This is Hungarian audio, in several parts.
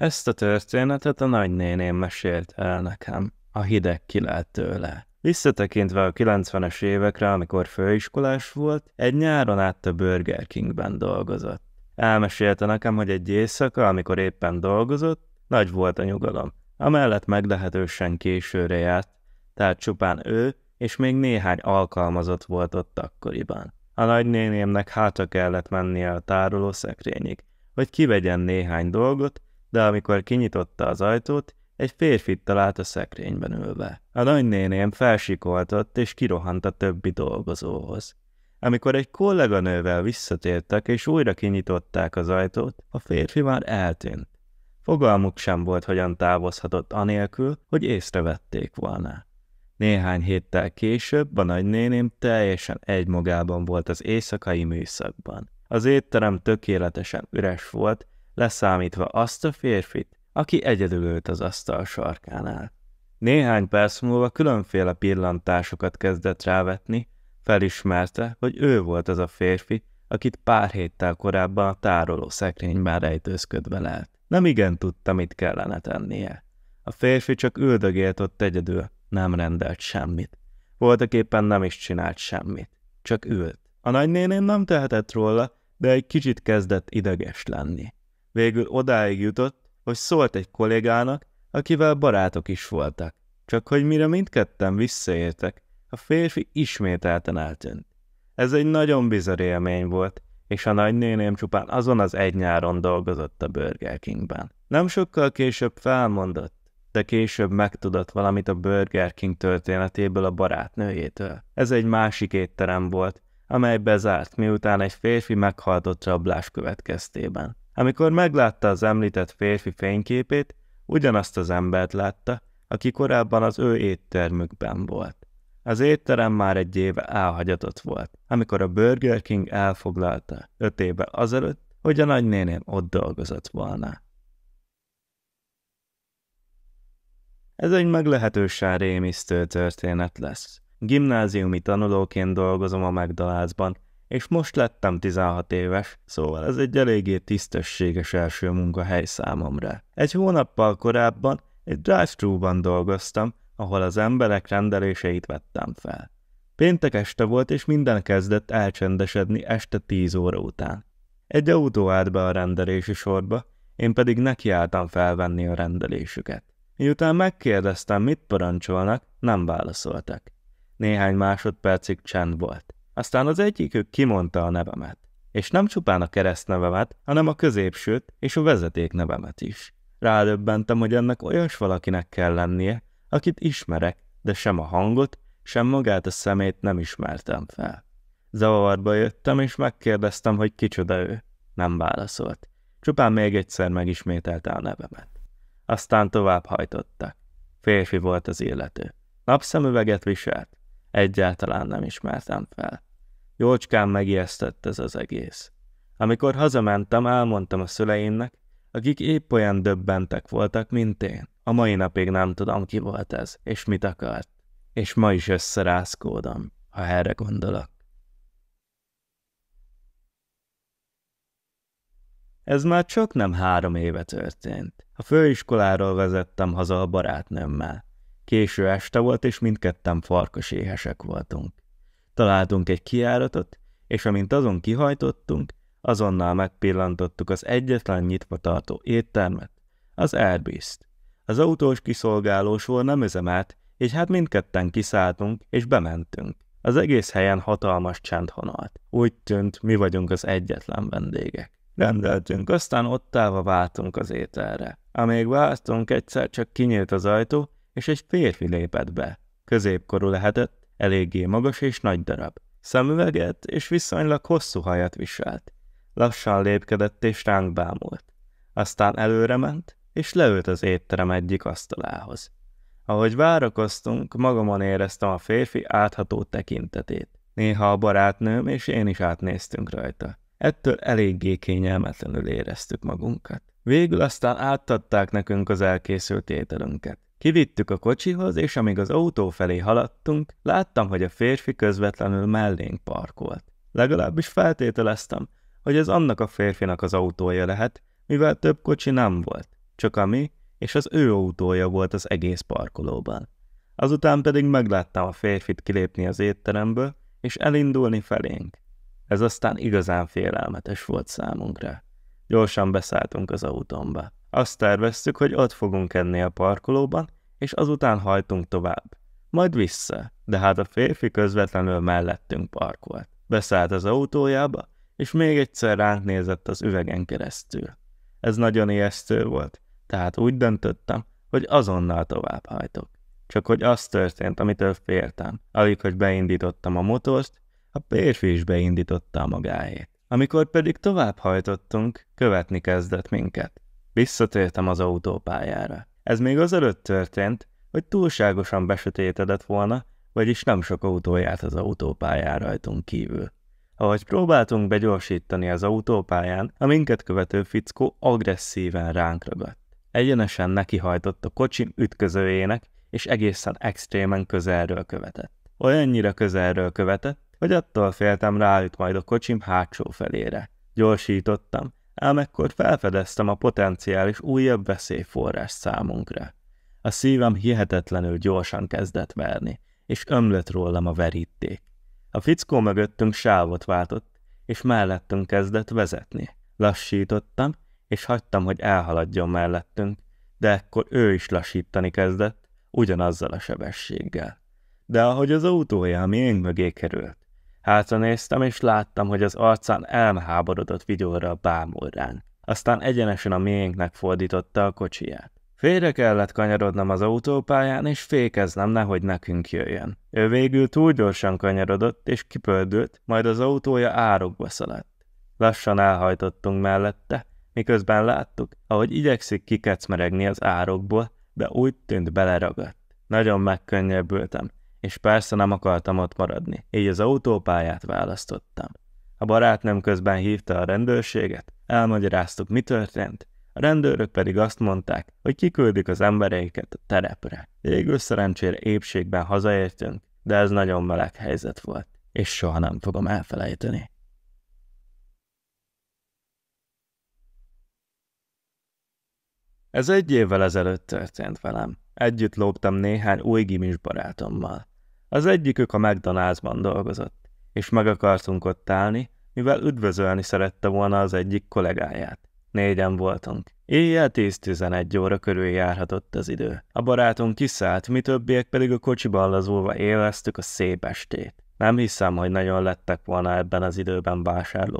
Ezt a történetet a nagynéném mesélt el nekem. A hideg kilát tőle. Visszatekintve a 90-es évekre, amikor főiskolás volt, egy nyáron át a Burger Kingben dolgozott. Elmesélte nekem, hogy egy éjszaka, amikor éppen dolgozott, nagy volt a nyugalom. Amellett meglehetősen későre járt, tehát csupán ő és még néhány alkalmazott volt ott akkoriban. A nagynénémnek hátra kellett mennie a tároló szekrényig, hogy kivegyen néhány dolgot, de amikor kinyitotta az ajtót, egy férfit talált a szekrényben ülve. A nagynéném felsikoltott és kirohant a többi dolgozóhoz. Amikor egy kolléganővel visszatértek és újra kinyitották az ajtót, a férfi már eltűnt. Fogalmuk sem volt, hogyan távozhatott anélkül, hogy észrevették volna. Néhány héttel később a nagynéném teljesen egymagában volt az éjszakai műszakban. Az étterem tökéletesen üres volt, leszámítva azt a férfit, aki egyedül ült az asztal sarkánál. Néhány perc múlva különféle pillantásokat kezdett rávetni, felismerte, hogy ő volt az a férfi, akit pár héttel korábban a tároló szekrényben rejtőzködve lelt. Nem igen tudta, mit kellene tennie. A férfi csak üldögélt ott egyedül, nem rendelt semmit. Voltak éppen nem is csinált semmit, csak ült. A nagynéném nem tehetett róla, de egy kicsit kezdett ideges lenni. Végül odáig jutott, hogy szólt egy kollégának, akivel barátok is voltak. Csak hogy mire mindketten visszaértek, a férfi ismételten eltűnt. Ez egy nagyon bizarr élmény volt, és a nagynéném csupán azon az egy nyáron dolgozott a Burger Kingben. Nem sokkal később felmondott, de később megtudott valamit a Burger King történetéből a barátnőjétől. Ez egy másik étterem volt, amely bezárt, miután egy férfi meghaltott rablás következtében. Amikor meglátta az említett férfi fényképét, ugyanazt az embert látta, aki korábban az ő éttermükben volt. Az étterem már egy éve elhagyatott volt, amikor a Burger King elfoglalta öt éve azelőtt, hogy a nagynéném ott dolgozott volna. Ez egy meglehetősen rémisztő történet lesz. Gimnáziumi tanulóként dolgozom a McDonald'sban, és most lettem 16 éves, szóval ez egy eléggé tisztességes első munkahely számomra. Egy hónappal korábban egy drive ban dolgoztam, ahol az emberek rendeléseit vettem fel. Péntek este volt, és minden kezdett elcsendesedni este 10 óra után. Egy autó állt be a rendelési sorba, én pedig nekiálltam felvenni a rendelésüket. Miután megkérdeztem, mit parancsolnak, nem válaszoltak. Néhány másodpercig csend volt. Aztán az egyikük kimondta a nevemet, és nem csupán a keresztnevemet, hanem a középsőt és a vezeték nevemet is. Rádöbbentem, hogy ennek olyas valakinek kell lennie, akit ismerek, de sem a hangot, sem magát a szemét nem ismertem fel. Zavarba jöttem, és megkérdeztem, hogy kicsoda ő. Nem válaszolt. Csupán még egyszer megismételte a nevemet. Aztán tovább hajtottak. Férfi volt az illető. Napszemüveget viselt. Egyáltalán nem ismertem fel. Jócskán megijesztett ez az egész. Amikor hazamentem, elmondtam a szüleimnek, akik épp olyan döbbentek voltak, mint én. A mai napig nem tudom, ki volt ez, és mit akart. És ma is összerászkódom, ha erre gondolok. Ez már csak nem három éve történt. A főiskoláról vezettem haza a barátnőmmel. Késő este volt, és mindketten farkas éhesek voltunk. Találtunk egy kiáratot, és amint azon kihajtottunk, azonnal megpillantottuk az egyetlen nyitva tartó éttermet, az Airbase-t. Az autós sor nem üzemelt, így hát mindketten kiszálltunk és bementünk. Az egész helyen hatalmas csend honolt. Úgy tűnt, mi vagyunk az egyetlen vendégek. Rendeltünk, aztán ott állva váltunk az ételre. Amíg vártunk, egyszer csak kinyílt az ajtó, és egy férfi lépett be. Középkorú lehetett, Eléggé magas és nagy darab. Szemüveget és viszonylag hosszú hajat viselt. Lassan lépkedett és ránk bámult. Aztán előre ment, és leült az étterem egyik asztalához. Ahogy várakoztunk, magamon éreztem a férfi átható tekintetét. Néha a barátnőm és én is átnéztünk rajta. Ettől eléggé kényelmetlenül éreztük magunkat. Végül aztán átadták nekünk az elkészült ételünket. Kivittük a kocsihoz, és amíg az autó felé haladtunk, láttam, hogy a férfi közvetlenül mellénk parkolt. Legalábbis feltételeztem, hogy ez annak a férfinak az autója lehet, mivel több kocsi nem volt, csak a mi és az ő autója volt az egész parkolóban. Azután pedig megláttam a férfit kilépni az étteremből, és elindulni felénk. Ez aztán igazán félelmetes volt számunkra. Gyorsan beszálltunk az autómba. Azt terveztük, hogy ott fogunk enni a parkolóban, és azután hajtunk tovább. Majd vissza, de hát a férfi közvetlenül mellettünk parkolt. Beszállt az autójába, és még egyszer ránk nézett az üvegen keresztül. Ez nagyon ijesztő volt, tehát úgy döntöttem, hogy azonnal tovább hajtok. Csak hogy az történt, amitől féltem. Alig, hogy beindítottam a motort, a férfi is beindította a magáét. Amikor pedig tovább hajtottunk, követni kezdett minket. Visszatértem az autópályára. Ez még azelőtt történt, hogy túlságosan besötétedett volna, vagyis nem sok autó járt az autópályára rajtunk kívül. Ahogy próbáltunk begyorsítani az autópályán, a minket követő fickó agresszíven ránk ragadt. Egyenesen nekihajtott a kocsim ütközőjének, és egészen extrémen közelről követett. Olyannyira közelről követett, hogy attól féltem ráüt majd a kocsim hátsó felére. Gyorsítottam, ám ekkor felfedeztem a potenciális újabb veszélyforrás számunkra. A szívem hihetetlenül gyorsan kezdett verni, és ömlött rólam a veríték. A fickó mögöttünk sávot váltott, és mellettünk kezdett vezetni. Lassítottam, és hagytam, hogy elhaladjon mellettünk, de ekkor ő is lassítani kezdett, ugyanazzal a sebességgel. De ahogy az autója a miénk mögé került, néztem, és láttam, hogy az arcán elmháborodott vigyorra a ránk. Aztán egyenesen a miénknek fordította a kocsiját. Félre kellett kanyarodnom az autópályán, és fékeznem, nehogy nekünk jöjjön. Ő végül túl gyorsan kanyarodott, és kipöldült, majd az autója árokba szaladt. Lassan elhajtottunk mellette, miközben láttuk, ahogy igyekszik kikecmeregni az árokból, de úgy tűnt beleragadt. Nagyon megkönnyebbültem, és persze nem akartam ott maradni, így az autópályát választottam. A barátnőm közben hívta a rendőrséget, elmagyaráztuk, mi történt, a rendőrök pedig azt mondták, hogy kiküldik az embereiket a terepre. Végül szerencsére épségben hazaértünk, de ez nagyon meleg helyzet volt, és soha nem fogom elfelejteni. Ez egy évvel ezelőtt történt velem. Együtt lógtam néhány új gimis barátommal. Az egyikük a McDonald'sban dolgozott, és meg akartunk ott állni, mivel üdvözölni szerette volna az egyik kollégáját. Négyen voltunk. Éjjel 10-11 óra körül járhatott az idő. A barátunk kiszállt, mi többiek pedig a kocsiban lazulva éleztük a szép estét. Nem hiszem, hogy nagyon lettek volna ebben az időben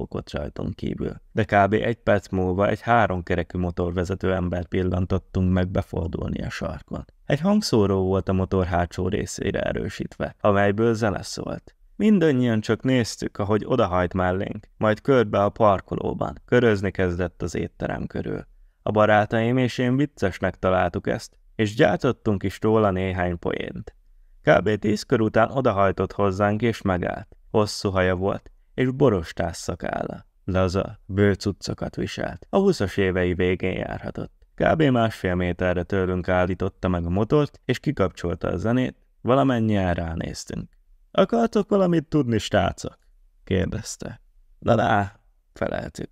ott rajtunk kívül. De kb. egy perc múlva egy háromkerekű motorvezető embert pillantottunk meg befordulni a sarkon. Egy hangszóró volt a motor hátsó részére erősítve, amelyből zene szólt. Mindannyian csak néztük, ahogy odahajt mellénk, majd körbe a parkolóban, körözni kezdett az étterem körül. A barátaim és én viccesnek találtuk ezt, és gyártottunk is róla néhány poént. Kb. tíz kör után odahajtott hozzánk és megállt. Hosszú haja volt, és borostás szakálla. Laza, bőcuccokat viselt. A huszas évei végén járhatott. Kb. másfél méterre tőlünk állította meg a motort, és kikapcsolta a zenét, valamennyien ránéztünk. Akartok valamit tudni, srácok? kérdezte. Na lá, feleltük.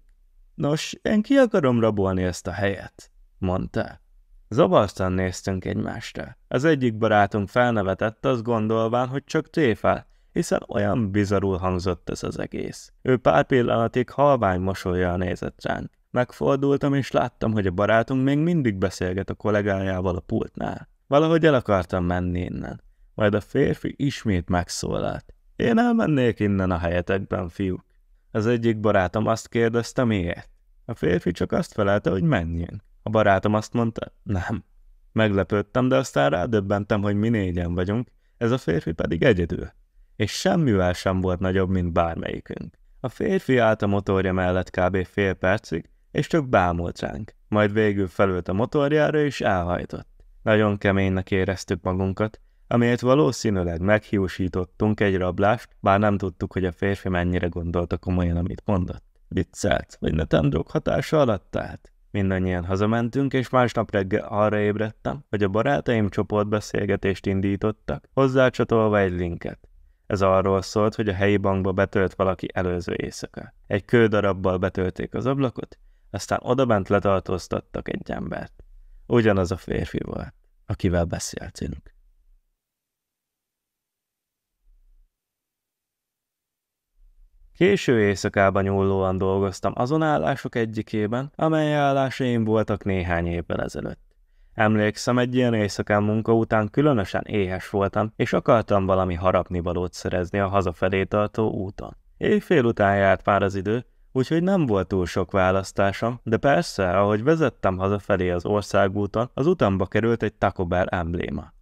Nos, én ki akarom rabolni ezt a helyet, mondta. Zavartan néztünk egymásra. Az egyik barátunk felnevetett, azt gondolván, hogy csak téfál, hiszen olyan bizarul hangzott ez az egész. Ő pár pillanatig halvány mosolyjal nézett ránk. Megfordultam, és láttam, hogy a barátunk még mindig beszélget a kollégájával a pultnál. Valahogy el akartam menni innen. Majd a férfi ismét megszólalt. Én elmennék innen a helyetekben, fiúk. Az egyik barátom azt kérdezte, miért. A férfi csak azt felelte, hogy menjünk. A barátom azt mondta, nem. Meglepődtem, de aztán rádöbbentem, hogy mi négyen vagyunk, ez a férfi pedig egyedül. És semmivel sem volt nagyobb, mint bármelyikünk. A férfi állt a motorja mellett kb. fél percig, és csak bámult ránk. Majd végül felült a motorjára, és elhajtott. Nagyon keménynek éreztük magunkat, amiért valószínűleg meghiúsítottunk egy rablást, bár nem tudtuk, hogy a férfi mennyire gondolta komolyan, amit mondott. Viccelt, vagy netán drog hatása alatt tehát. Mindannyian hazamentünk, és másnap reggel arra ébredtem, hogy a barátaim csoportbeszélgetést indítottak, hozzácsatolva egy linket. Ez arról szólt, hogy a helyi bankba betölt valaki előző éjszaka. Egy kő darabbal betölték az ablakot, aztán odabent letartóztattak egy embert. Ugyanaz a férfi volt, akivel beszéltünk. Késő éjszakában nyúlóan dolgoztam azon állások egyikében, amely állásaim voltak néhány évvel ezelőtt. Emlékszem, egy ilyen éjszakán munka után különösen éhes voltam, és akartam valami harapnivalót szerezni a hazafelé tartó úton. Éjfél után járt pár az idő, úgyhogy nem volt túl sok választása, de persze, ahogy vezettem hazafelé az országúton, az utamba került egy Taco Bell embléma.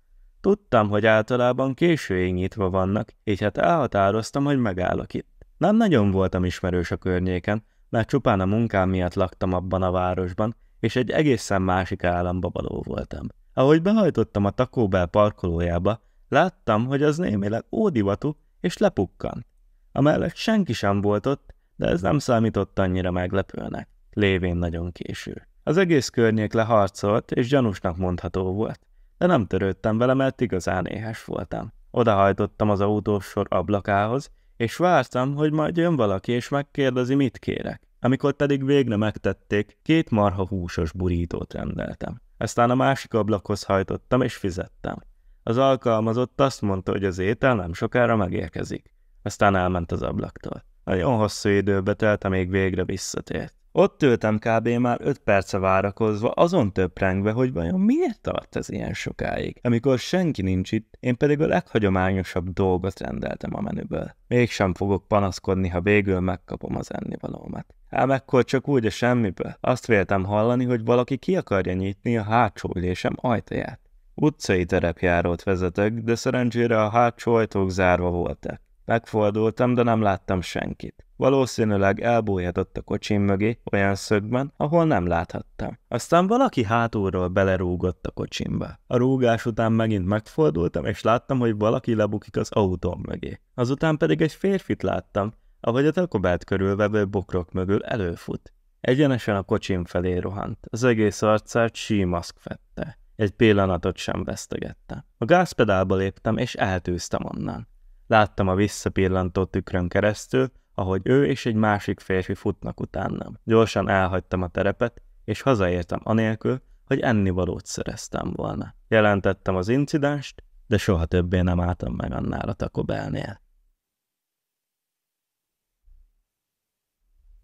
Tudtam, hogy általában későig nyitva vannak, így hát elhatároztam, hogy megállok itt. Nem nagyon voltam ismerős a környéken, mert csupán a munkám miatt laktam abban a városban, és egy egészen másik államba való voltam. Ahogy behajtottam a Taco Bell parkolójába, láttam, hogy az némileg ódivatú és lepukkant. Amellett senki sem volt ott, de ez nem számított annyira meglepőnek, lévén nagyon késő. Az egész környék leharcolt, és gyanúsnak mondható volt, de nem törődtem vele, mert igazán éhes voltam. Odahajtottam az autósor ablakához, és vártam, hogy majd jön valaki és megkérdezi, mit kérek. Amikor pedig végre megtették, két marha húsos burítót rendeltem. Aztán a másik ablakhoz hajtottam és fizettem. Az alkalmazott azt mondta, hogy az étel nem sokára megérkezik. Aztán elment az ablaktól. Nagyon hosszú időbe telt, amíg végre visszatért. Ott ültem kb. már 5 perce várakozva, azon töprengve, hogy vajon miért tart ez ilyen sokáig. Amikor senki nincs itt, én pedig a leghagyományosabb dolgot rendeltem a menüből. Mégsem fogok panaszkodni, ha végül megkapom az ennivalómat. Ám ekkor csak úgy a semmiből. Azt véltem hallani, hogy valaki ki akarja nyitni a hátsó ülésem ajtaját. Utcai terepjárót vezetek, de szerencsére a hátsó ajtók zárva voltak. Megfordultam, de nem láttam senkit. Valószínűleg elbújhatott a kocsim mögé, olyan szögben, ahol nem láthattam. Aztán valaki hátulról belerúgott a kocsimba. A rúgás után megint megfordultam, és láttam, hogy valaki lebukik az autóm mögé. Azután pedig egy férfit láttam, ahogy a telkobát körülvevő bokrok mögül előfut. Egyenesen a kocsim felé rohant, az egész arcát símaszk fette. Egy pillanatot sem vesztegette. A gázpedálba léptem, és eltűztem onnan. Láttam a visszapillantó tükrön keresztül, ahogy ő és egy másik férfi futnak utánam. Gyorsan elhagytam a terepet, és hazaértem anélkül, hogy ennivalót szereztem volna. Jelentettem az incidenst, de soha többé nem álltam meg annál a takobelnél.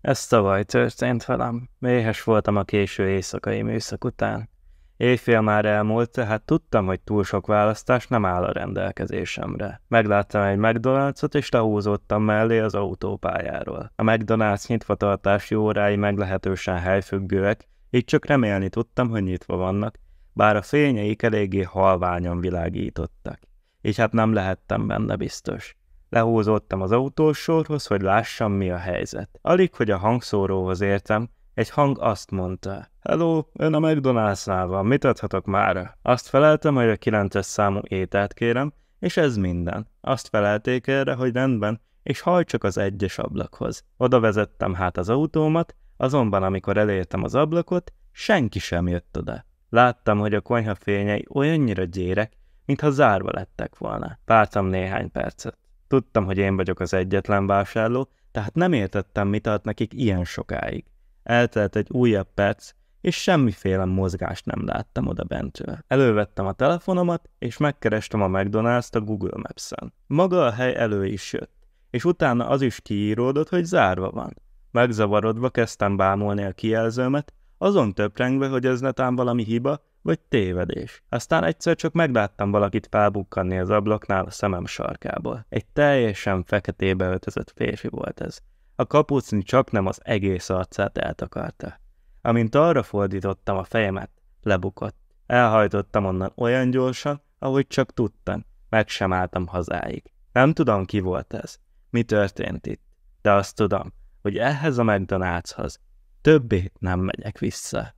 Ez tavaly történt velem. Méhes voltam a késő éjszakai műszak után, Éjfél már elmúlt, tehát tudtam, hogy túl sok választás nem áll a rendelkezésemre. Megláttam egy McDonald's-ot, és lehúzódtam mellé az autópályáról. A McDonald's nyitva tartási órái meglehetősen helyfüggőek, így csak remélni tudtam, hogy nyitva vannak, bár a fényeik eléggé halványan világítottak. Így hát nem lehettem benne biztos. Lehúzódtam az autósorhoz, hogy lássam, mi a helyzet. Alig, hogy a hangszóróhoz értem, egy hang azt mondta. Hello, ön a mcdonalds van, mit adhatok mára? Azt feleltem, hogy a 9-es számú ételt kérem, és ez minden. Azt felelték erre, hogy rendben, és csak az egyes ablakhoz. Oda vezettem hát az autómat, azonban amikor elértem az ablakot, senki sem jött oda. Láttam, hogy a konyha fényei olyannyira gyérek, mintha zárva lettek volna. Vártam néhány percet. Tudtam, hogy én vagyok az egyetlen vásárló, tehát nem értettem, mit ad nekik ilyen sokáig eltelt egy újabb perc, és semmiféle mozgást nem láttam oda bentől. Elővettem a telefonomat, és megkerestem a McDonald's-t a Google Maps-en. Maga a hely elő is jött, és utána az is kiíródott, hogy zárva van. Megzavarodva kezdtem bámulni a kijelzőmet, azon töprengve, hogy ez netán valami hiba, vagy tévedés. Aztán egyszer csak megláttam valakit felbukkanni az ablaknál a szemem sarkából. Egy teljesen feketébe öltözött férfi volt ez. A kapucni csak nem az egész arcát eltakarta. Amint arra fordítottam a fejemet, lebukott. Elhajtottam onnan olyan gyorsan, ahogy csak tudtam. Meg sem álltam hazáig. Nem tudom, ki volt ez. Mi történt itt. De azt tudom, hogy ehhez a McDonald'shoz többé nem megyek vissza.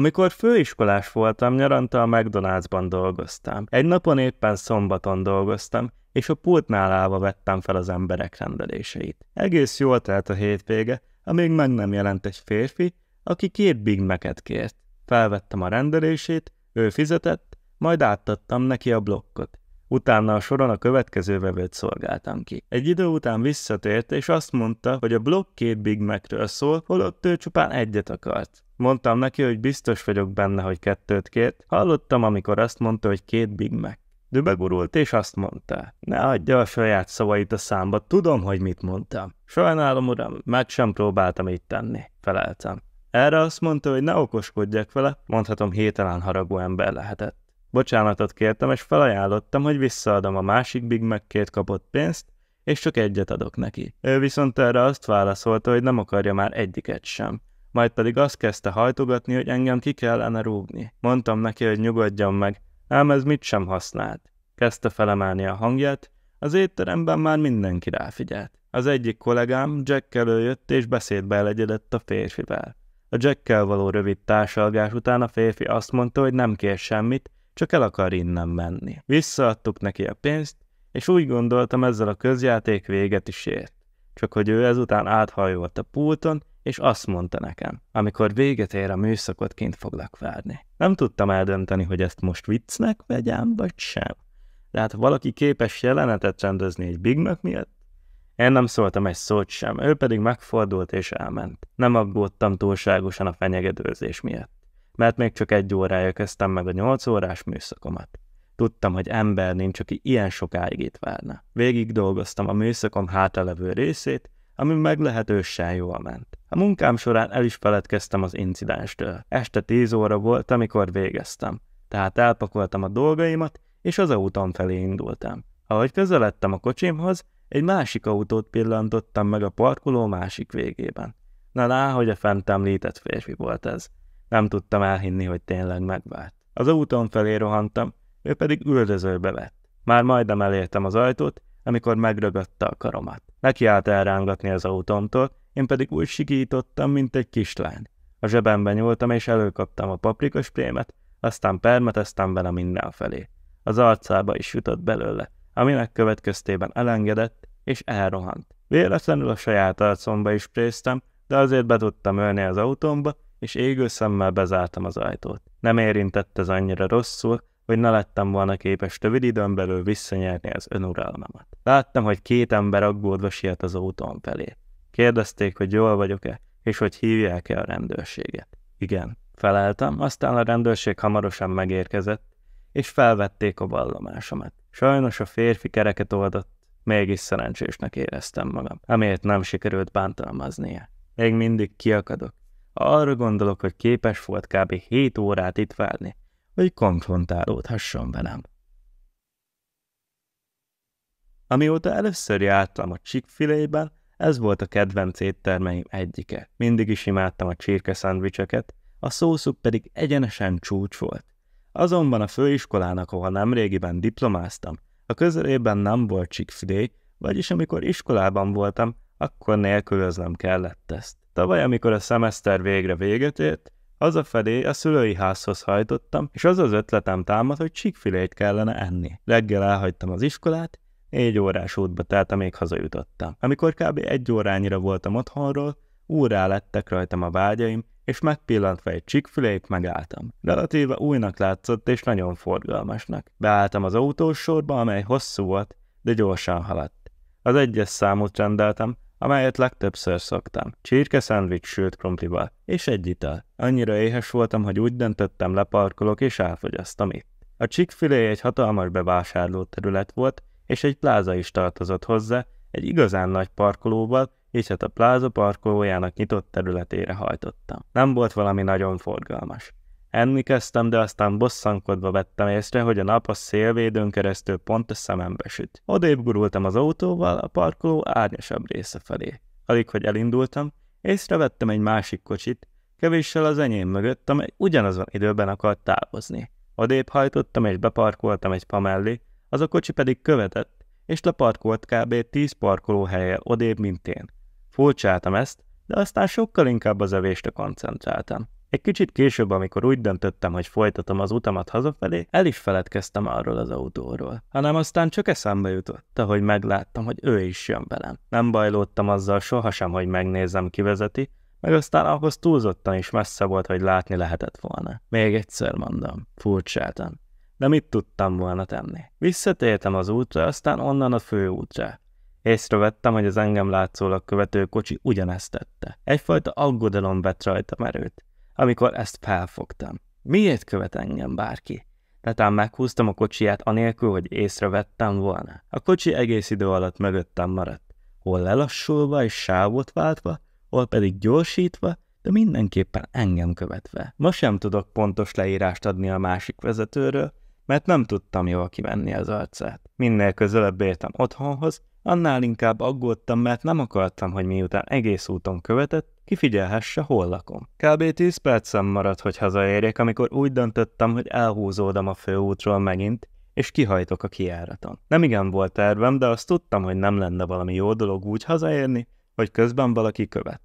Amikor főiskolás voltam, nyaranta a McDonald'sban dolgoztam. Egy napon éppen szombaton dolgoztam, és a pultnál állva vettem fel az emberek rendeléseit. Egész jól telt a hétvége, amíg meg nem jelent egy férfi, aki két Big Mac-et kért. Felvettem a rendelését, ő fizetett, majd átadtam neki a blokkot. Utána a soron a következő vevőt szolgáltam ki. Egy idő után visszatért, és azt mondta, hogy a blokk két Big Mac-ről szól, holott ő csupán egyet akart. Mondtam neki, hogy biztos vagyok benne, hogy kettőt kért. Hallottam, amikor azt mondta, hogy két Big Mac. Dübegurult, és azt mondta, ne adja a saját szavait a számba, tudom, hogy mit mondtam. Sajnálom, uram, meg sem próbáltam így tenni, feleltem. Erre azt mondta, hogy ne okoskodjak vele, mondhatom, hételen haragú ember lehetett. Bocsánatot kértem, és felajánlottam, hogy visszaadom a másik Big Mac-két kapott pénzt, és csak egyet adok neki. Ő viszont erre azt válaszolta, hogy nem akarja már egyiket sem majd pedig azt kezdte hajtogatni, hogy engem ki kellene rúgni. Mondtam neki, hogy nyugodjon meg, ám ez mit sem használt. Kezdte felemelni a hangját, az étteremben már mindenki ráfigyelt. Az egyik kollégám Jack előjött és beszédbe elegyedett a férfivel. A Jackkel való rövid társalgás után a férfi azt mondta, hogy nem kér semmit, csak el akar innen menni. Visszaadtuk neki a pénzt, és úgy gondoltam ezzel a közjáték véget is ért. Csak hogy ő ezután áthajolt a pulton, és azt mondta nekem, amikor véget ér a műszakot, kint foglak várni. Nem tudtam eldönteni, hogy ezt most viccnek vegyem, vagy sem. De hát valaki képes jelenetet rendezni egy Big Mac miatt, én nem szóltam egy szót sem, ő pedig megfordult és elment. Nem aggódtam túlságosan a fenyegetőzés miatt, mert még csak egy órája kezdtem meg a nyolc órás műszakomat. Tudtam, hogy ember nincs, aki ilyen sokáig itt várna. Végig dolgoztam a műszakom hátralevő részét, ami meglehetősen jól ment. A munkám során el is feledkeztem az incidenstől. Este 10 óra volt, amikor végeztem. Tehát elpakoltam a dolgaimat, és az autón felé indultam. Ahogy közeledtem a kocsimhoz, egy másik autót pillantottam meg a parkoló másik végében. Na lá, hogy a fent említett férfi volt ez. Nem tudtam elhinni, hogy tényleg megvált. Az autón felé rohantam, ő pedig üldözőbe vett. Már majdnem elértem az ajtót, amikor megrögötte a karomat. Neki állt elrángatni az autómtól, én pedig úgy sigítottam, mint egy kislány. A zsebemben nyúltam, és előkaptam a paprikos prémet, aztán permeteztem vele mindenfelé. Az arcába is jutott belőle, aminek következtében elengedett, és elrohant. Véletlenül a saját arcomba is préztem, de azért be tudtam ölni az autómba, és égő szemmel bezártam az ajtót. Nem érintett ez annyira rosszul, hogy ne lettem volna képes rövid időn belül visszanyerni az önuralmamat. Láttam, hogy két ember aggódva siet az úton felé. Kérdezték, hogy jól vagyok-e, és hogy hívják-e a rendőrséget. Igen, feleltem, aztán a rendőrség hamarosan megérkezett, és felvették a vallomásomat. Sajnos a férfi kereket oldott, mégis szerencsésnek éreztem magam, amiért nem sikerült bántalmaznia. Még mindig kiakadok. Arra gondolok, hogy képes volt kb. 7 órát itt várni, hogy konfrontálódhasson velem. Amióta először jártam a chick ez volt a kedvenc éttermeim egyike. Mindig is imádtam a csirke szendvicseket, a szószuk pedig egyenesen csúcs volt. Azonban a főiskolának, ahol nemrégiben diplomáztam, a közelében nem volt chick vagyis amikor iskolában voltam, akkor nélkülöznem kellett ezt. Tavaly, amikor a szemeszter végre véget ért, az a a szülői házhoz hajtottam, és az az ötletem támad, hogy csíkfilét kellene enni. Reggel elhagytam az iskolát, négy órás útba telt, amíg hazajutottam. Amikor kb. egy órányira voltam otthonról, úrá lettek rajtam a vágyaim, és megpillantva egy csíkfülét megálltam. Relatíve újnak látszott és nagyon forgalmasnak. Beálltam az autós sorba, amely hosszú volt, de gyorsan haladt. Az egyes számot rendeltem, amelyet legtöbbször szoktam. Csirke szendvics sült krumplival, és egy ital. Annyira éhes voltam, hogy úgy döntöttem, leparkolok és elfogyasztam itt. A chick egy hatalmas bevásárló terület volt, és egy pláza is tartozott hozzá, egy igazán nagy parkolóval, és hát a pláza parkolójának nyitott területére hajtottam. Nem volt valami nagyon forgalmas. Enni kezdtem, de aztán bosszankodva vettem észre, hogy a nap a szélvédőn keresztül pont a szemembe süt. Odébb gurultam az autóval a parkoló árnyasabb része felé. Alig, hogy elindultam, észrevettem egy másik kocsit, kevéssel az enyém mögött, amely ugyanazon időben akart távozni. Odébb hajtottam és beparkoltam egy pamelli, az a kocsi pedig követett, és leparkolt kb. 10 helye odébb, mint én. Furcsáltam ezt, de aztán sokkal inkább az evésre koncentráltam. Egy kicsit később, amikor úgy döntöttem, hogy folytatom az utamat hazafelé, el is feledkeztem arról az autóról, hanem aztán csak eszembe jutott, ahogy megláttam, hogy ő is jön velem. Nem bajlódtam azzal sohasem, hogy megnézem, ki vezeti, meg aztán ahhoz túlzottan is messze volt, hogy látni lehetett volna. Még egyszer mondom, furcsáltam. De mit tudtam volna tenni? Visszatértem az útra, aztán onnan a főútra. Észrevettem, hogy az engem látszólag követő kocsi ugyanezt tette. Egyfajta aggodalom vett rajta erőt amikor ezt felfogtam. Miért követ engem bárki? Tehát meghúztam a kocsiját anélkül, hogy észrevettem volna. A kocsi egész idő alatt mögöttem maradt. Hol lelassulva és sávot váltva, hol pedig gyorsítva, de mindenképpen engem követve. Ma sem tudok pontos leírást adni a másik vezetőről, mert nem tudtam jól kivenni az arcát. Minél közelebb értem otthonhoz, annál inkább aggódtam, mert nem akartam, hogy miután egész úton követett, kifigyelhesse, hol lakom. Kb. 10 percem maradt, hogy hazaérjek, amikor úgy döntöttem, hogy elhúzódom a főútról megint, és kihajtok a kiáraton. Nem igen volt tervem, de azt tudtam, hogy nem lenne valami jó dolog úgy hazaérni, hogy közben valaki követ.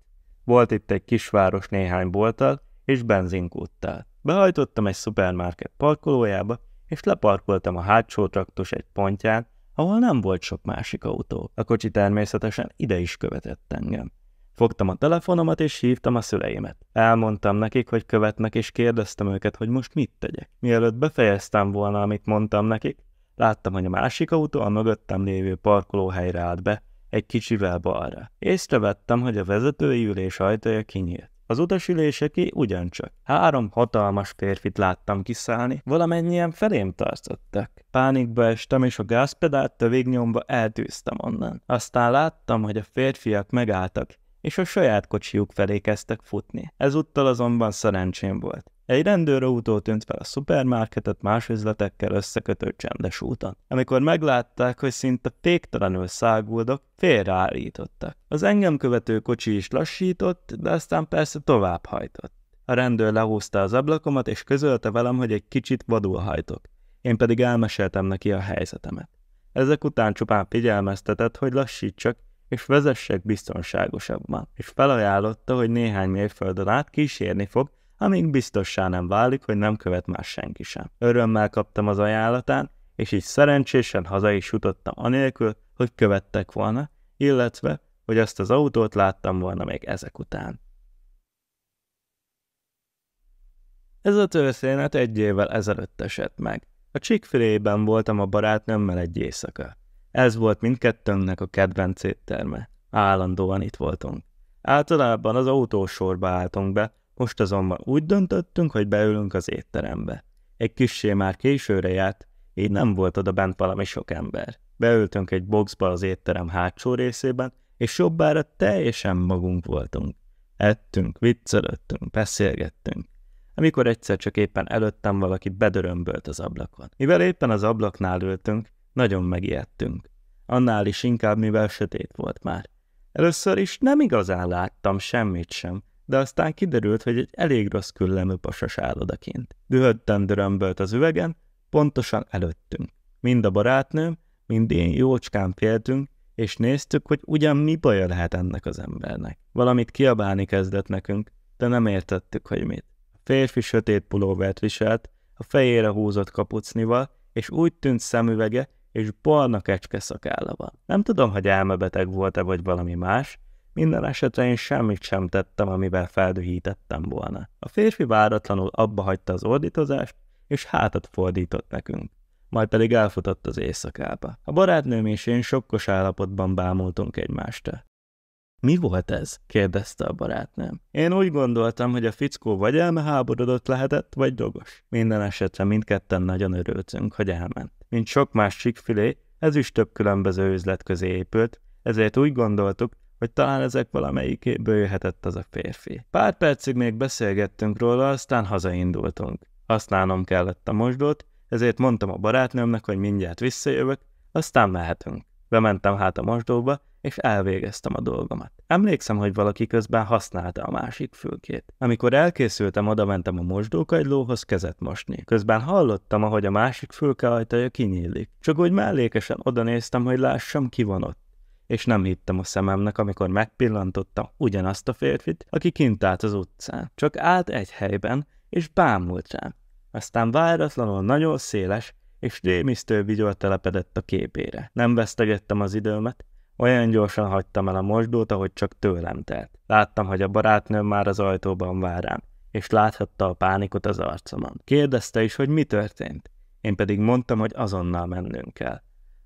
Volt itt egy kisváros néhány bolttal és benzinkúttal. Behajtottam egy szupermarket parkolójába, és leparkoltam a hátsó traktus egy pontján, ahol nem volt sok másik autó. A kocsi természetesen ide is követett engem. Fogtam a telefonomat és hívtam a szüleimet. Elmondtam nekik, hogy követnek, és kérdeztem őket, hogy most mit tegyek. Mielőtt befejeztem volna, amit mondtam nekik, láttam, hogy a másik autó a mögöttem lévő parkolóhelyre állt be, egy kicsivel balra. Észrevettem, hogy a vezetői ülés ajtaja kinyílt. Az utasüléseké ugyancsak. Három hatalmas férfit láttam kiszállni, valamennyien felém tartottak. Pánikba estem, és a gázpedált tövégnyomba eltűztem onnan. Aztán láttam, hogy a férfiak megálltak, és a saját kocsijuk felé kezdtek futni. Ezúttal azonban szerencsém volt. Egy rendőrautó tűnt fel a szupermarketet más üzletekkel összekötött csendes úton. Amikor meglátták, hogy szinte féktelenül száguldok, félreállítottak. Az engem követő kocsi is lassított, de aztán persze továbbhajtott. A rendőr lehúzta az ablakomat, és közölte velem, hogy egy kicsit vadul hajtok. Én pedig elmeséltem neki a helyzetemet. Ezek után csupán figyelmeztetett, hogy lassítsak, és vezessek biztonságosabban, és felajánlotta, hogy néhány mérföldön át kísérni fog, amíg biztossá nem válik, hogy nem követ már senki sem. Örömmel kaptam az ajánlatát, és így szerencsésen haza is jutottam anélkül, hogy követtek volna, illetve, hogy azt az autót láttam volna még ezek után. Ez a történet egy évvel ezelőtt esett meg. A chick fil voltam a barátnőmmel egy éjszaka. Ez volt mindkettőnknek a kedvenc étterme. Állandóan itt voltunk. Általában az autósorba álltunk be, most azonban úgy döntöttünk, hogy beülünk az étterembe. Egy kissé már későre járt, így nem volt oda bent valami sok ember. Beültünk egy boxba az étterem hátsó részében, és jobbára teljesen magunk voltunk. Ettünk, viccelődtünk, beszélgettünk. Amikor egyszer csak éppen előttem valaki bedörömbölt az ablakon. Mivel éppen az ablaknál ültünk, nagyon megijedtünk. Annál is inkább, mivel sötét volt már. Először is nem igazán láttam semmit sem, de aztán kiderült, hogy egy elég rossz küllemű pasas áll odaként. Dühötten dörömbölt az üvegen, pontosan előttünk. Mind a barátnőm, mind én jócskán féltünk, és néztük, hogy ugyan mi baja lehet ennek az embernek. Valamit kiabálni kezdett nekünk, de nem értettük, hogy mit. A férfi sötét pulóvert viselt, a fejére húzott kapucnival, és úgy tűnt szemüvege, és barna kecske szakálla van. Nem tudom, hogy elmebeteg volt-e, vagy valami más, minden esetre én semmit sem tettem, amivel feldühítettem volna. A férfi váratlanul abba hagyta az ordítozást, és hátat fordított nekünk. Majd pedig elfutott az éjszakába. A barátnőm és én sokkos állapotban bámultunk egymásra. Mi volt ez? kérdezte a barátnőm. Én úgy gondoltam, hogy a fickó vagy elmeháborodott lehetett, vagy dogos. Minden esetre mindketten nagyon örültünk, hogy elment. Mint sok más csikfilé, ez is több különböző üzlet közé épült, ezért úgy gondoltuk, hogy talán ezek valamelyikéből jöhetett az a férfi. Pár percig még beszélgettünk róla, aztán hazaindultunk. Használnom kellett a mosdót, ezért mondtam a barátnőmnek, hogy mindjárt visszajövök, aztán mehetünk. Bementem hát a mosdóba, és elvégeztem a dolgomat. Emlékszem, hogy valaki közben használta a másik fülkét. Amikor elkészültem, mentem a mosdókagylóhoz kezet mosni. Közben hallottam, ahogy a másik fülke ajtaja kinyílik. Csak úgy mellékesen oda néztem, hogy lássam, ki van ott és nem hittem a szememnek, amikor megpillantotta ugyanazt a férfit, aki kint állt az utcán, csak állt egy helyben, és bámult rám. Aztán váratlanul nagyon széles és rémisztő vigyor telepedett a képére. Nem vesztegettem az időmet, olyan gyorsan hagytam el a mosdót, ahogy csak tőlem telt. Láttam, hogy a barátnőm már az ajtóban vár rám, és láthatta a pánikot az arcomon. Kérdezte is, hogy mi történt. Én pedig mondtam, hogy azonnal mennünk kell.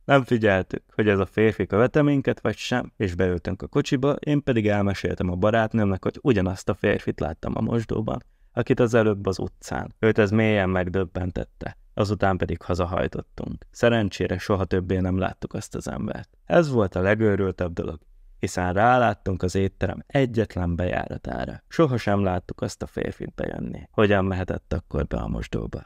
Nem figyeltük, hogy ez a férfi követe minket, vagy sem, és beültünk a kocsiba, én pedig elmeséltem a barátnőmnek, hogy ugyanazt a férfit láttam a mosdóban, akit az előbb az utcán. Őt ez mélyen megdöbbentette azután pedig hazahajtottunk. Szerencsére soha többé nem láttuk azt az embert. Ez volt a legőrültebb dolog, hiszen ráláttunk az étterem egyetlen bejáratára. Soha sem láttuk azt a férfit bejönni. Hogyan mehetett akkor be a mosdóba?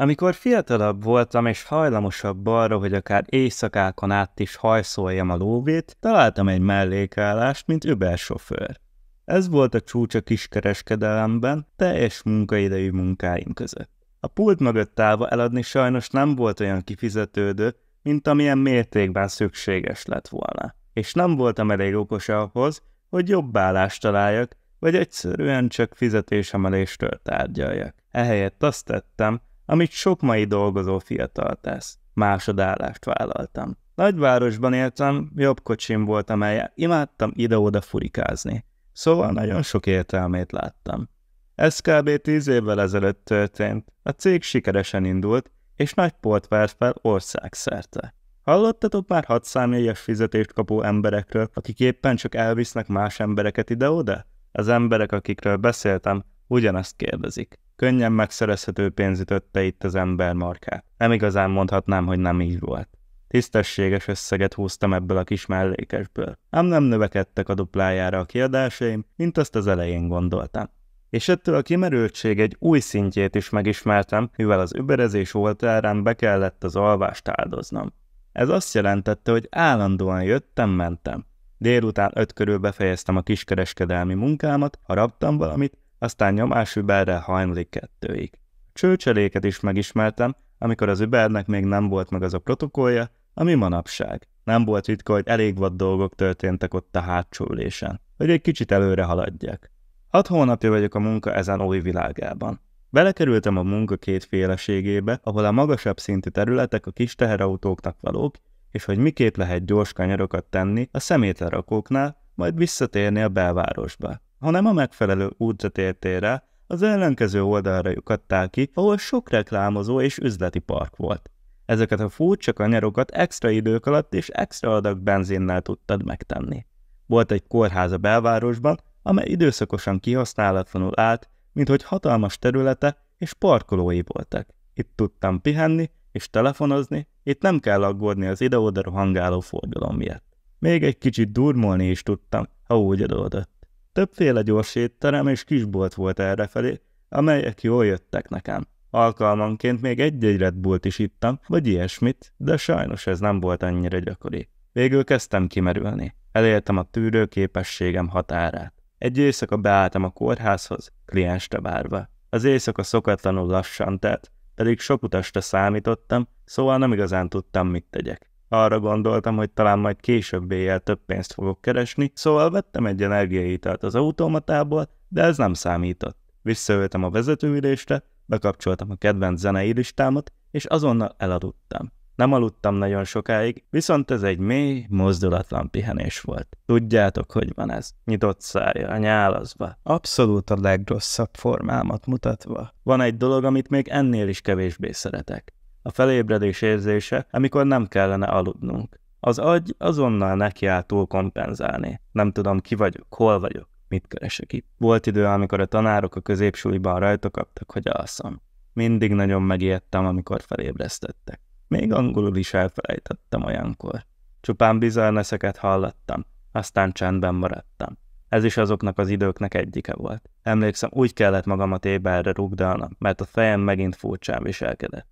Amikor fiatalabb voltam és hajlamosabb arra, hogy akár éjszakákon át is hajszoljam a lóvét, találtam egy mellékállást, mint Uber sofőr. Ez volt a csúcs a kiskereskedelemben, teljes munkaidejű munkáim között. A pult mögött állva eladni sajnos nem volt olyan kifizetődő, mint amilyen mértékben szükséges lett volna. És nem voltam elég okos ahhoz, hogy jobb állást találjak, vagy egyszerűen csak fizetésemeléstől tárgyaljak. Ehelyett azt tettem, amit sok mai dolgozó fiatal tesz. Másodállást vállaltam. Nagyvárosban éltem, jobb kocsim volt, amelyel imádtam ide-oda furikázni. Szóval nagyon sok értelmét láttam. Ez kb. tíz évvel ezelőtt történt. A cég sikeresen indult, és nagy port vert fel országszerte. Hallottatok már hat számjegyes fizetést kapó emberekről, akik éppen csak elvisznek más embereket ide-oda? Az emberek, akikről beszéltem, ugyanezt kérdezik. Könnyen megszerezhető pénzit ötte itt az ember markát. Nem igazán mondhatnám, hogy nem így volt. Tisztességes összeget húztam ebből a kis mellékesből. Ám nem növekedtek a duplájára a kiadásaim, mint azt az elején gondoltam. És ettől a kimerültség egy új szintjét is megismertem, mivel az überezés oltárán be kellett az alvást áldoznom. Ez azt jelentette, hogy állandóan jöttem-mentem. Délután öt körül befejeztem a kiskereskedelmi munkámat, haraptam valamit, aztán nyomás Überre hajnali kettőig. Csőcseléket is megismertem, amikor az Ubernek még nem volt meg az a protokollja, ami manapság. Nem volt ritka, hogy elég vad dolgok történtek ott a hátsó ülésen, hogy egy kicsit előre haladjak. Hat hónapja vagyok a munka ezen új világában. Belekerültem a munka két féleségébe, ahol a magasabb szintű területek a kis teherautóknak valók, és hogy miképp lehet gyors kanyarokat tenni a szemétlerakóknál, majd visszatérni a belvárosba hanem a megfelelő útcetértére, az ellenkező oldalra lyukadták ki, ahol sok reklámozó és üzleti park volt. Ezeket a furcsa kanyarokat extra idők alatt és extra adag benzinnel tudtad megtenni. Volt egy kórház a belvárosban, amely időszakosan kihasználatlanul állt, mint hogy hatalmas területe és parkolói voltak. Itt tudtam pihenni és telefonozni, itt nem kell aggódni az ide-oda rohangáló forgalom miatt. Még egy kicsit durmolni is tudtam, ha úgy adódott. Többféle gyors étterem és kisbolt volt errefelé, amelyek jól jöttek nekem. Alkalmanként még egy-egy Red Bullt is ittam, vagy ilyesmit, de sajnos ez nem volt annyira gyakori. Végül kezdtem kimerülni. Elértem a tűrő képességem határát. Egy éjszaka beálltam a kórházhoz, klienste várva. Az éjszaka szokatlanul lassan telt, pedig sok utasta számítottam, szóval nem igazán tudtam, mit tegyek arra gondoltam, hogy talán majd később éjjel több pénzt fogok keresni, szóval vettem egy energiaitalt az automatából, de ez nem számított. Visszaültem a vezetőülésre, bekapcsoltam a kedvenc zenei listámat, és azonnal eladottam. Nem aludtam nagyon sokáig, viszont ez egy mély, mozdulatlan pihenés volt. Tudjátok, hogy van ez? Nyitott szája, nyálazva. Abszolút a legrosszabb formámat mutatva. Van egy dolog, amit még ennél is kevésbé szeretek a felébredés érzése, amikor nem kellene aludnunk. Az agy azonnal nekiáll túl kompenzálni. Nem tudom, ki vagyok, hol vagyok, mit keresek itt. Volt idő, amikor a tanárok a középsuliban rajta kaptak, hogy alszom. Mindig nagyon megijedtem, amikor felébresztettek. Még angolul is elfelejtettem olyankor. Csupán bizalneszeket hallattam, aztán csendben maradtam. Ez is azoknak az időknek egyike volt. Emlékszem, úgy kellett magamat éberre rugdalnom, mert a fejem megint furcsán viselkedett.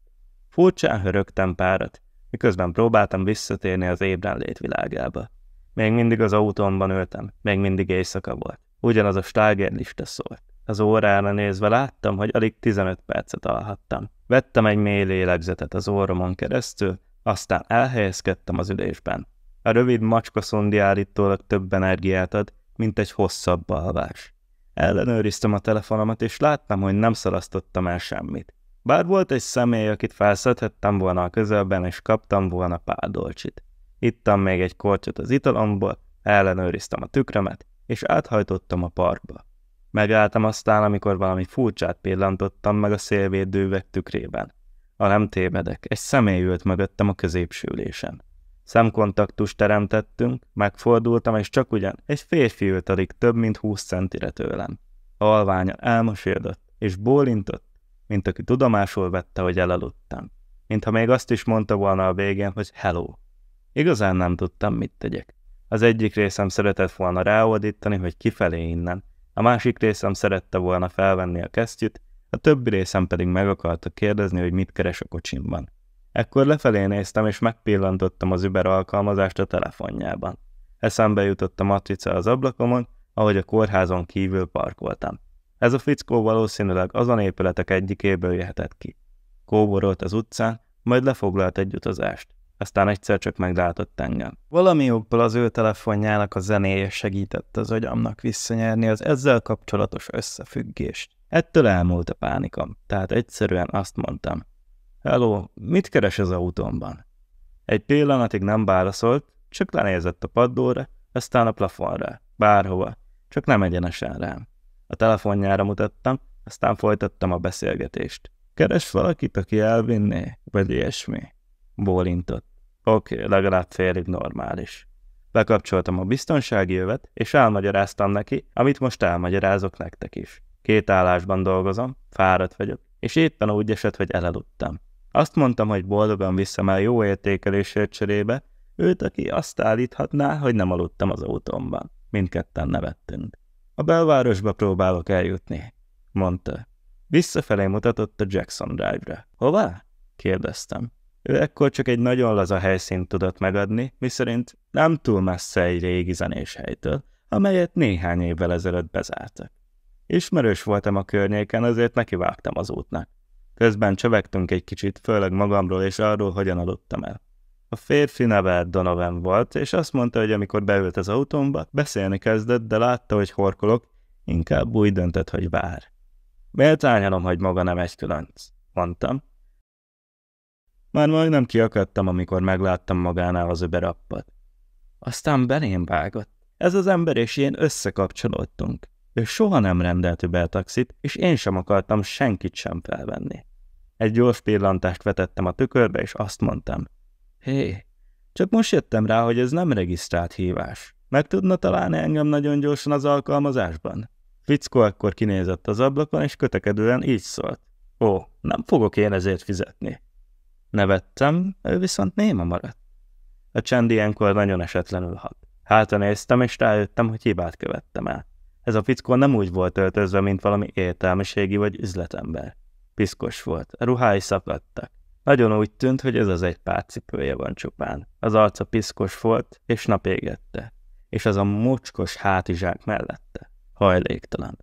Furcsán hörögtem párat, miközben próbáltam visszatérni az ébren létvilágába. Még mindig az autómban ültem, még mindig éjszaka volt. Ugyanaz a slágerlista szólt. Az órára nézve láttam, hogy alig 15 percet alhattam. Vettem egy mély lélegzetet az orromon keresztül, aztán elhelyezkedtem az ülésben. A rövid macska szondi állítólag több energiát ad, mint egy hosszabb alvás. Ellenőriztem a telefonomat, és láttam, hogy nem szalasztottam el semmit. Bár volt egy személy, akit felszedhettem volna a közelben, és kaptam volna pádolcsit. Ittam még egy korcsot az italomból, ellenőriztem a tükrömet, és áthajtottam a parkba. Megálltam aztán, amikor valami furcsát pillantottam meg a szélvédővek tükrében. A nem tévedek, egy személy ült mögöttem a középsülésen. Szemkontaktust teremtettünk, megfordultam, és csak ugyan egy férfi ült alig több mint húsz centire tőlem. Alványan elmosődött, és bólintott, mint aki tudomásul vette, hogy elaludtam. Mintha még azt is mondta volna a végén, hogy hello. Igazán nem tudtam, mit tegyek. Az egyik részem szeretett volna ráódítani, hogy kifelé innen, a másik részem szerette volna felvenni a kesztyűt, a többi részem pedig meg akarta kérdezni, hogy mit keres a kocsimban. Ekkor lefelé néztem, és megpillantottam az Uber alkalmazást a telefonjában. Eszembe jutott a matrica az ablakomon, ahogy a kórházon kívül parkoltam. Ez a fickó valószínűleg azon épületek egyikéből jöhetett ki. Kóborolt az utcán, majd lefoglalt egy utazást. Aztán egyszer csak meglátott engem. Valami okból az ő telefonjának a zenéje segített az agyamnak visszanyerni az ezzel kapcsolatos összefüggést. Ettől elmúlt a pánikom, tehát egyszerűen azt mondtam. Hello, mit keres az autómban? Egy pillanatig nem válaszolt, csak lenézett a padlóra, aztán a plafonra, bárhova, csak nem egyenesen rám. A telefonjára mutattam, aztán folytattam a beszélgetést. Keres valakit, aki elvinné, vagy ilyesmi? Bólintott. Oké, okay, legalább félig normális. Bekapcsoltam a biztonsági övet, és elmagyaráztam neki, amit most elmagyarázok nektek is. Két állásban dolgozom, fáradt vagyok, és éppen úgy esett, hogy elaludtam. Azt mondtam, hogy boldogan viszem el jó értékelésért cserébe, őt, aki azt állíthatná, hogy nem aludtam az autómban. Mindketten nevettünk. A belvárosba próbálok eljutni, mondta. Visszafelé mutatott a Jackson Drive-re. Hová? kérdeztem. Ő ekkor csak egy nagyon laza helyszínt tudott megadni, miszerint nem túl messze egy régi zenéshelytől, amelyet néhány évvel ezelőtt bezártak. Ismerős voltam a környéken, azért nekivágtam az útnak. Közben csövegtünk egy kicsit, főleg magamról és arról, hogyan aludtam el. A férfi neve Donovan volt, és azt mondta, hogy amikor beült az autómba, beszélni kezdett, de látta, hogy horkolok, inkább úgy döntött, hogy vár. Méltányolom, hogy maga nem egy különc, mondtam. Már majdnem kiakadtam, amikor megláttam magánál az öberappat. Aztán belém vágott. Ez az ember és én összekapcsolódtunk. Ő soha nem rendelt Uber-taxit, és én sem akartam senkit sem felvenni. Egy gyors pillantást vetettem a tükörbe, és azt mondtam – Hé, csak most jöttem rá, hogy ez nem regisztrált hívás. Meg tudna találni engem nagyon gyorsan az alkalmazásban? Fickó akkor kinézett az ablakon, és kötekedően így szólt. Ó, nem fogok én ezért fizetni. Nevettem, ő viszont néma maradt. A csend ilyenkor nagyon esetlenül hat. Hátra néztem, és rájöttem, hogy hibát követtem el. Ez a fickó nem úgy volt öltözve, mint valami értelmiségi vagy üzletember. Piszkos volt, a ruhái szakadtak. Nagyon úgy tűnt, hogy ez az egy pár cipője van csupán. Az arca piszkos volt, és napégette. És az a mocskos hátizsák mellette. Hajléktalan.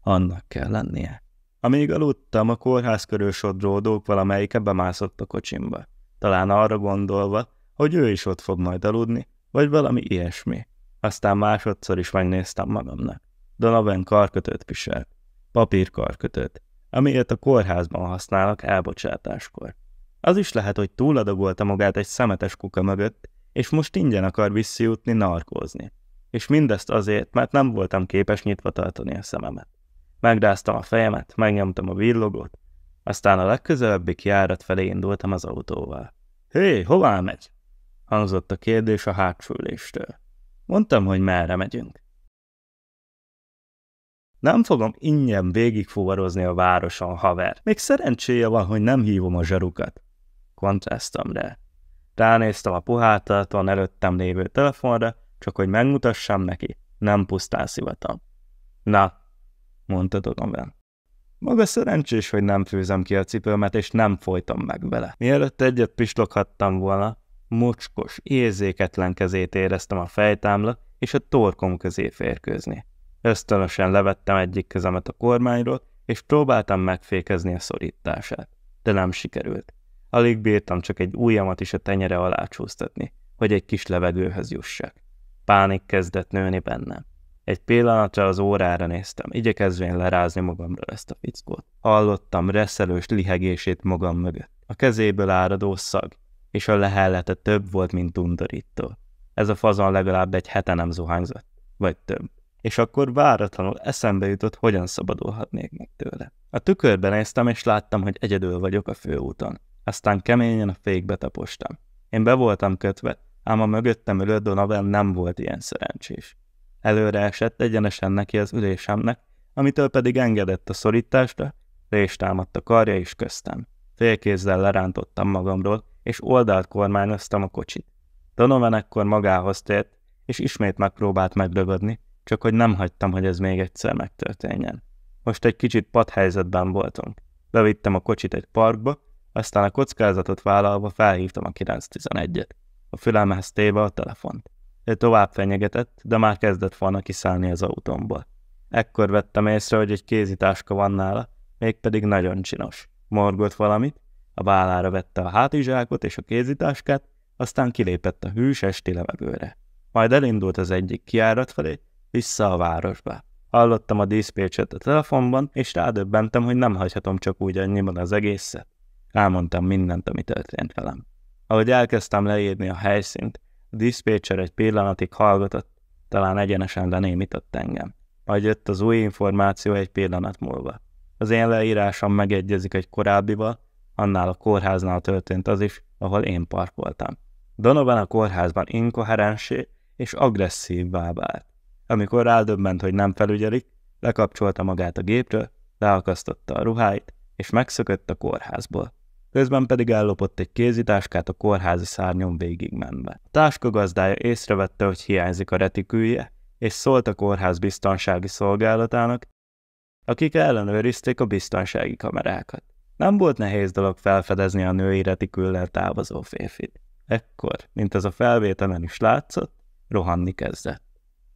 Annak kell lennie. Amíg aludtam, a kórház körül sodródók valamelyike bemászott a kocsimba. Talán arra gondolva, hogy ő is ott fog majd aludni, vagy valami ilyesmi. Aztán másodszor is megnéztem magamnak. Donovan karkötőt viselt. Papír karkötőt, amilyet a kórházban használnak elbocsátáskor. Az is lehet, hogy túladagolta magát egy szemetes kuka mögött, és most ingyen akar visszajutni narkózni. És mindezt azért, mert nem voltam képes nyitva tartani a szememet. Megráztam a fejemet, megnyomtam a villogót, aztán a legközelebbi kiárat felé indultam az autóval. Hé, hová megy? hangzott a kérdés a hátsüléstől. Mondtam, hogy merre megyünk. Nem fogom ingyen végigfuvarozni a városon, haver. Még szerencséje van, hogy nem hívom a zsarukat kontrasztomra. Ránéztem a pohártartón előttem lévő telefonra, csak hogy megmutassam neki, nem pusztán szivatam. Na, mondta Donovan. Maga szerencsés, hogy nem főzem ki a cipőmet, és nem folytam meg vele. Mielőtt egyet pisloghattam volna, mocskos, érzéketlen kezét éreztem a fejtámla és a torkom közé férkőzni. Ösztönösen levettem egyik kezemet a kormányról, és próbáltam megfékezni a szorítását, de nem sikerült. Alig bírtam csak egy ujjamat is a tenyere alá csúsztatni, hogy egy kis levegőhöz jussak. Pánik kezdett nőni bennem. Egy pillanatra az órára néztem, igyekezvén lerázni magamról ezt a fickót. Hallottam reszelős lihegését magam mögött. A kezéből áradó szag, és a lehellete több volt, mint undorító. Ez a fazon legalább egy hete nem zuhányzott, vagy több. És akkor váratlanul eszembe jutott, hogyan szabadulhatnék meg tőle. A tükörben néztem, és láttam, hogy egyedül vagyok a főúton aztán keményen a fékbe tapostam. Én be voltam kötve, ám a mögöttem ülő Donovan nem volt ilyen szerencsés. Előre esett egyenesen neki az ülésemnek, amitől pedig engedett a szorításra, rést támadt a karja is köztem. Félkézzel lerántottam magamról, és oldalt kormányoztam a kocsit. Donovan ekkor magához tért, és ismét megpróbált megrögödni, csak hogy nem hagytam, hogy ez még egyszer megtörténjen. Most egy kicsit helyzetben voltunk. Bevittem a kocsit egy parkba, aztán a kockázatot vállalva felhívtam a 911-et, a fülemhez téve a telefont. Ő tovább fenyegetett, de már kezdett volna kiszállni az autómból. Ekkor vettem észre, hogy egy kézitáska van nála, mégpedig nagyon csinos. Morgott valamit, a vállára vette a hátizsákot és a kézitáskát, aztán kilépett a hűs esti levegőre. Majd elindult az egyik kiárat felé, vissza a városba. Hallottam a diszpécset a telefonban, és rádöbbentem, hogy nem hagyhatom csak úgy annyiban az egészet. Elmondtam mindent, ami történt velem. Ahogy elkezdtem leírni a helyszínt, a diszpécser egy pillanatig hallgatott, talán egyenesen lenémított engem. Majd jött az új információ egy pillanat múlva. Az én leírásom megegyezik egy korábbival, annál a kórháznál történt az is, ahol én parkoltam. Donovan a kórházban inkoherensé és agresszívvá vált. Amikor rádöbbent, hogy nem felügyelik, lekapcsolta magát a gépről, leakasztotta a ruháit, és megszökött a kórházból közben pedig ellopott egy kézitáskát a kórházi szárnyon végigmenve. A táska gazdája észrevette, hogy hiányzik a retikűje, és szólt a kórház biztonsági szolgálatának, akik ellenőrizték a biztonsági kamerákat. Nem volt nehéz dolog felfedezni a női retiküllel távozó férfit. Ekkor, mint ez a felvételen is látszott, rohanni kezdett.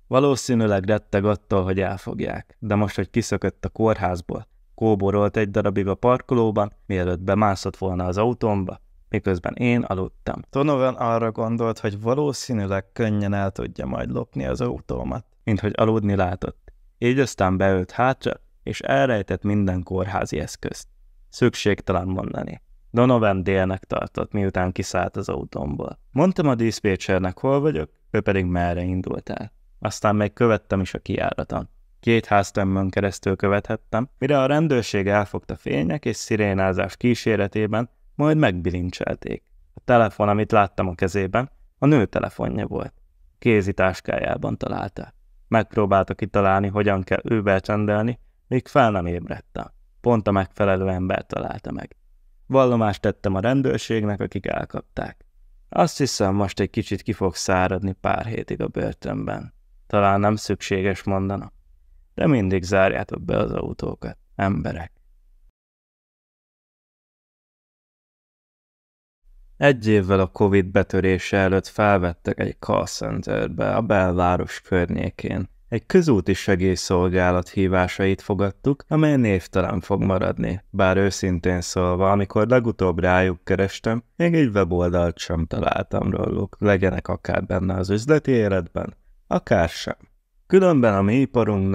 Valószínűleg retteg attól, hogy elfogják, de most, hogy kiszökött a kórházból, kóborolt egy darabig a parkolóban, mielőtt bemászott volna az autómba, miközben én aludtam. Donovan arra gondolt, hogy valószínűleg könnyen el tudja majd lopni az autómat. Mint hogy aludni látott. Így aztán beült hátra, és elrejtett minden kórházi eszközt. Szükségtelen mondani. Donovan délnek tartott, miután kiszállt az autómból. Mondtam a diszpécsernek, hol vagyok, ő pedig merre indult el. Aztán még követtem is a kiáraton két háztömbön keresztül követhettem, mire a rendőrség elfogta fények és szirénázás kíséretében, majd megbilincselték. A telefon, amit láttam a kezében, a nő telefonja volt. Kézi táskájában találta. Megpróbálta kitalálni, hogyan kell őbe csendelni, míg fel nem ébredte. Pont a megfelelő embert találta meg. Vallomást tettem a rendőrségnek, akik elkapták. Azt hiszem, most egy kicsit ki fog száradni pár hétig a börtönben. Talán nem szükséges mondanak. De mindig zárjátok be az autókat, emberek. Egy évvel a Covid betörése előtt felvettek egy call centerbe a belváros környékén. Egy közúti segélyszolgálat hívásait fogadtuk, amely névtelen fog maradni, bár őszintén szólva, amikor legutóbb rájuk kerestem, még egy weboldalt sem találtam róluk, legyenek akár benne az üzleti életben, akár sem. Különben a mi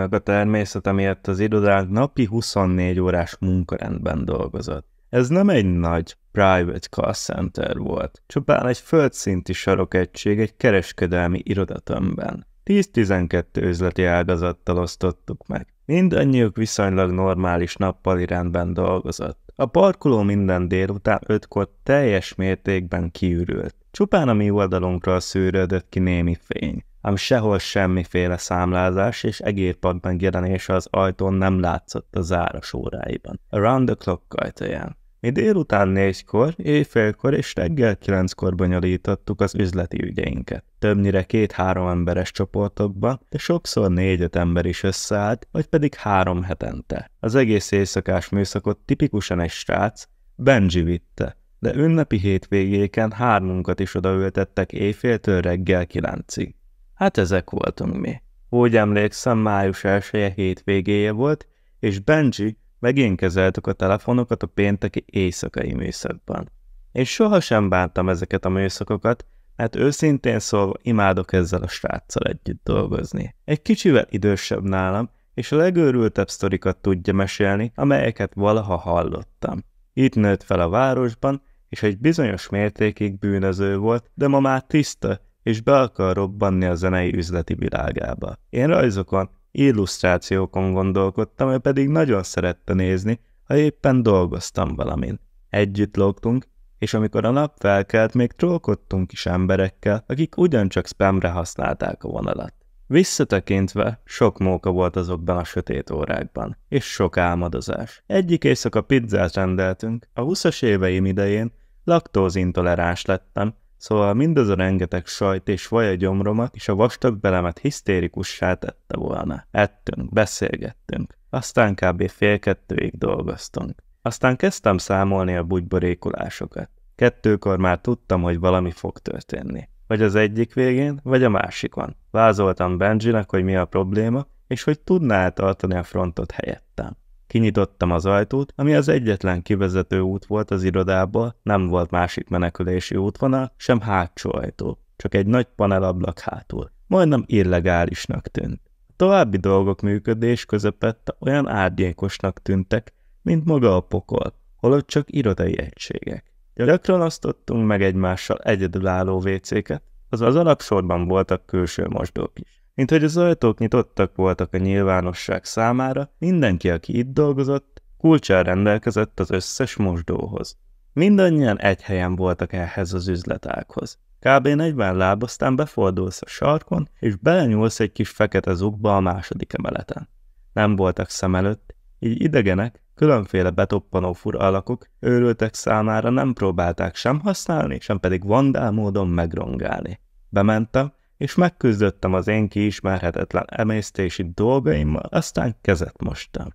a természete miatt az irodán napi 24 órás munkarendben dolgozott. Ez nem egy nagy private call center volt, csupán egy földszinti sarokegység egy kereskedelmi irodatömbben. 10-12 üzleti ágazattal osztottuk meg. Mindannyiuk viszonylag normális nappali rendben dolgozott. A parkoló minden délután ötkor teljes mértékben kiürült. Csupán a mi oldalunkról szűrődött ki némi fény ám sehol semmiféle számlázás és egérpad megjelenése az ajtón nem látszott a záros óráiban. Around the clock ajtaján. Mi délután négykor, éjfélkor és reggel kilenckor bonyolítottuk az üzleti ügyeinket. Többnyire két-három emberes csoportokba, de sokszor négy-öt ember is összeállt, vagy pedig három hetente. Az egész éjszakás műszakot tipikusan egy srác, Benji vitte, de ünnepi hétvégéken hármunkat is odaültettek éjféltől reggel kilencig. Hát ezek voltunk mi. Úgy emlékszem, május elsője hétvégéje volt, és Benji megénkezeltük kezeltük a telefonokat a pénteki éjszakai műszakban. Én sohasem bántam ezeket a műszakokat, mert őszintén szólva imádok ezzel a sráccal együtt dolgozni. Egy kicsivel idősebb nálam, és a legőrültebb sztorikat tudja mesélni, amelyeket valaha hallottam. Itt nőtt fel a városban, és egy bizonyos mértékig bűnöző volt, de ma már tiszta és be akar robbanni a zenei üzleti világába. Én rajzokon, illusztrációkon gondolkodtam, ő pedig nagyon szerette nézni, ha éppen dolgoztam valamin. Együtt lógtunk, és amikor a nap felkelt, még trollkodtunk is emberekkel, akik ugyancsak spamre használták a vonalat. Visszatekintve sok móka volt azokban a sötét órákban, és sok álmodozás. Egyik éjszaka pizzát rendeltünk, a 20-as éveim idején laktózintoleráns lettem, Szóval mindez a rengeteg sajt és vaj a gyomromat és a vastag belemet hisztérikussá tette volna. Ettünk, beszélgettünk. Aztán kb. fél kettőig dolgoztunk. Aztán kezdtem számolni a bugyborékulásokat. Kettőkor már tudtam, hogy valami fog történni. Vagy az egyik végén, vagy a másikon. Vázoltam Benjinek, hogy mi a probléma, és hogy tudná tartani a frontot helyettem. Kinyitottam az ajtót, ami az egyetlen kivezető út volt az irodába, nem volt másik menekülési útvonal, sem hátsó ajtó, csak egy nagy panelablak hátul. Majdnem illegálisnak tűnt. A további dolgok működés közepette olyan árnyékosnak tűntek, mint maga a pokol, holott csak irodai egységek. Gyakran osztottunk meg egymással egyedülálló vécéket, az az alapsorban voltak külső mosdók is. Mint hogy az ajtók nyitottak voltak a nyilvánosság számára, mindenki, aki itt dolgozott, kulcsán rendelkezett az összes mosdóhoz. Mindannyian egy helyen voltak ehhez az üzletákhoz. Kb. 40 láb, aztán befordulsz a sarkon, és belenyúlsz egy kis fekete zugba a második emeleten. Nem voltak szem előtt, így idegenek, különféle betoppanó fur alakok őrültek számára nem próbálták sem használni, sem pedig vandál módon megrongálni. Bementem, és megküzdöttem az én kiismerhetetlen emésztési dolgaimmal, aztán kezet mostam.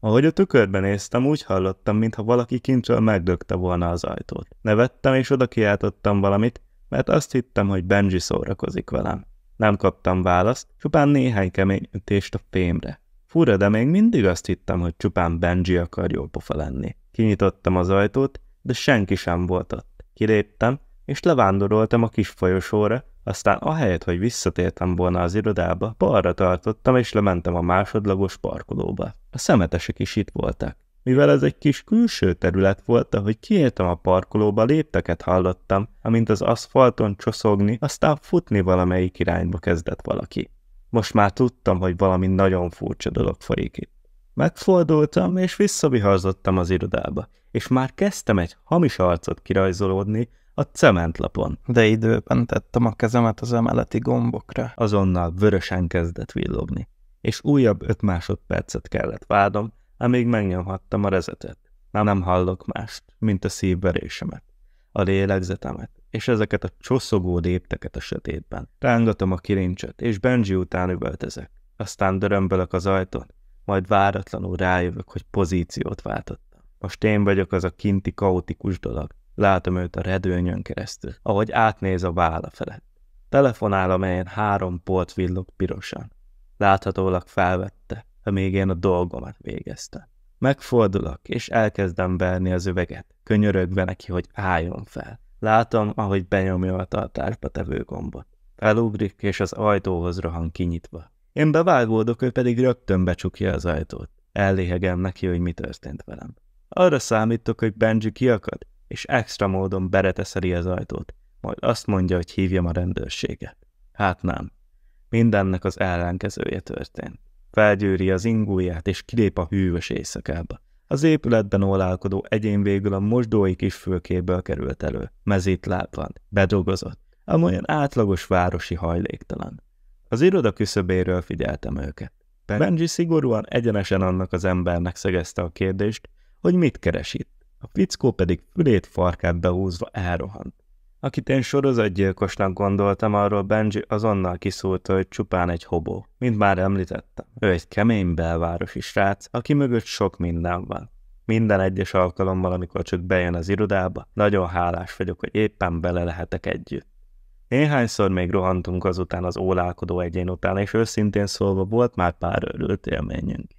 Ahogy a tükörben néztem, úgy hallottam, mintha valaki kintről megdögte volna az ajtót. Nevettem és oda kiáltottam valamit, mert azt hittem, hogy Benji szórakozik velem. Nem kaptam választ, csupán néhány kemény ütést a fémre. Fura, de még mindig azt hittem, hogy csupán Benji akar jól pofa lenni. Kinyitottam az ajtót, de senki sem volt ott. Kiléptem, és levándoroltam a kis folyosóra, aztán ahelyett, hogy visszatértem volna az irodába, balra tartottam, és lementem a másodlagos parkolóba. A szemetesek is itt voltak. Mivel ez egy kis külső terület volt, ahogy kiértem a parkolóba, lépteket hallottam, amint az aszfalton csoszogni, aztán futni valamelyik irányba kezdett valaki. Most már tudtam, hogy valami nagyon furcsa dolog folyik itt. Megfordultam, és visszaviharzottam az irodába, és már kezdtem egy hamis arcot kirajzolódni, a cementlapon. De időben tettem a kezemet az emeleti gombokra. Azonnal vörösen kezdett villogni, és újabb öt másodpercet kellett vádom, amíg megnyomhattam a rezetet. Nem, nem hallok mást, mint a szívverésemet, a lélegzetemet, és ezeket a csosszogó lépteket a sötétben. Rángatom a kilincset, és Benji után üvöltezek. Aztán dörömbölök az ajtón, majd váratlanul rájövök, hogy pozíciót váltottam. Most én vagyok az a kinti kaotikus dolog, Látom őt a redőnyön keresztül, ahogy átnéz a vála felett. Telefonál, amelyen három polt villog pirosan. Láthatólag felvette, amíg én a dolgomat végezte. Megfordulok, és elkezdem verni az üveget, könyörögve neki, hogy álljon fel. Látom, ahogy benyomja a tartásba tevő gombot. Elugrik, és az ajtóhoz rohan kinyitva. Én bevágódok, ő pedig rögtön becsukja az ajtót. Elléhegem neki, hogy mi történt velem. Arra számítok, hogy Benji kiakad, és extra módon bereteszeli az ajtót, majd azt mondja, hogy hívjam a rendőrséget. Hát nem. Mindennek az ellenkezője történt. Felgyűri az ingóját, és kilép a hűvös éjszakába. Az épületben olálkodó egyén végül a mosdói kis fülkéből került elő, mezít lábban, bedolgozott, amolyan átlagos városi hajléktalan. Az iroda küszöbéről figyeltem őket. Benji szigorúan egyenesen annak az embernek szegezte a kérdést, hogy mit keres itt. A fickó pedig fülét farkát behúzva elrohant. Akit én sorozatgyilkosnak gondoltam, arról Benji azonnal kiszólta, hogy csupán egy hobó. Mint már említettem, ő egy kemény belvárosi srác, aki mögött sok minden van. Minden egyes alkalommal, amikor csak bejön az irodába, nagyon hálás vagyok, hogy éppen bele lehetek együtt. Néhányszor még rohantunk azután az ólálkodó egyén után, és őszintén szólva volt már pár örült élményünk.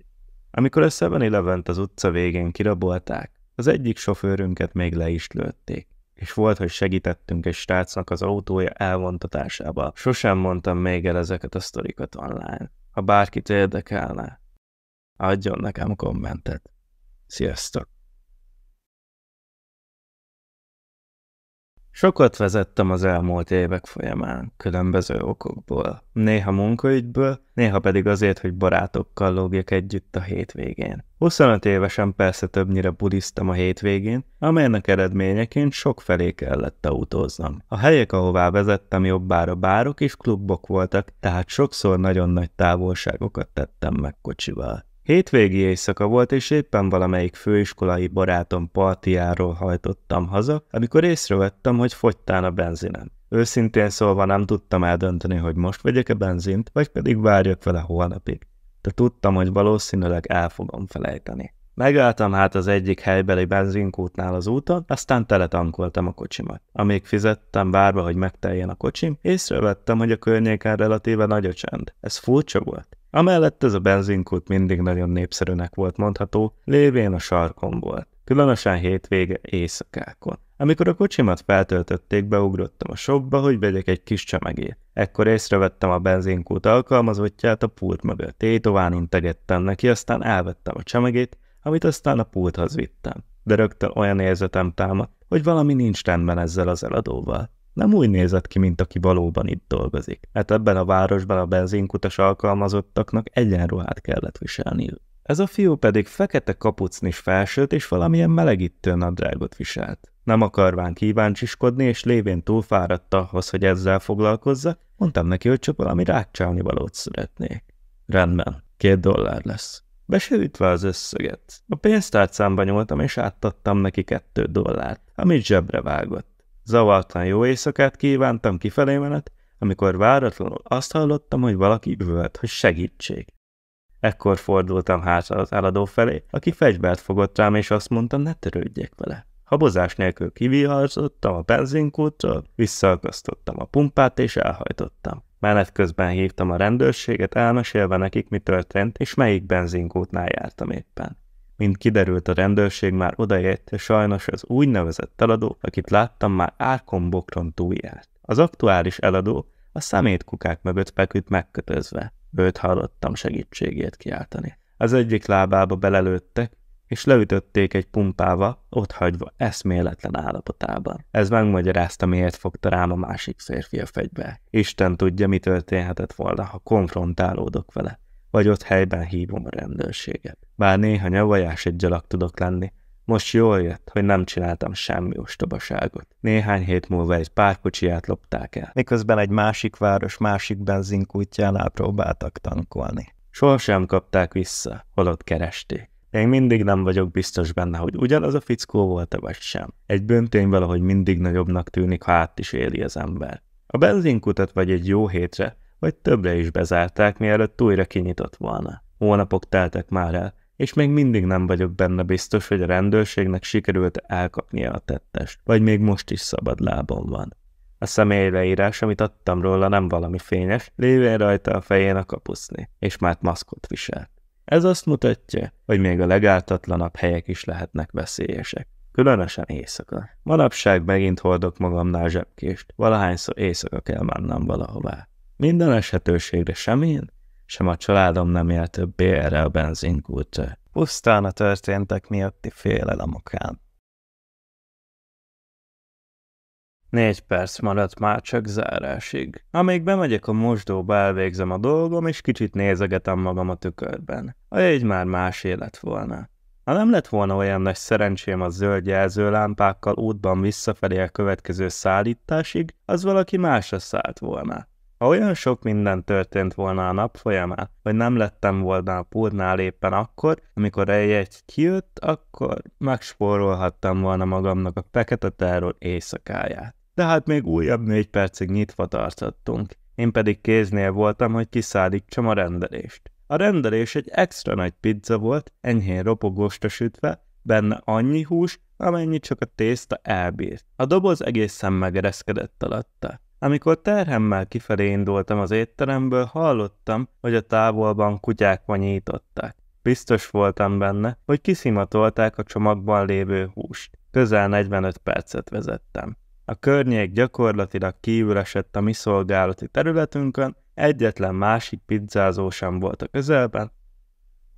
Amikor a 7 az utca végén kirabolták, az egyik sofőrünket még le is lőtték és volt, hogy segítettünk egy srácnak az autója elvontatásába. Sosem mondtam még el ezeket a sztorikat online. Ha bárkit érdekelne, adjon nekem kommentet. Sziasztok! Sokat vezettem az elmúlt évek folyamán, különböző okokból. Néha munkaügyből, néha pedig azért, hogy barátokkal lógjak együtt a hétvégén. 25 évesen persze többnyire buddhiztam a hétvégén, amelynek eredményeként sok felé kellett autóznom. A helyek, ahová vezettem jobbára bárok és klubok voltak, tehát sokszor nagyon nagy távolságokat tettem meg kocsival. Hétvégi éjszaka volt, és éppen valamelyik főiskolai barátom partiáról hajtottam haza, amikor észrevettem, hogy fogytán a benzinem. Őszintén szólva nem tudtam eldönteni, hogy most vegyek-e benzint, vagy pedig várjak vele holnapig, de tudtam, hogy valószínűleg el fogom felejteni. Megálltam hát az egyik helybeli benzinkútnál az úton, aztán teletankoltam a kocsimat. Amíg fizettem, várva, hogy megteljen a kocsim, észrevettem, hogy a környéken relatíve nagy a csend. Ez furcsa volt. Amellett ez a benzinkút mindig nagyon népszerűnek volt mondható, lévén a sarkon volt, különösen hétvége éjszakákon. Amikor a kocsimat feltöltötték, beugrottam a sokba, hogy vegyek egy kis csemegét. Ekkor észrevettem a benzinkút alkalmazottját a pult mögött, tétován integettem neki, aztán elvettem a csemegét, amit aztán a pulthoz vittem. De rögtön olyan érzetem támadt, hogy valami nincs rendben ezzel az eladóval nem úgy nézett ki, mint aki valóban itt dolgozik. Hát ebben a városban a benzinkutas alkalmazottaknak egyenruhát kellett viselniük. Ez a fiú pedig fekete kapucnis felsőt és valamilyen melegítő nadrágot viselt. Nem akarván kíváncsiskodni, és lévén túlfáradt ahhoz, hogy ezzel foglalkozza, mondtam neki, hogy csak valami rákcsálni valót szeretnék. Rendben, két dollár lesz. Besőítve az összeget. A pénztárcámba nyúltam, és átadtam neki kettő dollárt, amit zsebre vágott. Zavartan jó éjszakát kívántam kifelé menet, amikor váratlanul azt hallottam, hogy valaki üvölt, hogy segítség. Ekkor fordultam hátra az eladó felé, aki fegyvert fogott rám, és azt mondta, ne törődjek vele. Habozás nélkül kiviharzottam a benzinkútról, visszaakasztottam a pumpát, és elhajtottam. Menet közben hívtam a rendőrséget, elmesélve nekik, mi történt, és melyik benzinkútnál jártam éppen. Mint kiderült a rendőrség már odaért, és sajnos az úgynevezett eladó, akit láttam már bokron túljárt. Az aktuális eladó a kukák mögött feküdt megkötözve. Őt hallottam segítségét kiáltani. Az egyik lábába belelőttek, és leütötték egy pumpával, hagyva eszméletlen állapotában. Ez megmagyarázta, miért fogta rám a másik férfi a fegybe. Isten tudja, mi történhetett volna, ha konfrontálódok vele vagy ott helyben hívom a rendőrséget. Bár néha nyavajás egy gyalak tudok lenni, most jól jött, hogy nem csináltam semmi ostobaságot. Néhány hét múlva egy pár kocsiját lopták el. Miközben egy másik város másik benzinkútjánál próbáltak tankolni. Sohasem kapták vissza, holott keresték. Én mindig nem vagyok biztos benne, hogy ugyanaz a fickó volt-e vagy sem. Egy böntény valahogy mindig nagyobbnak tűnik, ha át is éli az ember. A benzinkutat vagy egy jó hétre vagy többre is bezárták, mielőtt újra kinyitott volna. Hónapok teltek már el, és még mindig nem vagyok benne biztos, hogy a rendőrségnek sikerült elkapnia a tettest, vagy még most is szabad lábon van. A személyreírás, amit adtam róla, nem valami fényes, lévén rajta a fején a kapuszni, és már maszkot viselt. Ez azt mutatja, hogy még a legáltatlanabb helyek is lehetnek veszélyesek. Különösen éjszaka. Manapság megint hordok magamnál zsebkést, valahányszor éjszaka kell mennem valahová. Minden esetőségre sem én, sem a családom nem él többé erre a benzinkút. Pusztán a történtek miatti félelem okán. Négy perc maradt már csak zárásig. Amíg bemegyek a mosdóba, elvégzem a dolgom, és kicsit nézegetem magam a tükörben. A egy már más élet volna. Ha nem lett volna olyan nagy szerencsém a zöld jelző lámpákkal útban visszafelé a következő szállításig, az valaki másra szállt volna. Ha olyan sok minden történt volna a nap folyamán, vagy nem lettem volna a púrnál éppen akkor, amikor egy kijött, akkor megspórolhattam volna magamnak a fekete terror éjszakáját. De hát még újabb négy percig nyitva tartottunk. Én pedig kéznél voltam, hogy kiszállítsam a rendelést. A rendelés egy extra nagy pizza volt, enyhén ropogósta sütve, benne annyi hús, amennyi csak a tészta elbírt. A doboz egészen megereszkedett alatta. Amikor terhemmel kifelé indultam az étteremből, hallottam, hogy a távolban kutyák vanyították. Biztos voltam benne, hogy kiszimatolták a csomagban lévő húst. Közel 45 percet vezettem. A környék gyakorlatilag kívül esett a mi szolgálati területünkön, egyetlen másik pizzázó sem volt a közelben,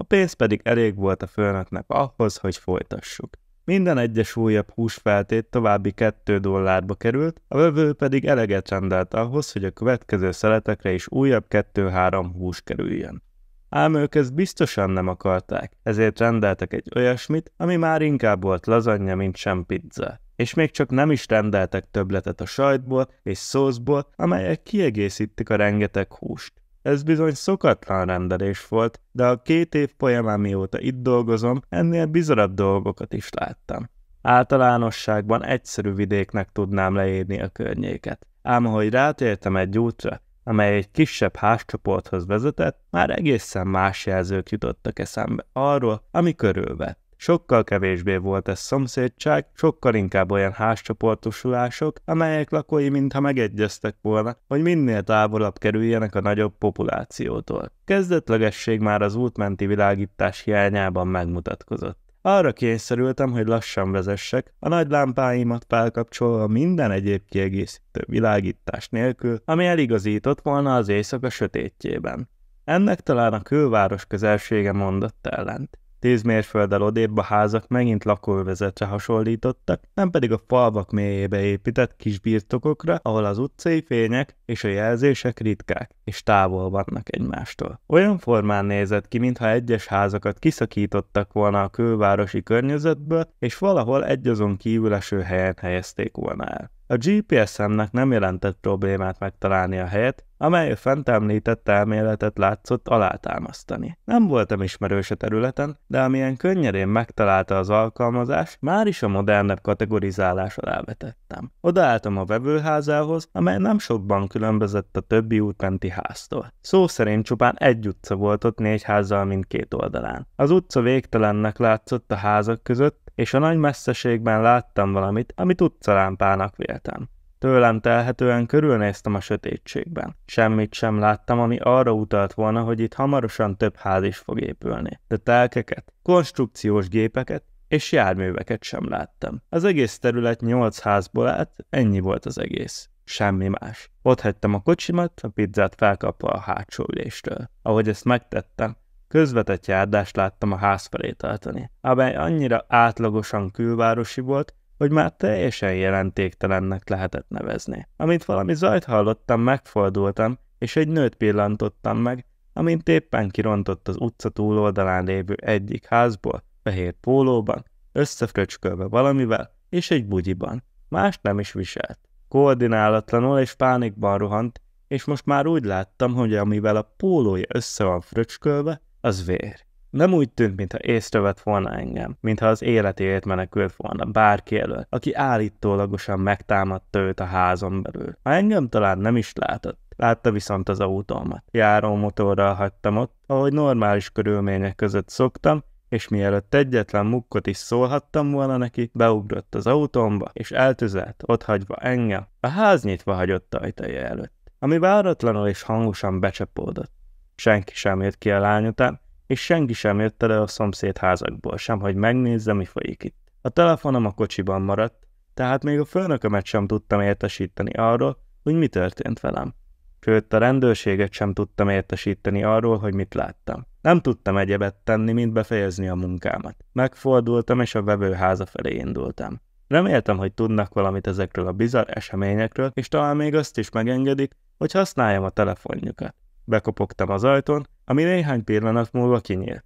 a pénz pedig elég volt a főnöknek ahhoz, hogy folytassuk. Minden egyes újabb húsfeltét további 2 dollárba került, a vevő pedig eleget rendelt ahhoz, hogy a következő szeletekre is újabb 2-3 hús kerüljön. Ám ők ezt biztosan nem akarták, ezért rendeltek egy olyasmit, ami már inkább volt lazanya, mint sem pizza. És még csak nem is rendeltek többletet a sajtból és szószból, amelyek kiegészítik a rengeteg húst. Ez bizony szokatlan rendelés volt, de a két év folyamán mióta itt dolgozom, ennél bizarabb dolgokat is láttam. Általánosságban egyszerű vidéknek tudnám leírni a környéket. Ám ahogy rátértem egy útra, amely egy kisebb házcsoporthoz vezetett, már egészen más jelzők jutottak eszembe arról, ami körülvet. Sokkal kevésbé volt ez szomszédság, sokkal inkább olyan házcsoportosulások, amelyek lakói mintha megegyeztek volna, hogy minél távolabb kerüljenek a nagyobb populációtól. Kezdetlegesség már az útmenti világítás hiányában megmutatkozott. Arra kényszerültem, hogy lassan vezessek, a nagy lámpáimat felkapcsolva minden egyéb kiegészítő világítás nélkül, ami eligazított volna az éjszaka sötétjében. Ennek talán a külváros közelsége mondott ellent. Tíz mérfölddel odébb a házak megint lakóvezetre hasonlítottak, nem pedig a falvak mélyébe épített kis birtokokra, ahol az utcai fények és a jelzések ritkák, és távol vannak egymástól. Olyan formán nézett ki, mintha egyes házakat kiszakítottak volna a külvárosi környezetből, és valahol egyazon kívül eső helyen helyezték volna el. A gps nek nem jelentett problémát megtalálni a helyet, amely a fent említett elméletet látszott alátámasztani. Nem voltam ismerős a területen, de amilyen könnyedén megtalálta az alkalmazás, már is a modernebb kategorizálás alá vetettem. Odaálltam a vevőházához, amely nem sokban különbözött a többi útmenti háztól. Szó szerint csupán egy utca volt ott négy házzal mindkét oldalán. Az utca végtelennek látszott a házak között, és a nagy messzeségben láttam valamit, amit utcalámpának véltem. Tőlem telhetően körülnéztem a sötétségben. Semmit sem láttam, ami arra utalt volna, hogy itt hamarosan több ház is fog épülni. De telkeket, konstrukciós gépeket és járműveket sem láttam. Az egész terület nyolc házból állt, ennyi volt az egész semmi más. Ott hagytam a kocsimat, a pizzát felkapva a hátsó üléstől. Ahogy ezt megtettem, Közvetett járdást láttam a ház felé tartani, amely annyira átlagosan külvárosi volt, hogy már teljesen jelentéktelennek lehetett nevezni. Amint valami zajt hallottam, megfordultam, és egy nőt pillantottam meg, amint éppen kirontott az utca túloldalán lévő egyik házból, fehér pólóban, összefröcskölve valamivel, és egy bugyiban. Más nem is viselt. Koordinálatlanul és pánikban rohant, és most már úgy láttam, hogy amivel a pólója össze van fröcskölve, az vér. Nem úgy tűnt, mintha észrevett volna engem, mintha az életéért menekült volna bárki elől, aki állítólagosan megtámadta őt a házon belül. Ha engem talán nem is látott, látta viszont az autómat. Járó motorral hagytam ott, ahogy normális körülmények között szoktam, és mielőtt egyetlen mukkot is szólhattam volna neki, beugrott az autómba, és eltüzelt, hagyva engem, a ház nyitva hagyott ajtaja előtt, ami váratlanul és hangosan becsapódott senki sem jött ki a lány után, és senki sem jött elő a szomszéd házakból sem, hogy megnézze, mi folyik itt. A telefonom a kocsiban maradt, tehát még a főnökömet sem tudtam értesíteni arról, hogy mi történt velem. Sőt, a rendőrséget sem tudtam értesíteni arról, hogy mit láttam. Nem tudtam egyebet tenni, mint befejezni a munkámat. Megfordultam, és a vevőháza felé indultam. Reméltem, hogy tudnak valamit ezekről a bizarr eseményekről, és talán még azt is megengedik, hogy használjam a telefonjukat. Bekopogtam az ajtón, ami néhány pillanat múlva kinyílt.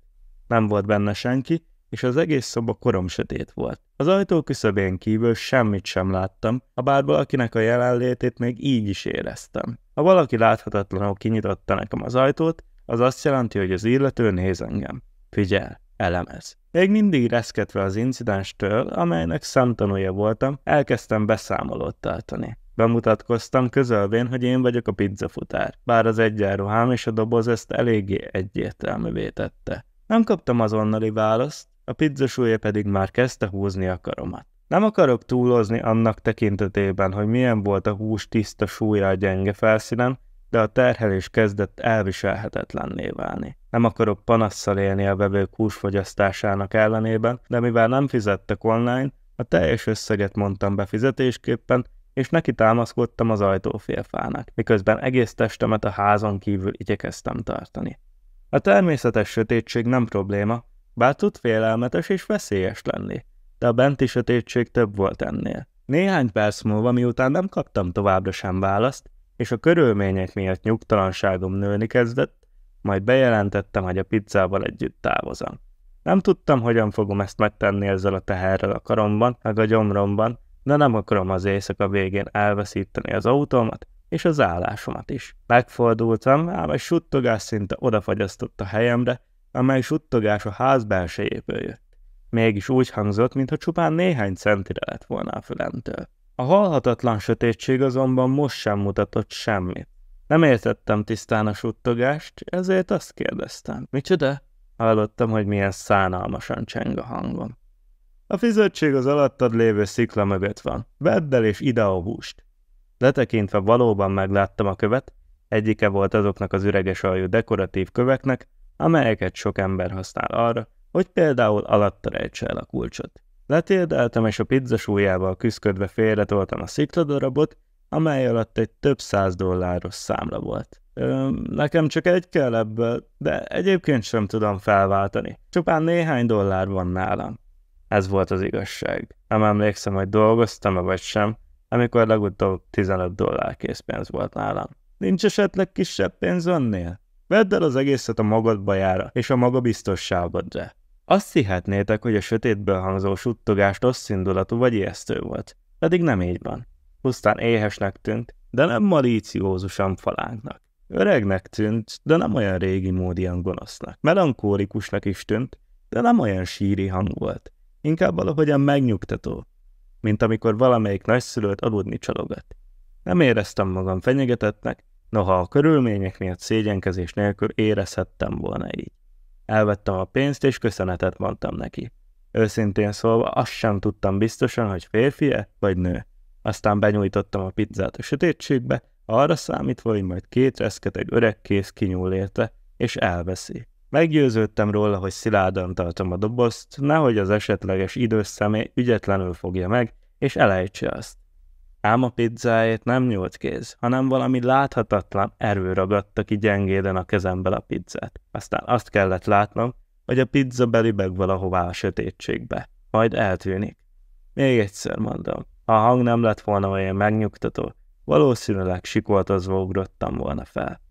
Nem volt benne senki, és az egész szoba korom sötét volt. Az ajtó küszöbén kívül semmit sem láttam, A bár valakinek a jelenlétét még így is éreztem. Ha valaki láthatatlanul kinyitotta nekem az ajtót, az azt jelenti, hogy az illető néz engem. Figyel, elemez. Még mindig reszketve az incidenstől, amelynek szemtanúja voltam, elkezdtem beszámolót tartani. Bemutatkoztam közölvén, hogy én vagyok a pizzafutár, bár az egyenruhám és a doboz ezt eléggé egyértelművé tette. Nem kaptam azonnali választ, a pizzasúlya pedig már kezdte húzni a karomat. Nem akarok túlozni annak tekintetében, hogy milyen volt a hús tiszta súlya a gyenge felszínen, de a terhelés kezdett elviselhetetlenné válni. Nem akarok panasszal élni a vevők húsfogyasztásának ellenében, de mivel nem fizettek online, a teljes összeget mondtam be fizetésképpen, és neki támaszkodtam az ajtófélfának, miközben egész testemet a házon kívül igyekeztem tartani. A természetes sötétség nem probléma, bár tud félelmetes és veszélyes lenni, de a benti sötétség több volt ennél. Néhány perc múlva, miután nem kaptam továbbra sem választ, és a körülmények miatt nyugtalanságom nőni kezdett, majd bejelentettem, hogy a pizzával együtt távozom. Nem tudtam, hogyan fogom ezt megtenni ezzel a teherrel a karomban, meg a gyomromban, de nem akarom az éjszaka végén elveszíteni az autómat és az állásomat is. Megfordultam, ám egy suttogás szinte odafagyasztott a helyemre, amely suttogás a ház belsejéből jött. Mégis úgy hangzott, mintha csupán néhány centire lett volna a fülentől. A halhatatlan sötétség azonban most sem mutatott semmit. Nem értettem tisztán a suttogást, ezért azt kérdeztem. Micsoda? Hallottam, hogy milyen szánalmasan cseng a hangom. A fizetség az alattad lévő szikla mögött van. Vedd el és ide a húst. Letekintve valóban megláttam a követ, egyike volt azoknak az üreges aljú dekoratív köveknek, amelyeket sok ember használ arra, hogy például alatta rejtse el a kulcsot. Letérdeltem, és a pizza súlyával küzdködve félretoltam a szikladarabot, amely alatt egy több száz dolláros számla volt. Ö, nekem csak egy kell ebből, de egyébként sem tudom felváltani. Csupán néhány dollár van nálam. Ez volt az igazság. Nem emlékszem, hogy dolgoztam-e vagy sem, amikor legutóbb 15 dollár készpénz volt nálam. Nincs esetleg kisebb pénz önnél? Vedd el az egészet a magad bajára és a biztosságodra. Azt hihetnétek, hogy a sötétből hangzó suttogás rossz indulatú vagy ijesztő volt, pedig nem így van. Pusztán éhesnek tűnt, de nem malíciózusan falánknak. Öregnek tűnt, de nem olyan régi módian gonosznak. Melankórikusnak is tűnt, de nem olyan síri hang volt. Inkább valahogyan megnyugtató, mint amikor valamelyik nagyszülőt aludni csalogat. Nem éreztem magam fenyegetettnek, noha a körülmények miatt szégyenkezés nélkül érezhettem volna így. Elvettem a pénzt, és köszönetet mondtam neki. Őszintén szólva azt sem tudtam biztosan, hogy férfi-e vagy nő. Aztán benyújtottam a pizzát a sötétségbe, arra számítva, hogy majd két reszketeg öreg kéz kinyúl érte, és elveszi. Meggyőződtem róla, hogy szilárdan tartom a dobozt, nehogy az esetleges idős személy ügyetlenül fogja meg, és elejtse azt. Ám a pizzáért nem nyúlt kéz, hanem valami láthatatlan erő ragadta ki gyengéden a kezemből a pizzát. Aztán azt kellett látnom, hogy a pizza belibeg valahová a sötétségbe, majd eltűnik. Még egyszer mondom, ha a hang nem lett volna olyan megnyugtató, valószínűleg sikoltozva ugrottam volna fel.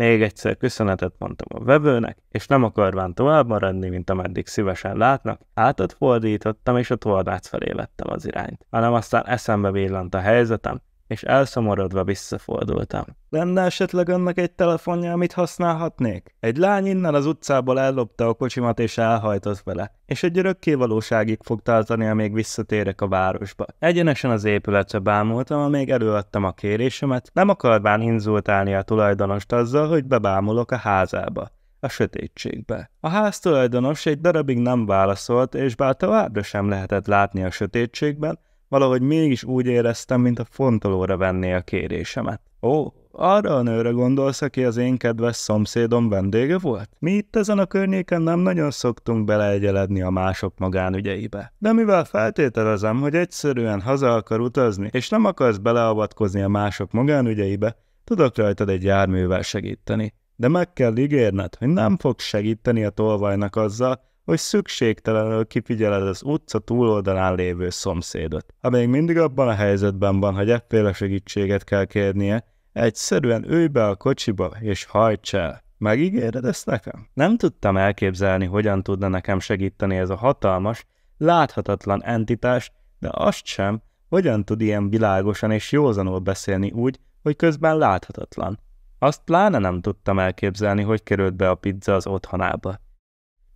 Még egyszer köszönetet mondtam a vevőnek, és nem akarván tovább maradni, mint ameddig szívesen látnak, átat fordítottam, és a tornác felé vettem az irányt. Hanem aztán eszembe villant a helyzetem, és elszomorodva visszafordultam. Lenne esetleg önnek egy telefonja, amit használhatnék? Egy lány innen az utcából ellopta a kocsimat és elhajtott vele, és egy örökké valóságig fog tartani, amíg visszatérek a városba. Egyenesen az épületre bámultam, amíg előadtam a kérésemet, nem akarván inzultálni a tulajdonost azzal, hogy bebámulok a házába a sötétségbe. A ház tulajdonos egy darabig nem válaszolt, és bár továbbra sem lehetett látni a sötétségben, Valahogy mégis úgy éreztem, mint a fontolóra venné a kérésemet. Ó, arra a nőre gondolsz, aki az én kedves szomszédom vendége volt? Mi itt ezen a környéken nem nagyon szoktunk beleegyeledni a mások magánügyeibe. De mivel feltételezem, hogy egyszerűen haza akar utazni, és nem akarsz beleavatkozni a mások magánügyeibe, tudok rajtad egy járművel segíteni. De meg kell ígérned, hogy nem fogsz segíteni a tolvajnak azzal, hogy szükségtelenül kifigyeled az utca túloldalán lévő szomszédot. Ha még mindig abban a helyzetben van, hogy efféle segítséget kell kérnie, egyszerűen ülj be a kocsiba és hajts el. Megígéred ezt nekem? Nem tudtam elképzelni, hogyan tudna nekem segíteni ez a hatalmas, láthatatlan entitás, de azt sem, hogyan tud ilyen világosan és józanul beszélni úgy, hogy közben láthatatlan. Azt pláne nem tudtam elképzelni, hogy került be a pizza az otthonába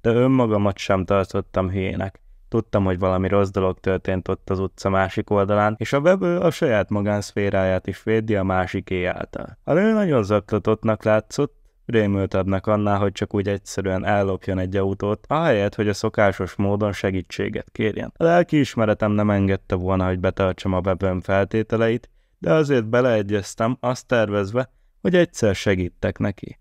de önmagamat sem tartottam hülyének. Tudtam, hogy valami rossz dolog történt ott az utca másik oldalán, és a vevő a saját magánszféráját is védi a másik által. A nő nagyon zaklatottnak látszott, adnak annál, hogy csak úgy egyszerűen ellopjon egy autót, ahelyett, hogy a szokásos módon segítséget kérjen. A ismeretem nem engedte volna, hogy betartsam a webön feltételeit, de azért beleegyeztem, azt tervezve, hogy egyszer segítek neki.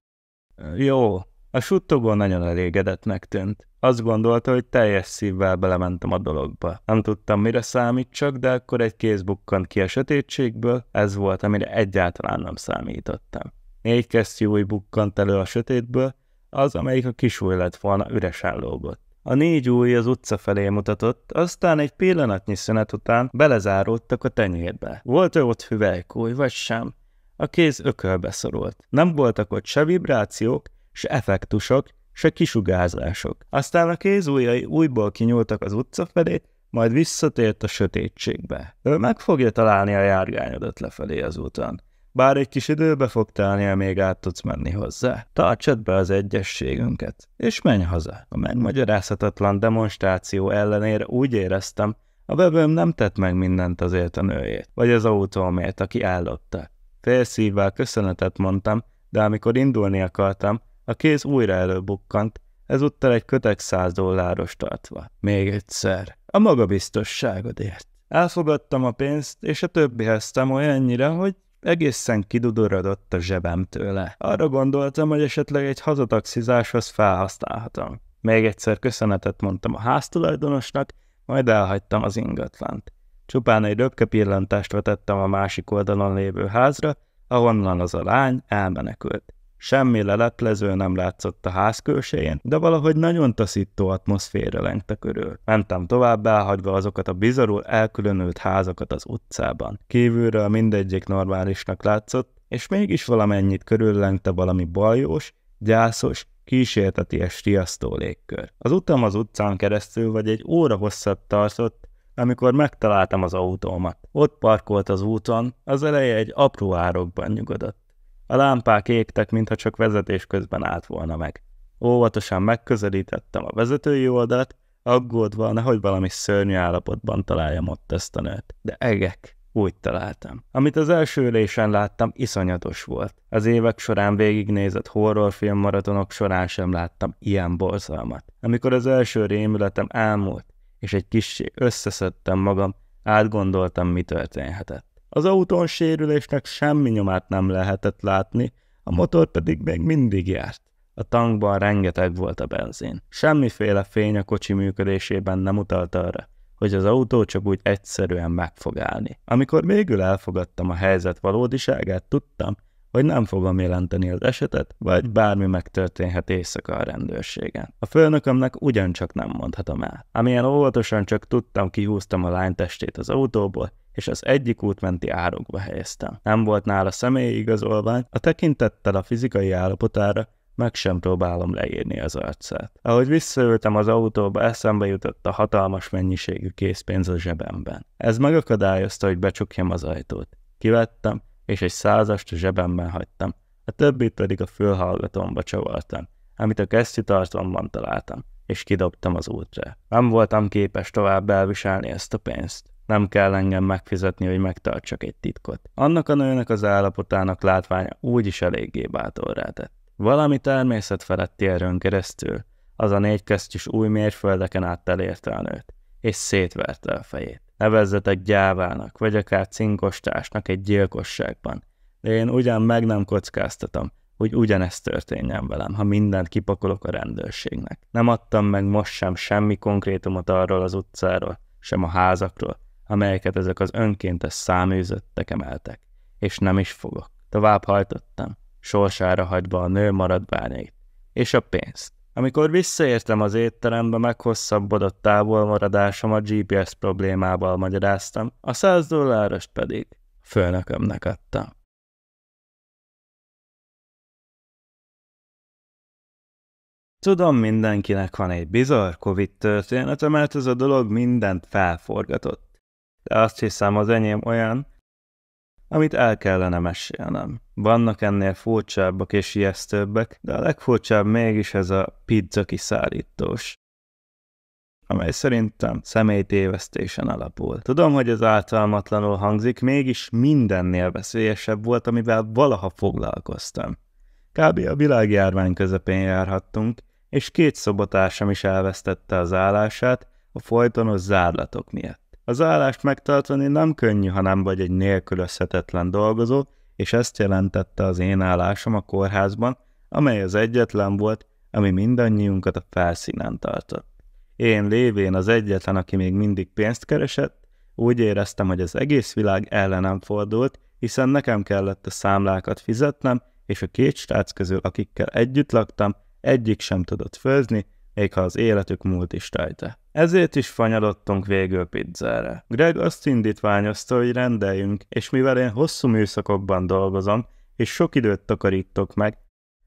Jó, a suttogó nagyon elégedettnek tűnt. Azt gondolta, hogy teljes szívvel belementem a dologba. Nem tudtam, mire számítsak, de akkor egy kéz bukkant ki a sötétségből, ez volt, amire egyáltalán nem számítottam. Négy kesztyű új bukkant elő a sötétből, az, amelyik a új lett volna, üresen lógott. A négy új az utca felé mutatott, aztán egy pillanatnyi szünet után belezáródtak a tenyérbe. Volt-e ott hüvelykúj, vagy sem? A kéz ökölbe szorult. Nem voltak ott se vibrációk, se effektusok, se kisugázások. Aztán a kézújai újból kinyúltak az utca felé, majd visszatért a sötétségbe. Ő meg fogja találni a járgányodat lefelé az úton. Bár egy kis időbe fog telni, még át tudsz menni hozzá. Tartsad be az egyességünket, és menj haza. A megmagyarázhatatlan demonstráció ellenére úgy éreztem, a bebőm nem tett meg mindent azért a nőjét, vagy az autómért, aki állotta. Félszívvel köszönetet mondtam, de amikor indulni akartam, a kéz újra előbukkant, ezúttal egy kötek száz dolláros tartva. Még egyszer. A magabiztosságodért. Elfogadtam a pénzt, és a többihez olyannyira, hogy egészen kidudorodott a zsebem tőle. Arra gondoltam, hogy esetleg egy hazataxizáshoz felhasználhatom. Még egyszer köszönetet mondtam a háztulajdonosnak, majd elhagytam az ingatlant. Csupán egy röpke pillantást vetettem a másik oldalon lévő házra, ahonnan az a lány elmenekült. Semmi leleplező nem látszott a ház külsején, de valahogy nagyon taszító atmoszféra lengte körül. Mentem tovább, elhagyva azokat a bizarul elkülönült házakat az utcában. Kívülről mindegyik normálisnak látszott, és mégis valamennyit körüllengte valami baljós, gyászos, kísérteties riasztó légkör. Az utam az utcán keresztül vagy egy óra hosszabb tartott, amikor megtaláltam az autómat. Ott parkolt az úton, az eleje egy apró árokban nyugodott. A lámpák égtek, mintha csak vezetés közben állt volna meg. Óvatosan megközelítettem a vezetői oldalt, aggódva, nehogy valami szörnyű állapotban találjam ott ezt a nőt. De egek, úgy találtam. Amit az első ülésen láttam, iszonyatos volt. Az évek során végignézett horrorfilm maratonok során sem láttam ilyen borzalmat. Amikor az első rémületem elmúlt, és egy kicsi összeszedtem magam, átgondoltam, mi történhetett. Az autón sérülésnek semmi nyomát nem lehetett látni, a motor pedig még mindig járt. A tankban rengeteg volt a benzin. Semmiféle fény a kocsi működésében nem utalt arra, hogy az autó csak úgy egyszerűen meg fog állni. Amikor végül elfogadtam a helyzet valódiságát, tudtam, hogy nem fogom jelenteni az esetet, vagy bármi megtörténhet éjszaka a rendőrségen. A főnökömnek ugyancsak nem mondhatom el. Amilyen óvatosan csak tudtam, kihúztam a lány testét az autóból, és az egyik útmenti árokba helyeztem. Nem volt nála személyi igazolvány, a tekintettel a fizikai állapotára meg sem próbálom leírni az arcát. Ahogy visszaültem az autóba, eszembe jutott a hatalmas mennyiségű készpénz a zsebemben. Ez megakadályozta, hogy becsukjam az ajtót. Kivettem, és egy százast a zsebemben hagytam, a többit pedig a fülhallgatomba csavartam, amit a kesztyűtartomban találtam, és kidobtam az útra. Nem voltam képes tovább elviselni ezt a pénzt nem kell engem megfizetni, hogy megtartsak egy titkot. Annak a nőnek az állapotának látványa úgyis eléggé bátorrá tett. Valami természet feletti erőn keresztül az a négy kesztyűs új mérföldeken át elérte a nőt, és szétverte a fejét. Nevezzetek gyávának, vagy akár cinkostásnak egy gyilkosságban, de én ugyan meg nem kockáztatom, hogy ugyanezt történjen velem, ha mindent kipakolok a rendőrségnek. Nem adtam meg most sem semmi konkrétumot arról az utcáról, sem a házakról, amelyeket ezek az önkéntes száműzöttek emeltek. És nem is fogok. Tovább hajtottam, sorsára hagyva a nő maradványait. És a pénzt. Amikor visszaértem az étterembe, meghosszabbodott távolmaradásom a GPS problémával magyaráztam, a 100 dollárost pedig főnökömnek adtam. Tudom, mindenkinek van egy bizarr Covid története, mert ez a dolog mindent felforgatott de azt hiszem az enyém olyan, amit el kellene mesélnem. Vannak ennél furcsábbak és ijesztőbbek, de a legfurcsább mégis ez a pizza kiszállítós amely szerintem személytévesztésen alapul. Tudom, hogy ez általmatlanul hangzik, mégis mindennél veszélyesebb volt, amivel valaha foglalkoztam. Kb. a világjárvány közepén járhattunk, és két szobatársam is elvesztette az állását a folytonos zárlatok miatt. Az állást megtartani nem könnyű, ha nem vagy egy nélkülözhetetlen dolgozó, és ezt jelentette az én állásom a kórházban, amely az egyetlen volt, ami mindannyiunkat a felszínen tartott. Én lévén az egyetlen, aki még mindig pénzt keresett, úgy éreztem, hogy az egész világ ellenem fordult, hiszen nekem kellett a számlákat fizetnem, és a két srác közül, akikkel együtt laktam, egyik sem tudott főzni, még ha az életük múlt is rajta. Ezért is fanyalottunk végül pizzára. Greg azt indítványozta, hogy rendeljünk, és mivel én hosszú műszakokban dolgozom, és sok időt takarítok meg,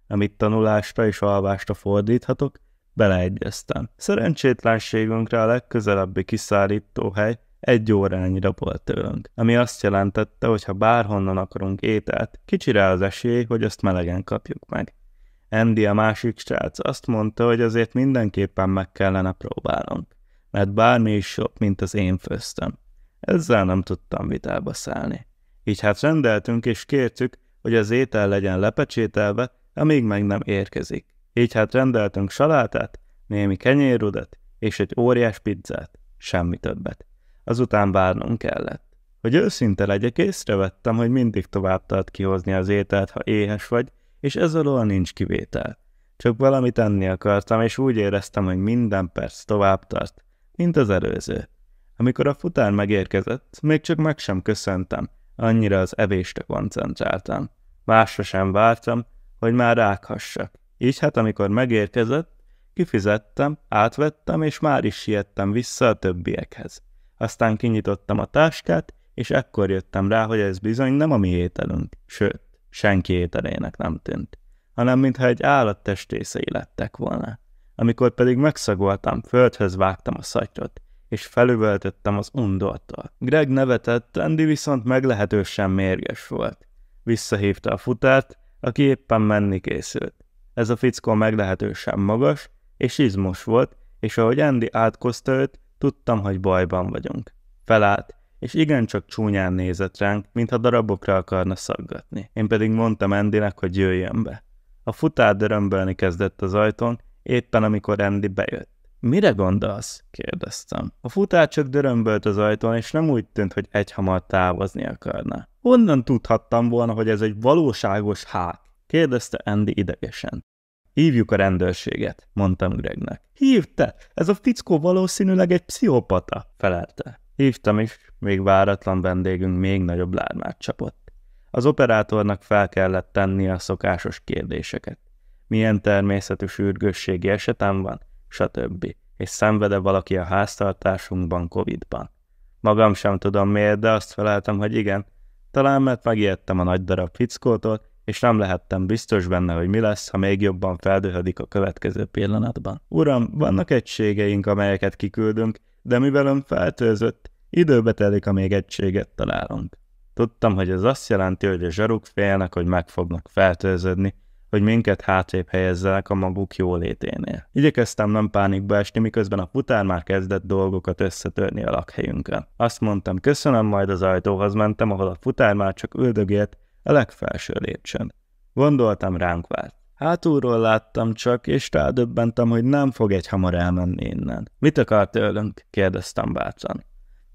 amit tanulásra és alvásra fordíthatok, beleegyeztem. Szerencsétlenségünkre a legközelebbi kiszállítóhely egy órányira volt tőlünk, ami azt jelentette, hogy ha bárhonnan akarunk ételt, kicsire az esély, hogy azt melegen kapjuk meg. Andy a másik srác azt mondta, hogy azért mindenképpen meg kellene próbálnunk mert bármi is jobb, mint az én főztem. Ezzel nem tudtam vitába szállni. Így hát rendeltünk és kértük, hogy az étel legyen lepecsételve, amíg meg nem érkezik. Így hát rendeltünk salátát, némi kenyérudat és egy óriás pizzát, semmi többet. Azután várnunk kellett. Hogy őszinte legyek, észrevettem, hogy mindig tovább tart kihozni az ételt, ha éhes vagy, és ez alól nincs kivétel. Csak valamit enni akartam, és úgy éreztem, hogy minden perc tovább tart, mint az előző. Amikor a futár megérkezett, még csak meg sem köszöntem, annyira az evésre koncentráltam. Másra sem vártam, hogy már rákhassak. Így hát amikor megérkezett, kifizettem, átvettem, és már is siettem vissza a többiekhez. Aztán kinyitottam a táskát, és ekkor jöttem rá, hogy ez bizony nem a mi ételünk, sőt, senki ételének nem tűnt, hanem mintha egy állattestészei lettek volna amikor pedig megszagoltam, földhöz vágtam a szatyrot, és felüvöltöttem az undortól. Greg nevetett, Andy viszont meglehetősen mérges volt. Visszahívta a futárt, aki éppen menni készült. Ez a fickó meglehetősen magas, és izmos volt, és ahogy Andy átkozta őt, tudtam, hogy bajban vagyunk. Felállt, és igencsak csúnyán nézett ránk, mintha darabokra akarna szaggatni. Én pedig mondtam Andynek hogy jöjjön be. A futár dörömbölni kezdett az ajtón, éppen amikor Andy bejött. Mire gondolsz? kérdeztem. A futár csak dörömbölt az ajtón, és nem úgy tűnt, hogy egyhamar távozni akarna. Honnan tudhattam volna, hogy ez egy valóságos hát? kérdezte Andy idegesen. Hívjuk a rendőrséget, mondtam Gregnek. Hívd te! Ez a fickó valószínűleg egy pszichopata, felelte. Hívtam is, még váratlan vendégünk még nagyobb lármát csapott. Az operátornak fel kellett tennie a szokásos kérdéseket milyen természetű sürgősségi esetem van, stb. És szenvede valaki a háztartásunkban Covid-ban. Magam sem tudom miért, de azt feleltem, hogy igen. Talán mert megijedtem a nagy darab fickótól, és nem lehettem biztos benne, hogy mi lesz, ha még jobban feldühödik a következő pillanatban. Uram, vannak egységeink, amelyeket kiküldünk, de mivel ön feltőzött, időbe telik, amíg egységet találunk. Tudtam, hogy ez azt jelenti, hogy a zsaruk félnek, hogy meg fognak feltőződni, hogy minket hátrébb helyezzenek a maguk jóléténél. Igyekeztem nem pánikba esni, miközben a futár már kezdett dolgokat összetörni a lakhelyünkön. Azt mondtam, köszönöm, majd az ajtóhoz mentem, ahol a futár már csak üldögélt a legfelső lépcsőn. Gondoltam, ránk várt. Hátulról láttam csak, és rádöbbentem, hogy nem fog egy hamar elmenni innen. Mit akart tőlünk? kérdeztem bátran.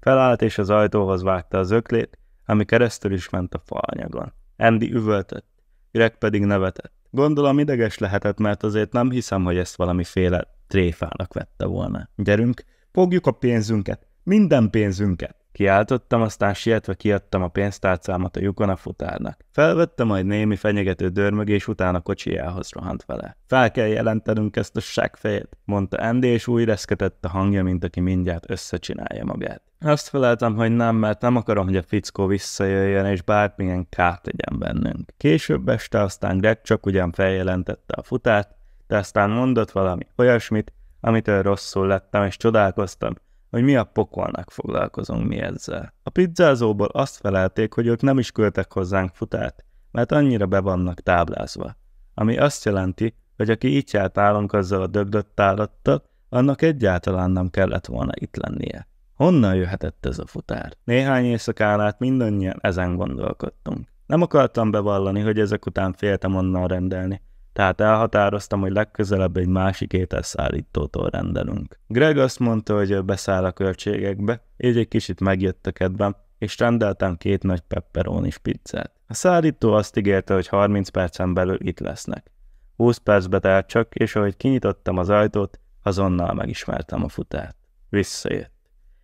Felállt és az ajtóhoz vágta az öklét, ami keresztül is ment a faanyagon. Andy üvöltött, Greg pedig nevetett. Gondolom ideges lehetett, mert azért nem hiszem, hogy ezt valamiféle tréfának vette volna. Gyerünk, fogjuk a pénzünket, minden pénzünket. Kiáltottam, aztán sietve kiadtam a pénztárcámat a lyukon a futárnak. Felvette majd némi fenyegető dörmögés után a kocsijához rohant vele. Fel kell jelentenünk ezt a seggfejet, mondta Andy, és új reszketett a hangja, mint aki mindjárt összecsinálja magát. Azt feleltem, hogy nem, mert nem akarom, hogy a fickó visszajöjjön, és bármilyen kárt tegyen bennünk. Később este aztán Greg csak ugyan feljelentette a futát, de aztán mondott valami olyasmit, amitől rosszul lettem, és csodálkoztam, hogy mi a pokolnak foglalkozunk mi ezzel. A pizzázóból azt felelték, hogy ők nem is küldtek hozzánk futát, mert annyira be vannak táblázva. Ami azt jelenti, hogy aki így járt nálunk azzal a dögdött állattal, annak egyáltalán nem kellett volna itt lennie. Honnan jöhetett ez a futár? Néhány éjszakán át mindannyian ezen gondolkodtunk. Nem akartam bevallani, hogy ezek után féltem onnan rendelni, tehát elhatároztam, hogy legközelebb egy másik ételszállítótól rendelünk. Greg azt mondta, hogy beszáll a költségekbe, így egy kicsit megjött a kedvem, és rendeltem két nagy pepperonis pizzát. A szállító azt ígérte, hogy 30 percen belül itt lesznek. 20 percbe telt csak, és ahogy kinyitottam az ajtót, azonnal megismertem a futát. Visszajött.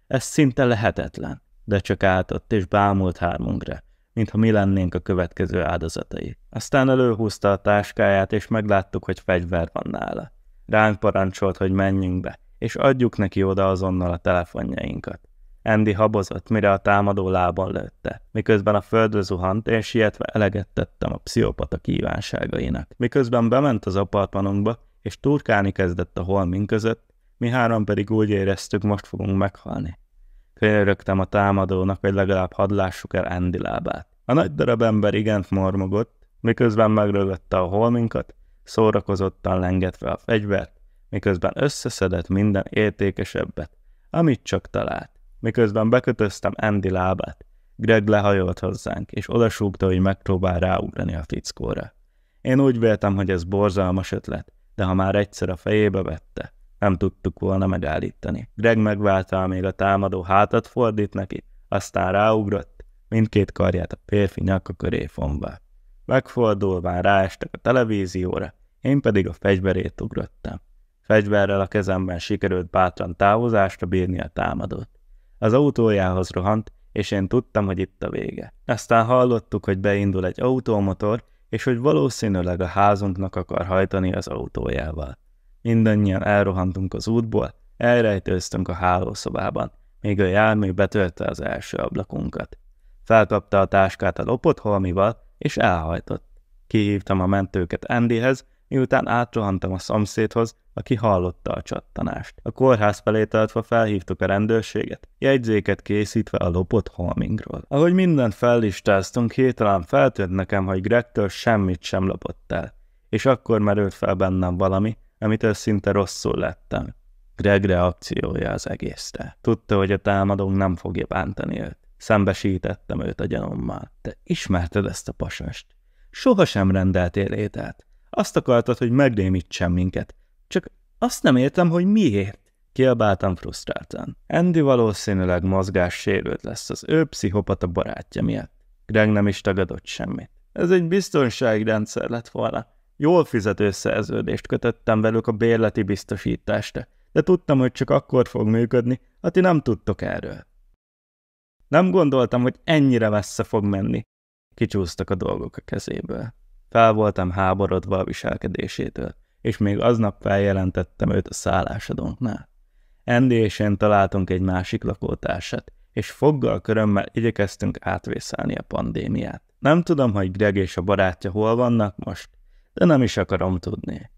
Ez szinte lehetetlen, de csak áltott és bámult hármunkra, mintha mi lennénk a következő áldozatai. Aztán előhúzta a táskáját, és megláttuk, hogy fegyver van nála. Ránk parancsolt, hogy menjünk be, és adjuk neki oda azonnal a telefonjainkat. Andy habozott, mire a támadó lábon lőtte, miközben a földre zuhant, és sietve eleget tettem a pszichopata kívánságainak. Miközben bement az apartmanunkba, és turkálni kezdett a holmin között, mi három pedig úgy éreztük, most fogunk meghalni. Könyörögtem a támadónak, hogy legalább hadd lássuk el Andy lábát. A nagy darab ember igent mormogott, miközben megrögötte a holminkat, szórakozottan lengetve a fegyvert, miközben összeszedett minden értékesebbet, amit csak talált. Miközben bekötöztem Andy lábát, Greg lehajolt hozzánk, és odasúgta, hogy megpróbál ráugrani a fickóra. Én úgy véltem, hogy ez borzalmas ötlet, de ha már egyszer a fejébe vette, nem tudtuk volna megállítani. Greg megváltál még a támadó hátat fordít neki, aztán ráugrott, mindkét karját a férfi nyaka köré fomba. Megfordulván ráestek a televízióra, én pedig a fegyverét ugrottam. Fegyverrel a kezemben sikerült bátran távozásra bírni a támadót. Az autójához rohant, és én tudtam, hogy itt a vége. Aztán hallottuk, hogy beindul egy autómotor, és hogy valószínűleg a házunknak akar hajtani az autójával. Mindannyian elrohantunk az útból, elrejtőztünk a hálószobában, még a jármű betörte az első ablakunkat. Felkapta a táskát a lopott holmival, és elhajtott. Kihívtam a mentőket Andyhez, miután átrohantam a szomszédhoz, aki hallotta a csattanást. A kórház felé tartva felhívtuk a rendőrséget, jegyzéket készítve a lopott Holmingról. Ahogy mindent fellistáztunk, hirtelen feltűnt nekem, hogy Gregtől semmit sem lopott el. És akkor merült fel bennem valami, amitől szinte rosszul lettem. Greg reakciója az egészre. Tudta, hogy a támadónk nem fogja bántani őt. Szembesítettem őt a gyanommal. Te ismerted ezt a pasast? Sohasem rendeltél ételt. Azt akartad, hogy megrémítsen minket. Csak azt nem értem, hogy miért. Kiabáltam frusztráltan. Andy valószínűleg mozgássérült lesz az ő pszichopata barátja miatt. Greg nem is tagadott semmit. Ez egy biztonságrendszer lett volna. Jól fizető szerződést kötöttem velük a bérleti biztosítást, de tudtam, hogy csak akkor fog működni, ha ti nem tudtok erről. Nem gondoltam, hogy ennyire messze fog menni. Kicsúsztak a dolgok a kezéből. Fel voltam háborodva a viselkedésétől, és még aznap feljelentettem őt a szállásadónknál. Andy és én találtunk egy másik lakótársat, és foggal körömmel igyekeztünk átvészelni a pandémiát. Nem tudom, hogy Greg és a barátja hol vannak most, de nem is akarom tudni.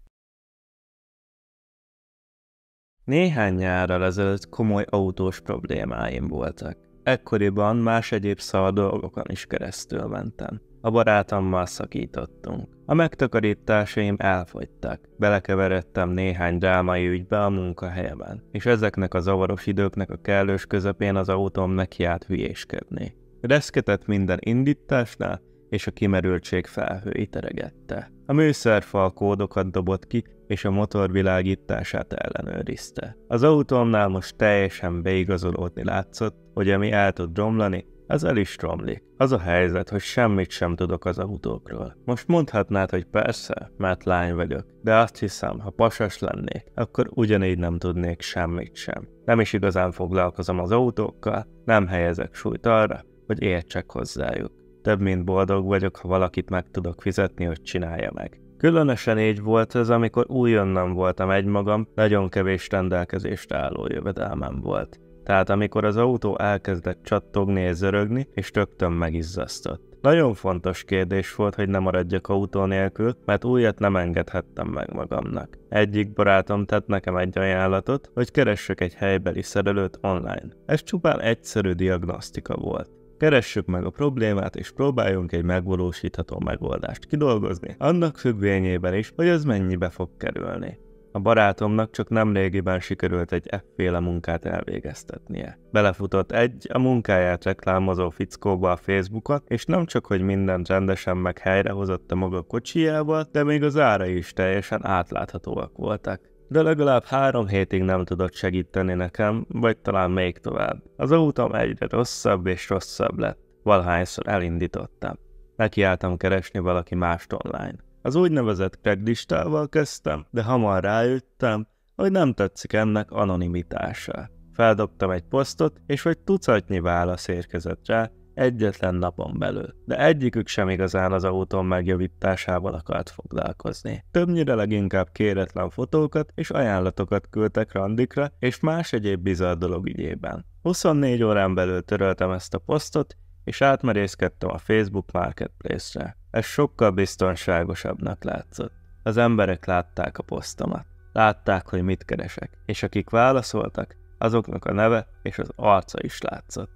Néhány nyárral ezelőtt komoly autós problémáim voltak. Ekkoriban más egyéb szar dolgokon is keresztül mentem. A barátommal szakítottunk. A megtakarításaim elfogytak. Belekeveredtem néhány drámai ügybe a munkahelyemen, és ezeknek a zavaros időknek a kellős közepén az autóm nekiállt hülyéskedni. Reszketett minden indításnál, és a kimerültség felhői teregette. A műszerfal kódokat dobott ki, és a motor világítását ellenőrizte. Az autómnál most teljesen beigazolódni látszott, hogy ami el tud romlani, az el is romlik. Az a helyzet, hogy semmit sem tudok az autókról. Most mondhatnád, hogy persze, mert lány vagyok, de azt hiszem, ha pasas lennék, akkor ugyanígy nem tudnék semmit sem. Nem is igazán foglalkozom az autókkal, nem helyezek súlyt arra, hogy értsek hozzájuk. Több mint boldog vagyok, ha valakit meg tudok fizetni, hogy csinálja meg. Különösen így volt ez, amikor újonnan voltam egymagam, nagyon kevés rendelkezést álló jövedelmem volt. Tehát amikor az autó elkezdett csattogni és zörögni, és rögtön megizzasztott. Nagyon fontos kérdés volt, hogy ne maradjak autó nélkül, mert újat nem engedhettem meg magamnak. Egyik barátom tett nekem egy ajánlatot, hogy keressek egy helybeli szerelőt online. Ez csupán egyszerű diagnosztika volt. Keressük meg a problémát, és próbáljunk egy megvalósítható megoldást kidolgozni, annak függvényében is, hogy ez mennyibe fog kerülni. A barátomnak csak nem régiben sikerült egy efféle munkát elvégeztetnie. Belefutott egy a munkáját reklámozó fickóba a Facebookon, és nem csak, hogy mindent rendesen meg helyrehozott a maga kocsijával, de még az ára is teljesen átláthatóak voltak de legalább három hétig nem tudott segíteni nekem, vagy talán még tovább. Az autom egyre rosszabb és rosszabb lett, valahányszor elindítottam. Nekiálltam keresni valaki mást online. Az úgynevezett kreglistával kezdtem, de hamar rájöttem, hogy nem tetszik ennek anonimitása. Feldobtam egy posztot, és vagy tucatnyi válasz érkezett rá, Egyetlen napon belül, de egyikük sem igazán az autón megjavításával akart foglalkozni. Többnyire leginkább kéretlen fotókat és ajánlatokat küldtek randikra és más egyéb bizarr dolog ügyében. 24 órán belül töröltem ezt a posztot, és átmerészkedtem a Facebook Marketplace-re. Ez sokkal biztonságosabbnak látszott. Az emberek látták a posztomat. Látták, hogy mit keresek, és akik válaszoltak, azoknak a neve és az arca is látszott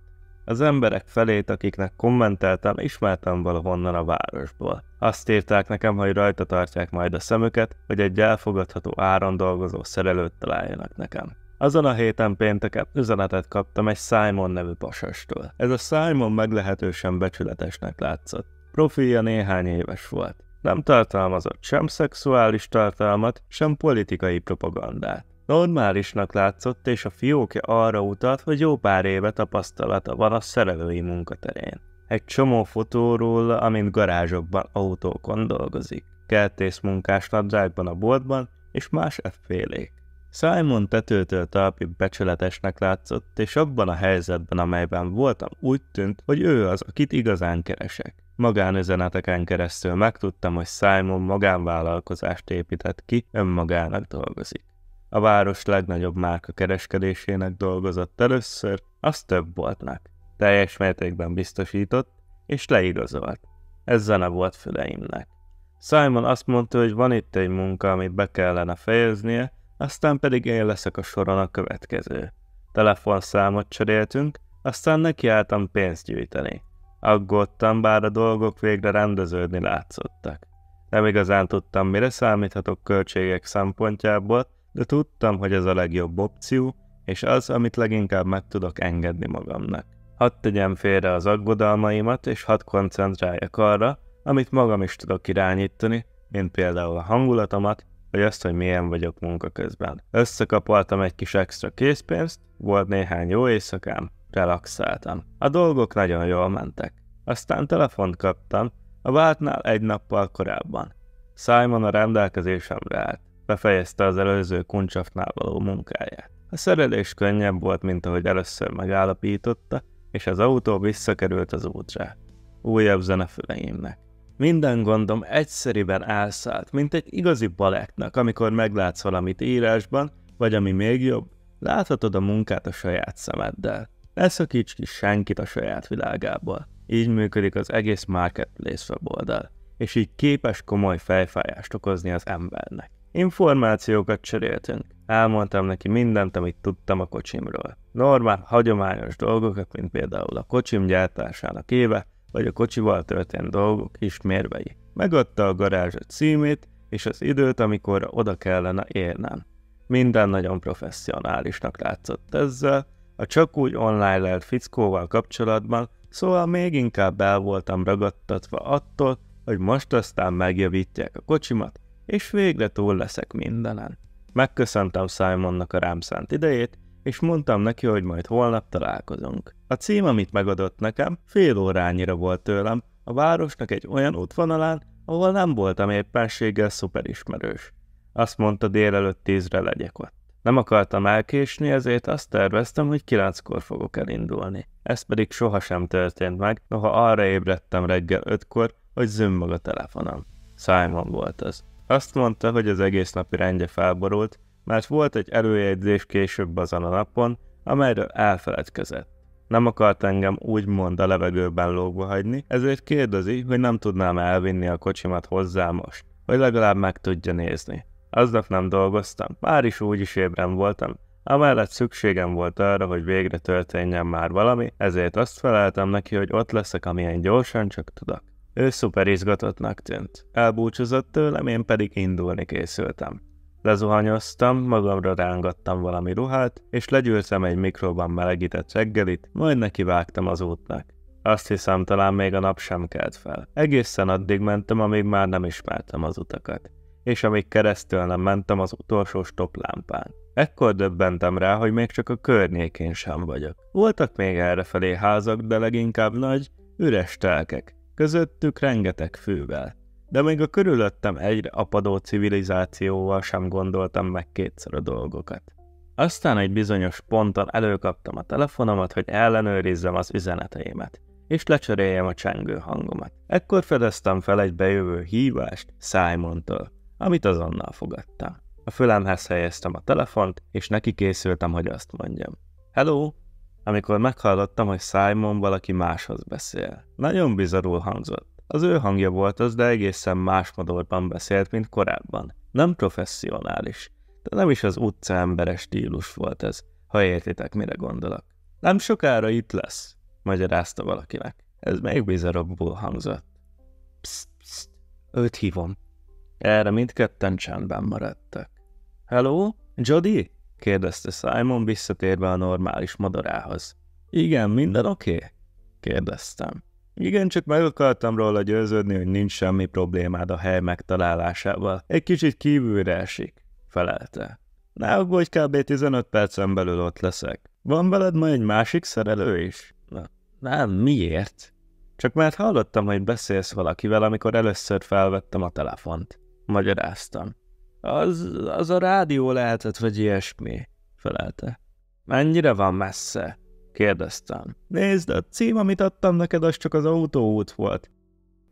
az emberek felét, akiknek kommenteltem, ismertem valahonnan a városból. Azt írták nekem, hogy rajta tartják majd a szemüket, hogy egy elfogadható áron dolgozó szerelőt találjanak nekem. Azon a héten pénteken üzenetet kaptam egy Simon nevű pasastól. Ez a Simon meglehetősen becsületesnek látszott. Profilja néhány éves volt. Nem tartalmazott sem szexuális tartalmat, sem politikai propagandát. Normálisnak látszott, és a fiókja arra utalt, hogy jó pár éve tapasztalata van a szerelői munkaterén. Egy csomó fotóról, amint garázsokban, autókon dolgozik. Kertész munkás nadrágban a boltban, és más effélék. Simon tetőtől talpig becsületesnek látszott, és abban a helyzetben, amelyben voltam, úgy tűnt, hogy ő az, akit igazán keresek. Magánüzeneteken keresztül megtudtam, hogy Simon magánvállalkozást épített ki, önmagának dolgozik. A város legnagyobb márka kereskedésének dolgozott először, az több voltnak. Teljes mértékben biztosított, és leigazolt. Ez zene volt füleimnek. Simon azt mondta, hogy van itt egy munka, amit be kellene fejeznie, aztán pedig én leszek a soron a következő. Telefonszámot cseréltünk, aztán nekiálltam pénzt gyűjteni. Aggódtam, bár a dolgok végre rendeződni látszottak. Nem igazán tudtam, mire számíthatok költségek szempontjából, de tudtam, hogy ez a legjobb opció, és az, amit leginkább meg tudok engedni magamnak. Hadd tegyem félre az aggodalmaimat, és hadd koncentráljak arra, amit magam is tudok irányítani, mint például a hangulatomat, vagy azt, hogy milyen vagyok munka közben. Összekapoltam egy kis extra készpénzt, volt néhány jó éjszakám, relaxáltam. A dolgok nagyon jól mentek. Aztán telefont kaptam, a váltnál egy nappal korábban. Simon a rendelkezésemre állt. Befejezte az előző kuncsaftnál való munkáját. A szerelés könnyebb volt, mint ahogy először megállapította, és az autó visszakerült az útra. Újabb zene füleimnek. Minden gondom egyszeriben elszállt, mint egy igazi balettnak, amikor meglátsz valamit írásban, vagy ami még jobb, láthatod a munkát a saját szemeddel. Ne szakíts ki senkit a saját világából. Így működik az egész marketplace weboldal, és így képes komoly fejfájást okozni az embernek. Információkat cseréltünk. Elmondtam neki mindent, amit tudtam a kocsimról. Normál, hagyományos dolgokat, mint például a kocsim gyártásának éve, vagy a kocsival történt dolgok ismérvei. Megadta a garázs címét, és az időt, amikor oda kellene érnem. Minden nagyon professzionálisnak látszott ezzel, a csak úgy online lelt fickóval kapcsolatban, szóval még inkább el voltam ragadtatva attól, hogy most aztán megjavítják a kocsimat, és végre túl leszek mindenen. Megköszöntem Simonnak a rám szánt idejét, és mondtam neki, hogy majd holnap találkozunk. A cím, amit megadott nekem, fél órányira volt tőlem, a városnak egy olyan útvonalán, ahol nem voltam éppenséggel szuperismerős. Azt mondta délelőtt tízre legyek ott. Nem akartam elkésni, ezért azt terveztem, hogy kilenckor fogok elindulni. Ez pedig sohasem történt meg, noha arra ébredtem reggel ötkor, hogy zümmög a telefonom. Simon volt az. Azt mondta, hogy az egész napi rendje felborult, mert volt egy előjegyzés később azon a napon, amelyről elfeledkezett. Nem akart engem úgymond a levegőben lógva hagyni, ezért kérdezi, hogy nem tudnám elvinni a kocsimat hozzá most, hogy legalább meg tudja nézni. Aznap nem dolgoztam, már is úgy is ébren voltam, amellett szükségem volt arra, hogy végre történjen már valami, ezért azt feleltem neki, hogy ott leszek, amilyen gyorsan csak tudok. Ő szuper izgatottnak tűnt. Elbúcsúzott tőlem, én pedig indulni készültem. Lezuhanyoztam, magamra rángattam valami ruhát, és legyűltem egy mikróban melegített reggelit, majd nekivágtam az útnak. Azt hiszem, talán még a nap sem kelt fel. Egészen addig mentem, amíg már nem ismertem az utakat. És amíg keresztül nem mentem az utolsó stoplámpán. Ekkor döbbentem rá, hogy még csak a környékén sem vagyok. Voltak még errefelé házak, de leginkább nagy, üres telkek közöttük rengeteg fővel. De még a körülöttem egyre apadó civilizációval sem gondoltam meg kétszer a dolgokat. Aztán egy bizonyos ponton előkaptam a telefonomat, hogy ellenőrizzem az üzeneteimet, és lecseréljem a csengő hangomat. Ekkor fedeztem fel egy bejövő hívást Simontól, amit azonnal fogadtam. A fülemhez helyeztem a telefont, és neki készültem, hogy azt mondjam. Hello, amikor meghallottam, hogy Simon valaki máshoz beszél. Nagyon bizarul hangzott. Az ő hangja volt az, de egészen más modorban beszélt, mint korábban. Nem professzionális, de nem is az utca emberes stílus volt ez, ha értitek, mire gondolok. Nem sokára itt lesz, magyarázta valakinek. Ez még bizarabbul hangzott. Psst, psst, őt hívom. Erre mindketten csendben maradtak. Hello, Jody? kérdezte Simon visszatérve a normális madarához. Igen, minden oké? Okay? kérdeztem. Igen, csak meg akartam róla győződni, hogy nincs semmi problémád a hely megtalálásával. Egy kicsit kívülre esik, felelte. Ne aggódj, kb. 15 percen belül ott leszek. Van veled ma egy másik szerelő is? Na, nem, miért? Csak mert hallottam, hogy beszélsz valakivel, amikor először felvettem a telefont. Magyaráztam. Az, az a rádió lehetett, vagy ilyesmi, felelte. Mennyire van messze? kérdeztem. Nézd, a cím, amit adtam neked, az csak az autóút volt.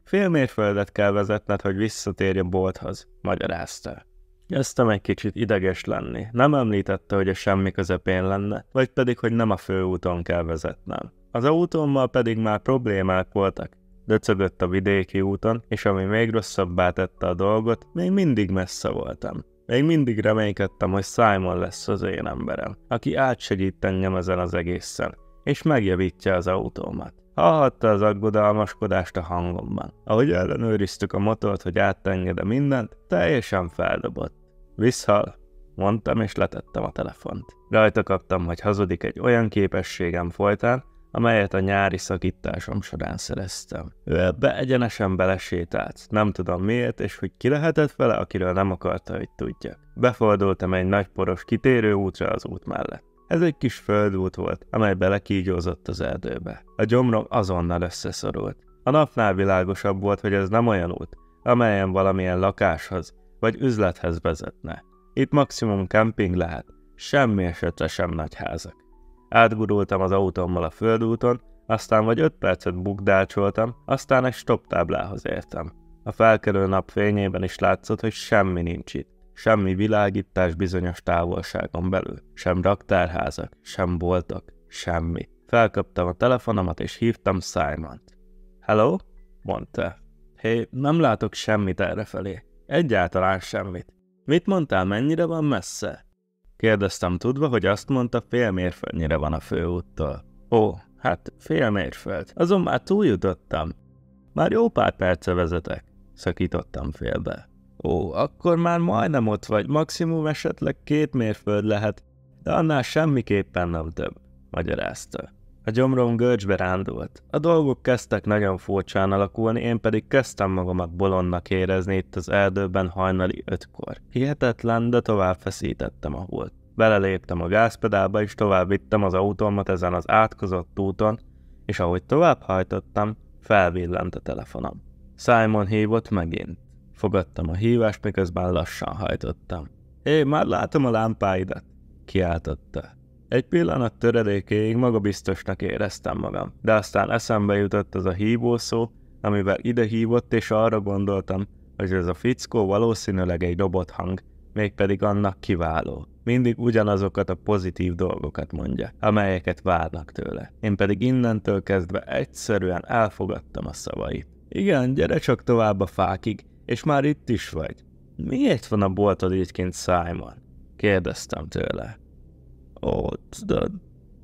Fél mérföldet kell vezetned, hogy visszatérjen bolthoz, magyarázta. Kezdtem egy kicsit ideges lenni. Nem említette, hogy a semmi közepén lenne, vagy pedig, hogy nem a főúton kell vezetnem. Az autómmal pedig már problémák voltak, döcögött a vidéki úton, és ami még rosszabbá tette a dolgot, még mindig messze voltam. Még mindig reménykedtem, hogy Simon lesz az én emberem, aki átsegít engem ezen az egészen, és megjavítja az autómat. Hallhatta az aggodalmaskodást a hangomban. Ahogy ellenőriztük a motort, hogy áttengede mindent, teljesen feldobott. Visszhal, mondtam és letettem a telefont. Rajta kaptam, hogy hazudik egy olyan képességem folytán, amelyet a nyári szakításom során szereztem. Ő ebbe egyenesen belesétált, nem tudom miért, és hogy ki lehetett vele, akiről nem akarta, hogy tudja. Befordultam egy nagy poros kitérő útra az út mellett. Ez egy kis földút volt, amely belekígyózott az erdőbe. A gyomrom azonnal összeszorult. A napnál világosabb volt, hogy ez nem olyan út, amelyen valamilyen lakáshoz vagy üzlethez vezetne. Itt maximum kemping lehet, semmi esetre sem nagy házak átgurultam az autómmal a földúton, aztán vagy öt percet bukdácsoltam, aztán egy stop táblához értem. A felkelő nap fényében is látszott, hogy semmi nincs itt. Semmi világítás bizonyos távolságon belül. Sem raktárházak, sem boltok, semmi. Felkaptam a telefonomat és hívtam Simon-t. Hello? mondta. Hé, nem látok semmit errefelé. Egyáltalán semmit. Mit mondtál, mennyire van messze? Kérdeztem tudva, hogy azt mondta, fél mérföldnyire van a főúttal. Ó, hát fél mérföld, azon már túljutottam. Már jó pár perce vezetek, szakítottam félbe. Ó, akkor már majdnem ott vagy, maximum esetleg két mérföld lehet, de annál semmiképpen nem több, magyarázta. A gyomrom görcsbe rándult. A dolgok kezdtek nagyon furcsán alakulni, én pedig kezdtem magamat bolondnak érezni itt az erdőben hajnali ötkor. Hihetetlen, de tovább feszítettem a holt. Beleléptem a gázpedálba, és tovább vittem az autómat ezen az átkozott úton, és ahogy tovább hajtottam, felvillant a telefonom. Simon hívott megint. Fogadtam a hívást, miközben lassan hajtottam. Én már látom a lámpáidat, kiáltotta. Egy pillanat töredékéig magabiztosnak éreztem magam, de aztán eszembe jutott az a hívó szó, amivel ide hívott, és arra gondoltam, hogy ez a fickó valószínűleg egy robothang, mégpedig annak kiváló. Mindig ugyanazokat a pozitív dolgokat mondja, amelyeket várnak tőle. Én pedig innentől kezdve egyszerűen elfogadtam a szavait. Igen, gyere csak tovább a fákig, és már itt is vagy. Miért van a boltod így kint Simon? Kérdeztem tőle. Ó, tudod,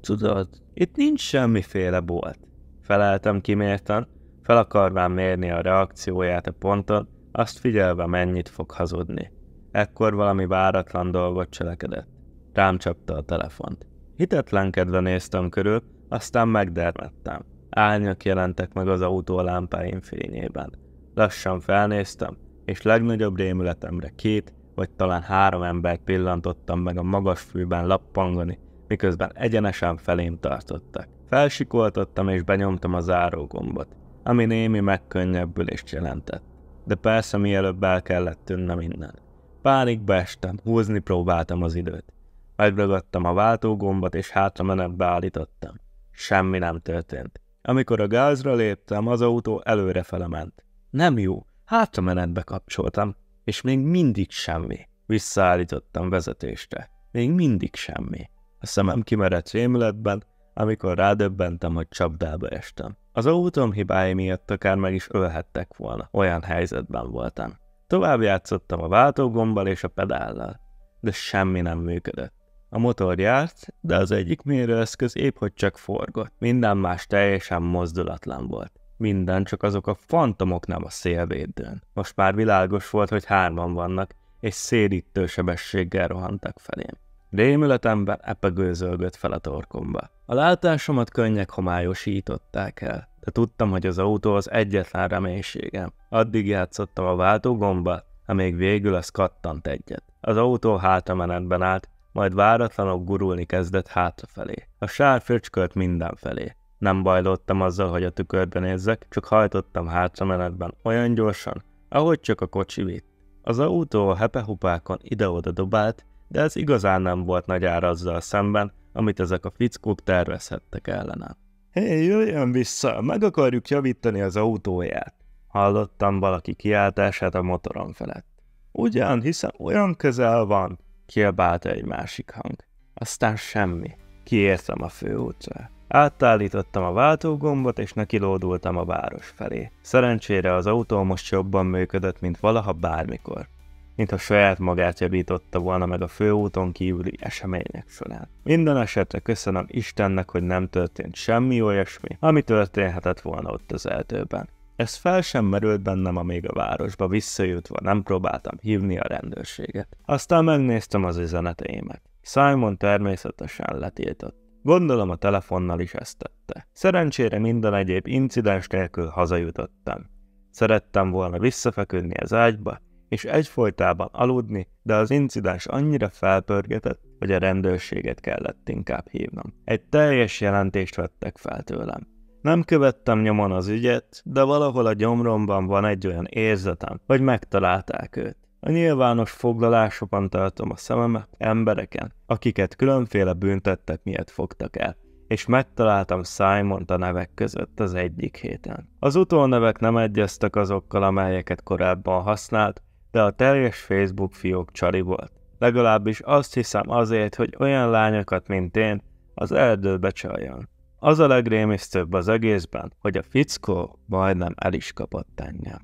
tudod, itt nincs semmiféle bolt. Feleltem kimértan, fel akarván mérni a reakcióját a ponton, azt figyelve mennyit fog hazudni. Ekkor valami váratlan dolgot cselekedett. Rám csapta a telefont. Hitetlenkedve néztem körül, aztán megdermettem. Álnyak jelentek meg az autó lámpáim fényében. Lassan felnéztem, és legnagyobb rémületemre két vagy talán három embert pillantottam meg a magas fűben lappangani, miközben egyenesen felém tartottak. Felsikoltottam és benyomtam a zárógombot, ami némi megkönnyebbülést jelentett. De persze mielőbb el kellett tűnnöm innen. Pánikba estem, húzni próbáltam az időt. Megragadtam a váltógombot és hátra menetbe állítottam. Semmi nem történt. Amikor a gázra léptem, az autó előre felement. Nem jó, hátra menetbe kapcsoltam és még mindig semmi. Visszaállítottam vezetésre. Még mindig semmi. A szemem kimerett rémületben, amikor rádöbbentem, hogy csapdába estem. Az autóm hibái miatt akár meg is ölhettek volna, olyan helyzetben voltam. Tovább játszottam a váltógombbal és a pedállal, de semmi nem működött. A motor járt, de az egyik mérőeszköz épp hogy csak forgott. Minden más teljesen mozdulatlan volt minden csak azok a fantomok nem a szélvédőn. Most már világos volt, hogy hárman vannak, és szédítő sebességgel rohantak felém. Rémületemben epegőzölgött fel a torkomba. A látásomat könnyek homályosították el, de tudtam, hogy az autó az egyetlen reménységem. Addig játszottam a váltógomba, amíg végül az kattant egyet. Az autó hátamenetben állt, majd váratlanok gurulni kezdett hátrafelé. A sár fröcskölt mindenfelé. Nem bajlódtam azzal, hogy a tükörbe nézzek, csak hajtottam hátra menetben olyan gyorsan, ahogy csak a kocsi vitt. Az autó a hepehupákon ide-oda dobált, de ez igazán nem volt nagy ár azzal szemben, amit ezek a fickók tervezhettek ellenem. Hé, hey, jöjjön vissza, meg akarjuk javítani az autóját! Hallottam valaki kiáltását a motorom felett. Ugyan, hiszen olyan közel van, kiabálta egy másik hang. Aztán semmi. Kiértem a főútra. Átállítottam a váltógombot, és nekilódultam a város felé. Szerencsére az autó most jobban működött, mint valaha bármikor. Mintha saját magát javította volna meg a főúton kívüli események során. Minden esetre köszönöm Istennek, hogy nem történt semmi olyasmi, ami történhetett volna ott az eltőben. Ez fel sem merült bennem, amíg a városba visszajutva nem próbáltam hívni a rendőrséget. Aztán megnéztem az üzeneteimet. Simon természetesen letiltott. Gondolom a telefonnal is ezt tette. Szerencsére minden egyéb incidens nélkül hazajutottam. Szerettem volna visszafeküdni az ágyba, és egyfolytában aludni, de az incidens annyira felpörgetett, hogy a rendőrséget kellett inkább hívnom. Egy teljes jelentést vettek fel tőlem. Nem követtem nyomon az ügyet, de valahol a gyomromban van egy olyan érzetem, hogy megtalálták őt. A nyilvános foglalásokon tartom a szememet embereken, akiket különféle büntettek miatt fogtak el és megtaláltam simon a nevek között az egyik héten. Az utolnevek nem egyeztek azokkal, amelyeket korábban használt, de a teljes Facebook fiók csali volt. Legalábbis azt hiszem azért, hogy olyan lányokat, mint én, az erdőbe csaljon. Az a legrémisztőbb az egészben, hogy a fickó majdnem el is kapott engem.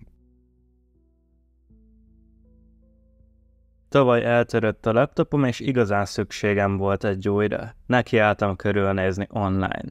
Tavaly eltörött a laptopom, és igazán szükségem volt egy újra. Nekiálltam körülnézni online.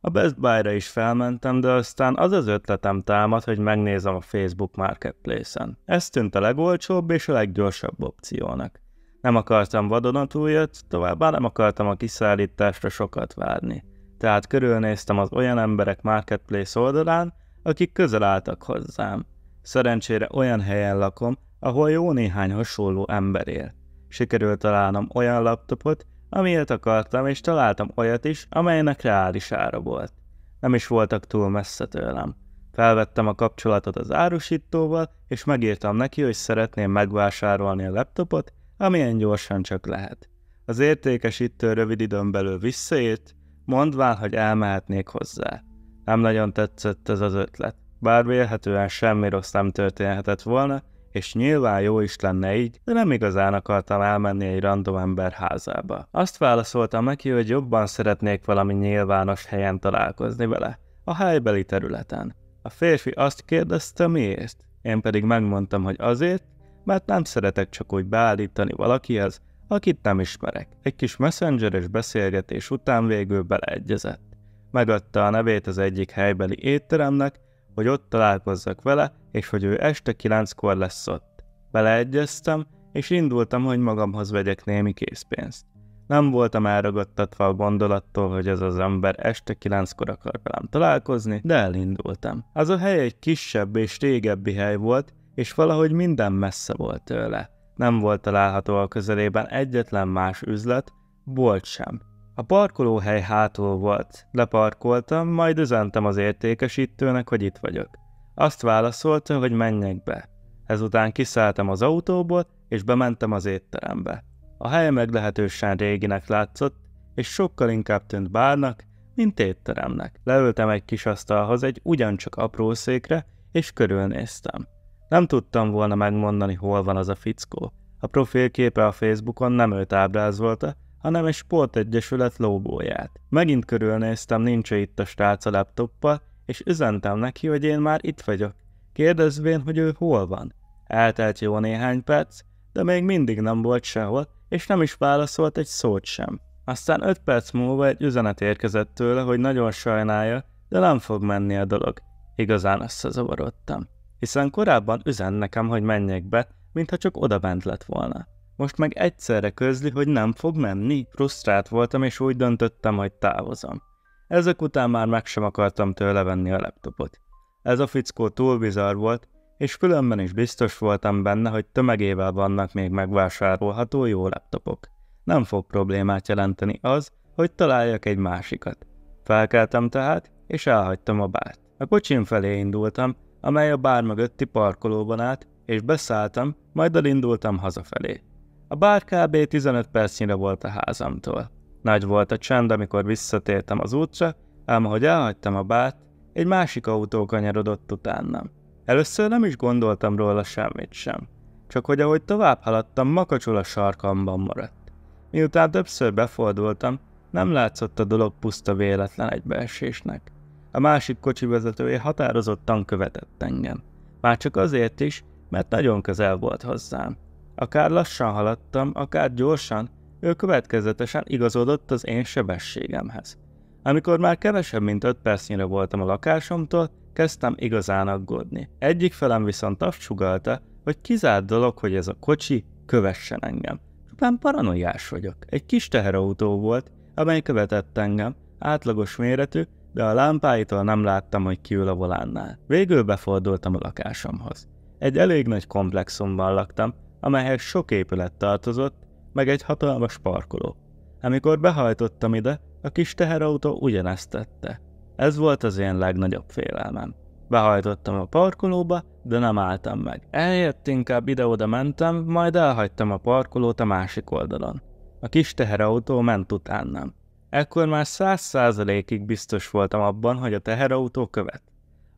A Best Buy-ra is felmentem, de aztán az az ötletem támad, hogy megnézem a Facebook Marketplace-en. Ez tűnt a legolcsóbb és a leggyorsabb opciónak. Nem akartam vadonatújat, továbbá nem akartam a kiszállításra sokat várni. Tehát körülnéztem az olyan emberek Marketplace oldalán, akik közel álltak hozzám. Szerencsére olyan helyen lakom, ahol jó néhány hasonló ember él. Sikerült találnom olyan laptopot, amilyet akartam, és találtam olyat is, amelynek reális ára volt. Nem is voltak túl messze tőlem. Felvettem a kapcsolatot az árusítóval, és megírtam neki, hogy szeretném megvásárolni a laptopot, amilyen gyorsan csak lehet. Az értékesítő rövid időn belül visszaírt, mondván, hogy elmehetnék hozzá. Nem nagyon tetszett ez az ötlet. Bár vélhetően semmi rossz nem történhetett volna, és nyilván jó is lenne így, de nem igazán akartam elmenni egy random ember házába. Azt válaszoltam neki, hogy jobban szeretnék valami nyilvános helyen találkozni vele, a helybeli területen. A férfi azt kérdezte, miért? Én pedig megmondtam, hogy azért, mert nem szeretek csak úgy beállítani valakihez, akit nem ismerek. Egy kis messengeres beszélgetés után végül beleegyezett. Megadta a nevét az egyik helybeli étteremnek, hogy ott találkozzak vele, és hogy ő este kilenckor lesz ott. Beleegyeztem, és indultam, hogy magamhoz vegyek némi készpénzt. Nem voltam elragadtatva a gondolattól, hogy ez az ember este kilenckor akar velem találkozni, de elindultam. Az a hely egy kisebb és régebbi hely volt, és valahogy minden messze volt tőle. Nem volt található a közelében egyetlen más üzlet, bolt sem. A parkolóhely hátul volt. Leparkoltam, majd üzentem az értékesítőnek, hogy itt vagyok. Azt válaszolta, hogy menjek be. Ezután kiszálltam az autóból, és bementem az étterembe. A hely meglehetősen réginek látszott, és sokkal inkább tűnt bárnak, mint étteremnek. Leültem egy kis asztalhoz egy ugyancsak apró székre, és körülnéztem. Nem tudtam volna megmondani, hol van az a fickó. A profilképe a Facebookon nem őt ábrázolta, hanem egy sportegyesület logóját. Megint körülnéztem, nincs -e itt a srác a laptoppal, és üzentem neki, hogy én már itt vagyok, kérdezvén, hogy ő hol van. Eltelt jó néhány perc, de még mindig nem volt sehol, és nem is válaszolt egy szót sem. Aztán öt perc múlva egy üzenet érkezett tőle, hogy nagyon sajnálja, de nem fog menni a dolog. Igazán összezavarodtam. Hiszen korábban üzen nekem, hogy menjek be, mintha csak odabent lett volna. Most meg egyszerre közli, hogy nem fog menni, frusztrált voltam, és úgy döntöttem, hogy távozom. Ezek után már meg sem akartam tőle venni a laptopot. Ez a fickó túl bizarr volt, és különben is biztos voltam benne, hogy tömegével vannak még megvásárolható jó laptopok. Nem fog problémát jelenteni az, hogy találjak egy másikat. Felkeltem tehát, és elhagytam a bárt. A kocsim felé indultam, amely a bár mögötti parkolóban állt, és beszálltam, majd elindultam hazafelé. A bár kb. 15 percnyire volt a házamtól. Nagy volt a csend, amikor visszatértem az útra, ám ahogy elhagytam a bát egy másik autó kanyarodott utánam. Először nem is gondoltam róla semmit sem. Csak hogy ahogy tovább haladtam, makacsul a sarkamban maradt. Miután többször befordultam, nem látszott a dolog puszta véletlen egybeesésnek. A másik kocsi vezetője határozottan követett engem. Már csak azért is, mert nagyon közel volt hozzám. Akár lassan haladtam, akár gyorsan, ő következetesen igazodott az én sebességemhez. Amikor már kevesebb, mint öt percnyire voltam a lakásomtól, kezdtem igazán aggódni. Egyik felem viszont azt sugalta, hogy kizárt dolog, hogy ez a kocsi kövessen engem. Csupán paranoiás vagyok. Egy kis teherautó volt, amely követett engem, átlagos méretű, de a lámpáitól nem láttam, hogy kiül a volánnál. Végül befordultam a lakásomhoz. Egy elég nagy komplexumban laktam, amelyhez sok épület tartozott, meg egy hatalmas parkoló. Amikor behajtottam ide, a kis teherautó ugyanezt tette. Ez volt az én legnagyobb félelmem. Behajtottam a parkolóba, de nem álltam meg. Eljött inkább ide-oda mentem, majd elhagytam a parkolót a másik oldalon. A kis teherautó ment utánam. Ekkor már száz százalékig biztos voltam abban, hogy a teherautó követ.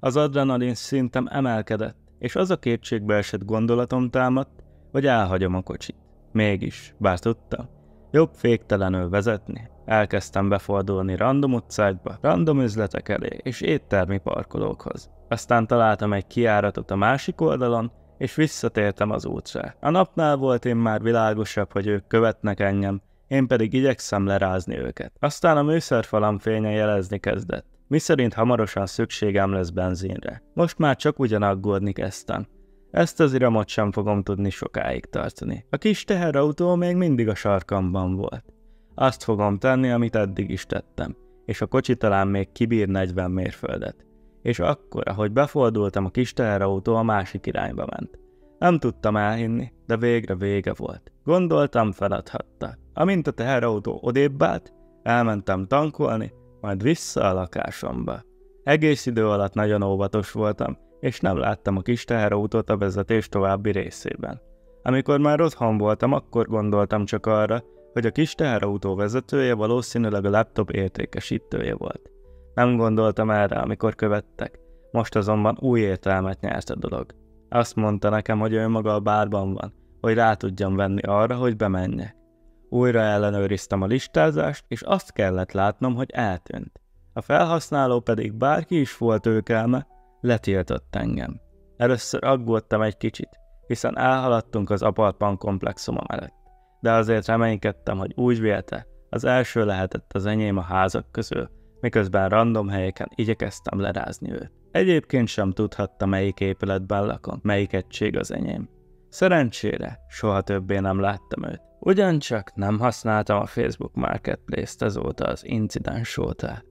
Az adrenalin szintem emelkedett, és az a kétségbeesett gondolatom támadt, hogy elhagyom a kocsit. Mégis, bár tudtam, jobb féktelenül vezetni, elkezdtem befordulni random utcákba, random üzletek elé és éttermi parkolókhoz. Aztán találtam egy kiáratot a másik oldalon, és visszatértem az útra. A napnál volt én már világosabb, hogy ők követnek engem, én pedig igyekszem lerázni őket. Aztán a műszerfalam fénye jelezni kezdett, miszerint hamarosan szükségem lesz benzinre. Most már csak ugyanaggódni kezdtem. Ezt az iramot sem fogom tudni sokáig tartani. A kis teherautó még mindig a sarkamban volt. Azt fogom tenni, amit eddig is tettem, és a kocsi talán még kibír 40 mérföldet. És akkor, ahogy befordultam, a kis teherautó a másik irányba ment. Nem tudtam elhinni, de végre vége volt. Gondoltam, feladhatta. Amint a teherautó odébb állt, elmentem tankolni, majd vissza a lakásomba. Egész idő alatt nagyon óvatos voltam, és nem láttam a kis teherautót a vezetés további részében. Amikor már otthon voltam, akkor gondoltam csak arra, hogy a kis teherautó vezetője valószínűleg a laptop értékesítője volt. Nem gondoltam erre, amikor követtek. Most azonban új értelmet nyert a dolog. Azt mondta nekem, hogy ő maga a bárban van, hogy rá tudjam venni arra, hogy bemenje. Újra ellenőriztem a listázást, és azt kellett látnom, hogy eltűnt. A felhasználó pedig bárki is volt őkelme, letiltott engem. Először aggódtam egy kicsit, hiszen elhaladtunk az apartman komplexuma mellett, de azért reménykedtem, hogy úgy vélte, az első lehetett az enyém a házak közül, miközben random helyeken igyekeztem lerázni őt. Egyébként sem tudhatta, melyik épületben lakom, melyik egység az enyém. Szerencsére soha többé nem láttam őt. Ugyancsak nem használtam a Facebook Marketplace-t azóta az incidens óta.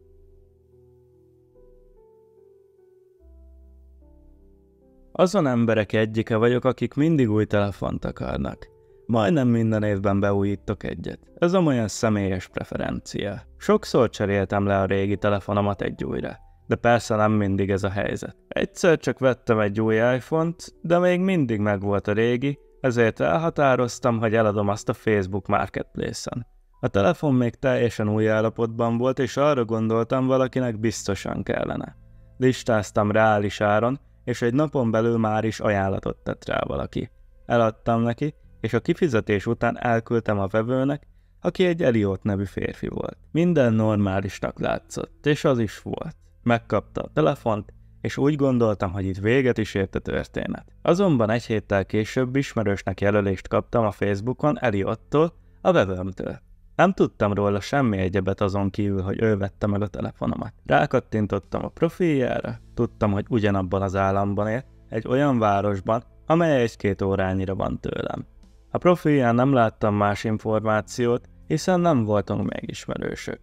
Azon emberek egyike vagyok, akik mindig új telefont akarnak. Majdnem minden évben beújítok egyet. Ez a olyan személyes preferencia. Sokszor cseréltem le a régi telefonomat egy újra. De persze nem mindig ez a helyzet. Egyszer csak vettem egy új iPhone-t, de még mindig megvolt a régi, ezért elhatároztam, hogy eladom azt a Facebook Marketplace-en. A telefon még teljesen új állapotban volt, és arra gondoltam, valakinek biztosan kellene. Listáztam reális áron, és egy napon belül már is ajánlatot tett rá valaki. Eladtam neki, és a kifizetés után elküldtem a vevőnek, aki egy Eliot nevű férfi volt. Minden normálisnak látszott, és az is volt. Megkapta a telefont, és úgy gondoltam, hogy itt véget is ért a történet. Azonban egy héttel később ismerősnek jelölést kaptam a Facebookon Eliottól, a vevőmtől. Nem tudtam róla semmi egyebet azon kívül, hogy ő vette meg a telefonomat. Rákattintottam a profiljára, tudtam, hogy ugyanabban az államban él, egy olyan városban, amely egy-két órányira van tőlem. A profilján nem láttam más információt, hiszen nem voltunk még ismerősök.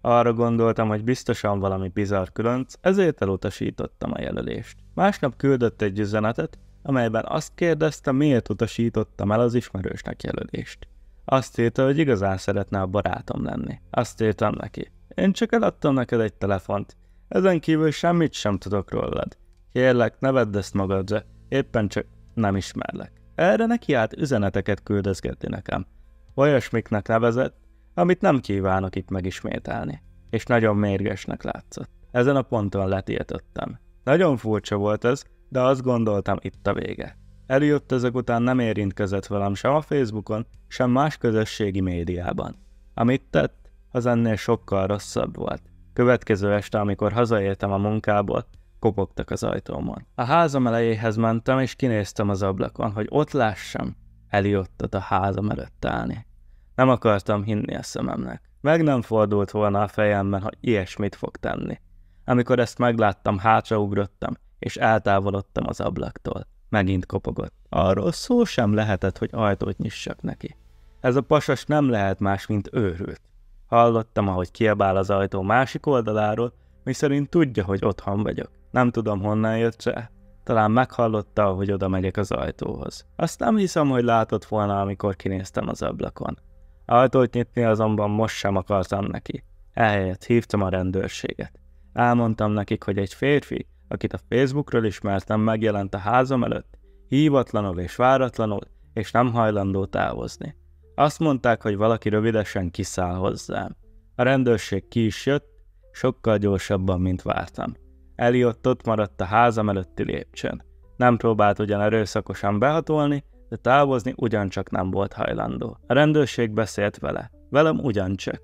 Arra gondoltam, hogy biztosan valami bizarr különc, ezért elutasítottam a jelölést. Másnap küldött egy üzenetet, amelyben azt kérdezte, miért utasítottam el az ismerősnek jelölést. Azt írta, hogy igazán szeretne a barátom lenni. Azt írtam neki. Én csak eladtam neked egy telefont. Ezen kívül semmit sem tudok rólad. Kérlek, ne vedd ezt magadra. Éppen csak nem ismerlek. Erre neki állt üzeneteket küldözgetni nekem. Olyasmiknek nevezett, amit nem kívánok itt megismételni. És nagyon mérgesnek látszott. Ezen a ponton letiltottam. Nagyon furcsa volt ez, de azt gondoltam itt a vége. Eljött ezek után nem érintkezett velem sem a Facebookon, sem más közösségi médiában. Amit tett, az ennél sokkal rosszabb volt. Következő este, amikor hazaértem a munkából, kopogtak az ajtómon. A házam elejéhez mentem, és kinéztem az ablakon, hogy ott lássam Eliottot a házam előtt állni. Nem akartam hinni a szememnek. Meg nem fordult volna a fejemben, hogy ilyesmit fog tenni. Amikor ezt megláttam, hátraugrottam, és eltávolodtam az ablaktól. Megint kopogott. Arról szó sem lehetett, hogy ajtót nyissak neki. Ez a pasas nem lehet más, mint őrült. Hallottam, ahogy kiabál az ajtó másik oldaláról, miszerint tudja, hogy otthon vagyok. Nem tudom, honnan jött se. Talán meghallotta, hogy oda megyek az ajtóhoz. Azt nem hiszem, hogy látott volna, amikor kinéztem az ablakon. Ajtót nyitni azonban most sem akartam neki. Ehelyett hívtam a rendőrséget. Elmondtam nekik, hogy egy férfi, akit a Facebookról ismertem, megjelent a házam előtt, hívatlanul és váratlanul, és nem hajlandó távozni. Azt mondták, hogy valaki rövidesen kiszáll hozzám. A rendőrség ki is jött, sokkal gyorsabban, mint vártam. Eliott ott maradt a házam előtti lépcsőn. Nem próbált ugyan erőszakosan behatolni, de távozni ugyancsak nem volt hajlandó. A rendőrség beszélt vele, velem ugyancsak.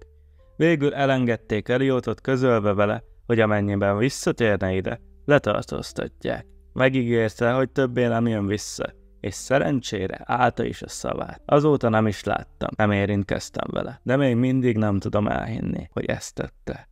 Végül elengedték Eliotot közölve vele, hogy amennyiben visszatérne ide, letartóztatják. Megígérte, hogy többé nem jön vissza, és szerencsére állta is a szavát. Azóta nem is láttam, nem érintkeztem vele, de még mindig nem tudom elhinni, hogy ezt tette.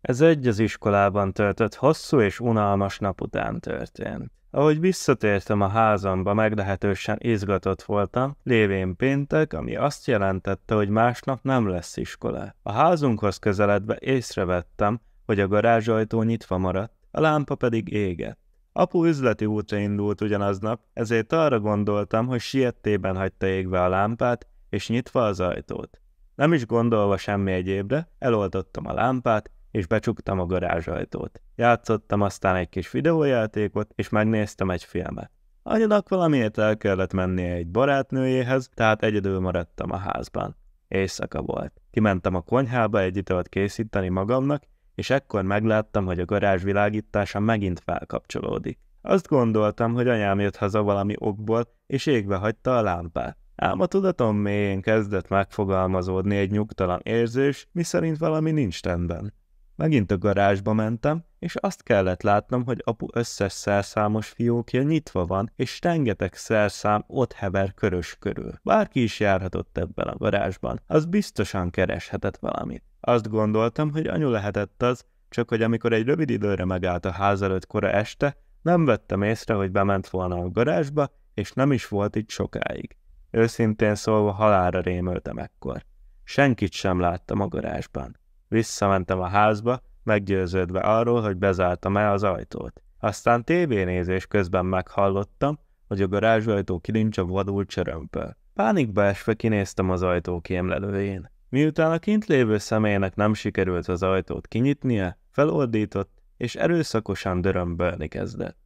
Ez egy az iskolában töltött hosszú és unalmas nap után történt. Ahogy visszatértem a házamba, meglehetősen izgatott voltam, lévén péntek, ami azt jelentette, hogy másnap nem lesz iskola. A házunkhoz közeledve észrevettem, hogy a garázsajtó nyitva maradt, a lámpa pedig égett. Apu üzleti útra indult ugyanaznap, ezért arra gondoltam, hogy siettében hagyta égve a lámpát, és nyitva az ajtót. Nem is gondolva semmi egyébre, eloltottam a lámpát, és becsuktam a garázsajtót. Játszottam aztán egy kis videójátékot, és megnéztem egy filmet. Anyanak valamiért el kellett mennie egy barátnőjéhez, tehát egyedül maradtam a házban. Éjszaka volt. Kimentem a konyhába egy italt készíteni magamnak, és ekkor megláttam, hogy a garázs világítása megint felkapcsolódik. Azt gondoltam, hogy anyám jött haza valami okból, és égve hagyta a lámpát. Ám a tudatom mélyén kezdett megfogalmazódni egy nyugtalan érzés, miszerint valami nincs rendben. Megint a garázsba mentem, és azt kellett látnom, hogy apu összes szerszámos fiókja nyitva van, és rengeteg szerszám ott hever körös körül. Bárki is járhatott ebben a garázsban, az biztosan kereshetett valamit. Azt gondoltam, hogy anyu lehetett az, csak hogy amikor egy rövid időre megállt a ház előtt kora este, nem vettem észre, hogy bement volna a garázsba, és nem is volt itt sokáig. Őszintén szólva halára rémültem ekkor. Senkit sem láttam a garázsban. Visszamentem a házba, meggyőződve arról, hogy bezártam el az ajtót. Aztán tévénézés közben meghallottam, hogy a garázsajtó a vadul csörömpöl. Pánikba esve kinéztem az ajtó kiemlelőjén. Miután a kint lévő személynek nem sikerült az ajtót kinyitnia, felordított, és erőszakosan dörömbölni kezdett.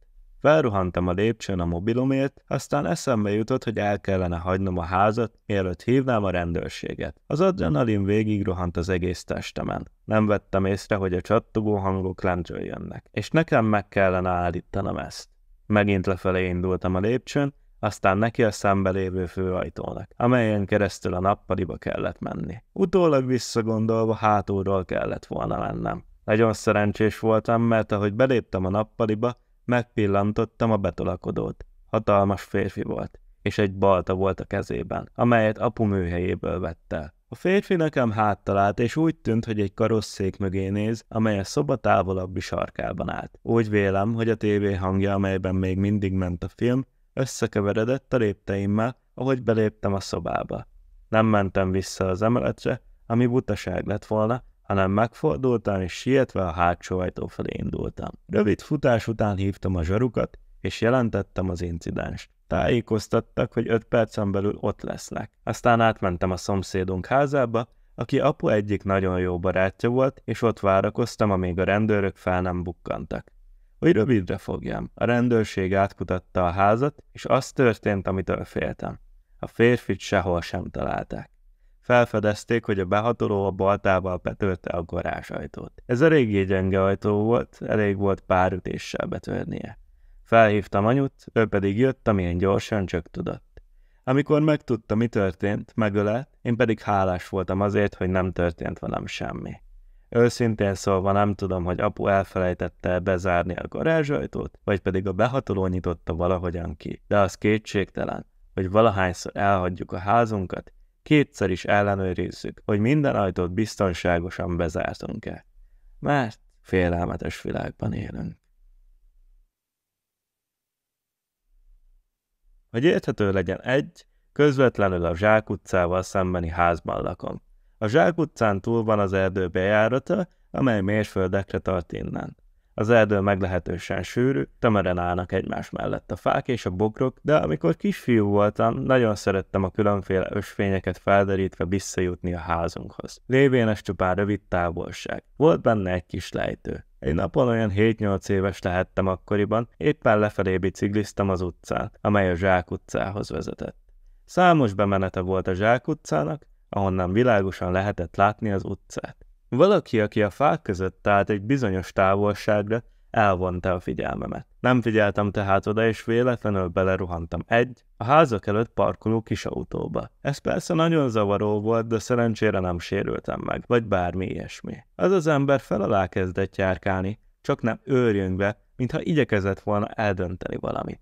Felruhantam a lépcsőn a mobilomért, aztán eszembe jutott, hogy el kellene hagynom a házat, mielőtt hívnám a rendőrséget. Az adrenalin végigruhant az egész testemen. Nem vettem észre, hogy a csattogó hangok lentről jönnek, és nekem meg kellene állítanom ezt. Megint lefelé indultam a lépcsőn, aztán neki a szembe lévő főajtónak, amelyen keresztül a nappaliba kellett menni. Utólag visszagondolva hátulról kellett volna mennem. Nagyon szerencsés voltam, mert ahogy beléptem a nappaliba, Megpillantottam a betolakodót. Hatalmas férfi volt, és egy balta volt a kezében, amelyet apu műhelyéből vette. A férfi nekem állt, és úgy tűnt, hogy egy karosszék mögé néz, amely a szoba távolabbi sarkában állt. Úgy vélem, hogy a tévé hangja, amelyben még mindig ment a film, összekeveredett a lépteimmel, ahogy beléptem a szobába. Nem mentem vissza az emeletre, ami butaság lett volna, hanem megfordultam és sietve a hátsó ajtó felé indultam. Rövid futás után hívtam a zsarukat, és jelentettem az incidenst. Tájékoztattak, hogy öt percen belül ott lesznek. Aztán átmentem a szomszédunk házába, aki apu egyik nagyon jó barátja volt, és ott várakoztam, amíg a rendőrök fel nem bukkantak. Hogy rövidre fogjam, a rendőrség átkutatta a házat, és az történt, amitől féltem. A férfit sehol sem találták felfedezték, hogy a behatoló a baltával betörte a garázsajtót. Ez a régi gyenge ajtó volt, elég volt pár ütéssel betörnie. Felhívtam anyut, ő pedig jött, amilyen gyorsan csak tudott. Amikor megtudta, mi történt, megölelt, én pedig hálás voltam azért, hogy nem történt velem semmi. Őszintén szólva nem tudom, hogy apu elfelejtette -e bezárni a garázsajtót, vagy pedig a behatoló nyitotta valahogyan ki, de az kétségtelen, hogy valahányszor elhagyjuk a házunkat, Kétszer is ellenőrizzük, hogy minden ajtót biztonságosan bezártunk-e. Mert félelmetes világban élünk. Hogy érthető legyen egy, közvetlenül a utcával szembeni házban lakom. A utcán túl van az erdő bejárata, amely mérföldekre tart innen. Az erdő meglehetősen sűrű, tömören állnak egymás mellett a fák és a bokrok, de amikor kisfiú voltam, nagyon szerettem a különféle ösvényeket felderítve visszajutni a házunkhoz. Lévén ez csupán rövid távolság. Volt benne egy kis lejtő. Egy napon olyan 7-8 éves lehettem akkoriban, éppen lefelé bicikliztem az utcán, amely a Zsák utcához vezetett. Számos bemenete volt a Zsák utcának, ahonnan világosan lehetett látni az utcát. Valaki, aki a fák között állt egy bizonyos távolságra, elvonta a figyelmemet. Nem figyeltem tehát oda, és véletlenül beleruhantam egy, a házak előtt parkoló kis autóba. Ez persze nagyon zavaró volt, de szerencsére nem sérültem meg, vagy bármi ilyesmi. Az az ember fel alá kezdett járkálni, csak nem be, mintha igyekezett volna eldönteni valamit.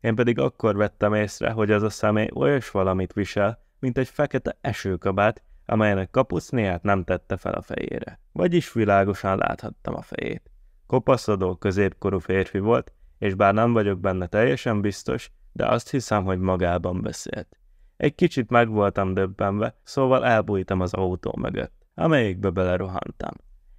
Én pedig akkor vettem észre, hogy az a személy olyas valamit visel, mint egy fekete esőkabát, amelynek kapuszniát nem tette fel a fejére, vagyis világosan láthattam a fejét. Kopaszodó középkorú férfi volt, és bár nem vagyok benne teljesen biztos, de azt hiszem, hogy magában beszélt. Egy kicsit meg voltam döbbenve, szóval elbújtam az autó mögött, amelyikbe belerohantam.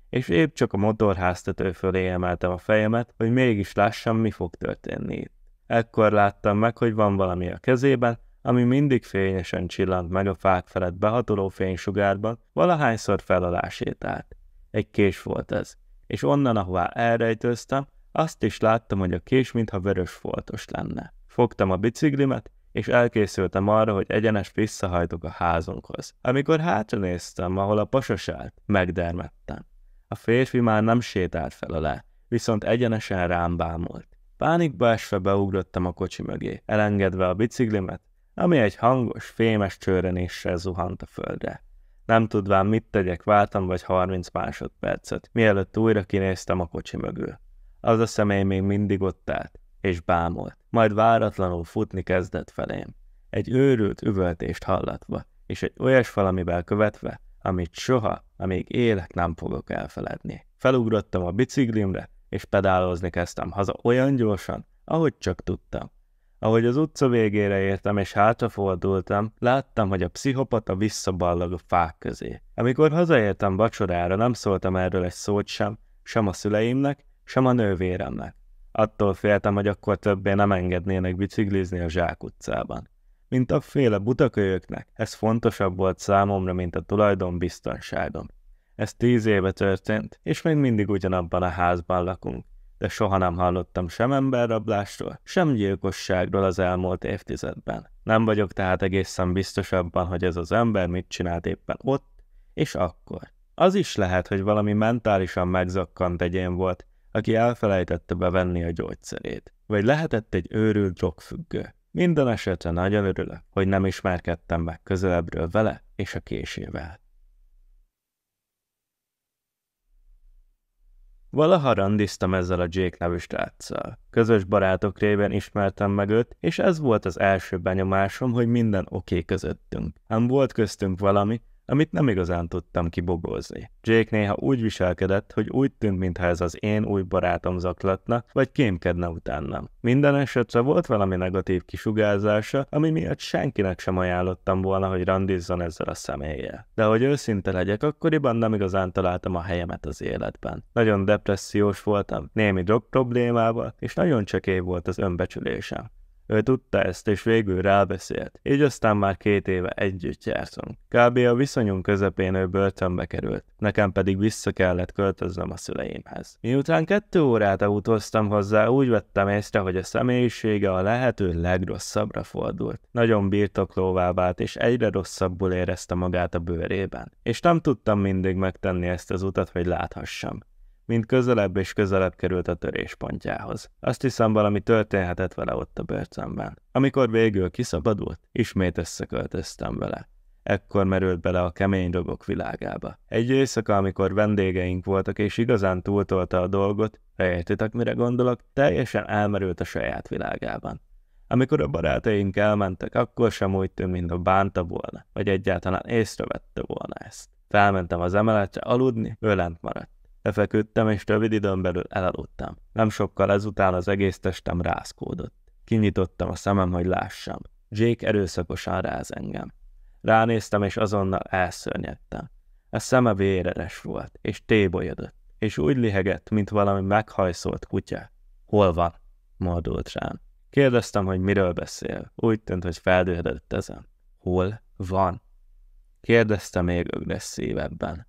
És épp csak a motorháztető fölé emeltem a fejemet, hogy mégis lássam, mi fog történni itt. Ekkor láttam meg, hogy van valami a kezében, ami mindig fényesen csillant meg a fák felett behatoló fénysugárban, valahányszor felalásét állt. Egy kés volt ez, és onnan, ahová elrejtőztem, azt is láttam, hogy a kés mintha vörös foltos lenne. Fogtam a biciklimet, és elkészültem arra, hogy egyenes visszahajtok a házunkhoz. Amikor hátranéztem, ahol a pasas állt, megdermettem. A férfi már nem sétált fel alá, viszont egyenesen rám bámult. Pánikba esve beugrottam a kocsi mögé, elengedve a biciklimet, ami egy hangos, fémes csőrenéssel zuhant a földre. Nem tudván mit tegyek, váltam vagy 30 másodpercet, mielőtt újra kinéztem a kocsi mögül. Az a személy még mindig ott állt, és bámolt, majd váratlanul futni kezdett felém. Egy őrült üvöltést hallatva, és egy olyas valamivel követve, amit soha, amíg élek nem fogok elfeledni. Felugrottam a biciklimre, és pedálozni kezdtem haza olyan gyorsan, ahogy csak tudtam. Ahogy az utca végére értem és hátrafordultam, láttam, hogy a pszichopata visszaballag a fák közé. Amikor hazaértem vacsorára, nem szóltam erről egy szót sem, sem a szüleimnek, sem a nővéremnek. Attól féltem, hogy akkor többé nem engednének biciklizni a utcában. Mint a féle butakölyöknek, ez fontosabb volt számomra, mint a tulajdon biztonságom. Ez tíz éve történt, és még mindig ugyanabban a házban lakunk de soha nem hallottam sem emberrablásról, sem gyilkosságról az elmúlt évtizedben. Nem vagyok tehát egészen biztos abban, hogy ez az ember mit csinált éppen ott és akkor. Az is lehet, hogy valami mentálisan megzakkant egyén volt, aki elfelejtette bevenni a gyógyszerét. Vagy lehetett egy őrült drogfüggő. Minden esetre nagyon örülök, hogy nem ismerkedtem meg közelebbről vele és a késével. Valaha randiztam ezzel a Jake nevű stráccal. Közös barátok révén ismertem meg őt, és ez volt az első benyomásom, hogy minden oké okay közöttünk. Ám volt köztünk valami, amit nem igazán tudtam kibogozni. Jake néha úgy viselkedett, hogy úgy tűnt, mintha ez az én új barátom zaklatna, vagy kémkedne utánam. Minden esetre volt valami negatív kisugárzása, ami miatt senkinek sem ajánlottam volna, hogy randizzon ezzel a személlyel. De hogy őszinte legyek, akkoriban nem igazán találtam a helyemet az életben. Nagyon depressziós voltam, némi drog problémával, és nagyon csekély volt az önbecsülésem. Ő tudta ezt, és végül rábeszélt. Így aztán már két éve együtt jártunk. Kb. a viszonyunk közepén ő börtönbe került, nekem pedig vissza kellett költöznöm a szüleimhez. Miután kettő órát autóztam hozzá, úgy vettem észre, hogy a személyisége a lehető legrosszabbra fordult. Nagyon birtoklóvá vált, és egyre rosszabbul érezte magát a bőrében. És nem tudtam mindig megtenni ezt az utat, hogy láthassam mint közelebb és közelebb került a töréspontjához. Azt hiszem valami történhetett vele ott a börtönben. Amikor végül kiszabadult, ismét összeköltöztem vele. Ekkor merült bele a kemény dolgok világába. Egy éjszaka, amikor vendégeink voltak és igazán túltolta a dolgot, értitek mire gondolok, teljesen elmerült a saját világában. Amikor a barátaink elmentek, akkor sem úgy tűnt, mintha bánta volna, vagy egyáltalán észrevette volna ezt. Felmentem az emeletre aludni, ő lent maradt. Lefeküdtem, és rövid időn belül elaludtam. Nem sokkal ezután az egész testem rázkódott. Kinyitottam a szemem, hogy lássam. Jake erőszakosan ráz engem. Ránéztem, és azonnal elszörnyedtem. A szeme véreres volt, és tébolyodott, és úgy lihegett, mint valami meghajszolt kutya. Hol van? mordult rám. Kérdeztem, hogy miről beszél. Úgy tűnt, hogy feldühödött ezen. Hol van? Kérdezte még agresszívebben.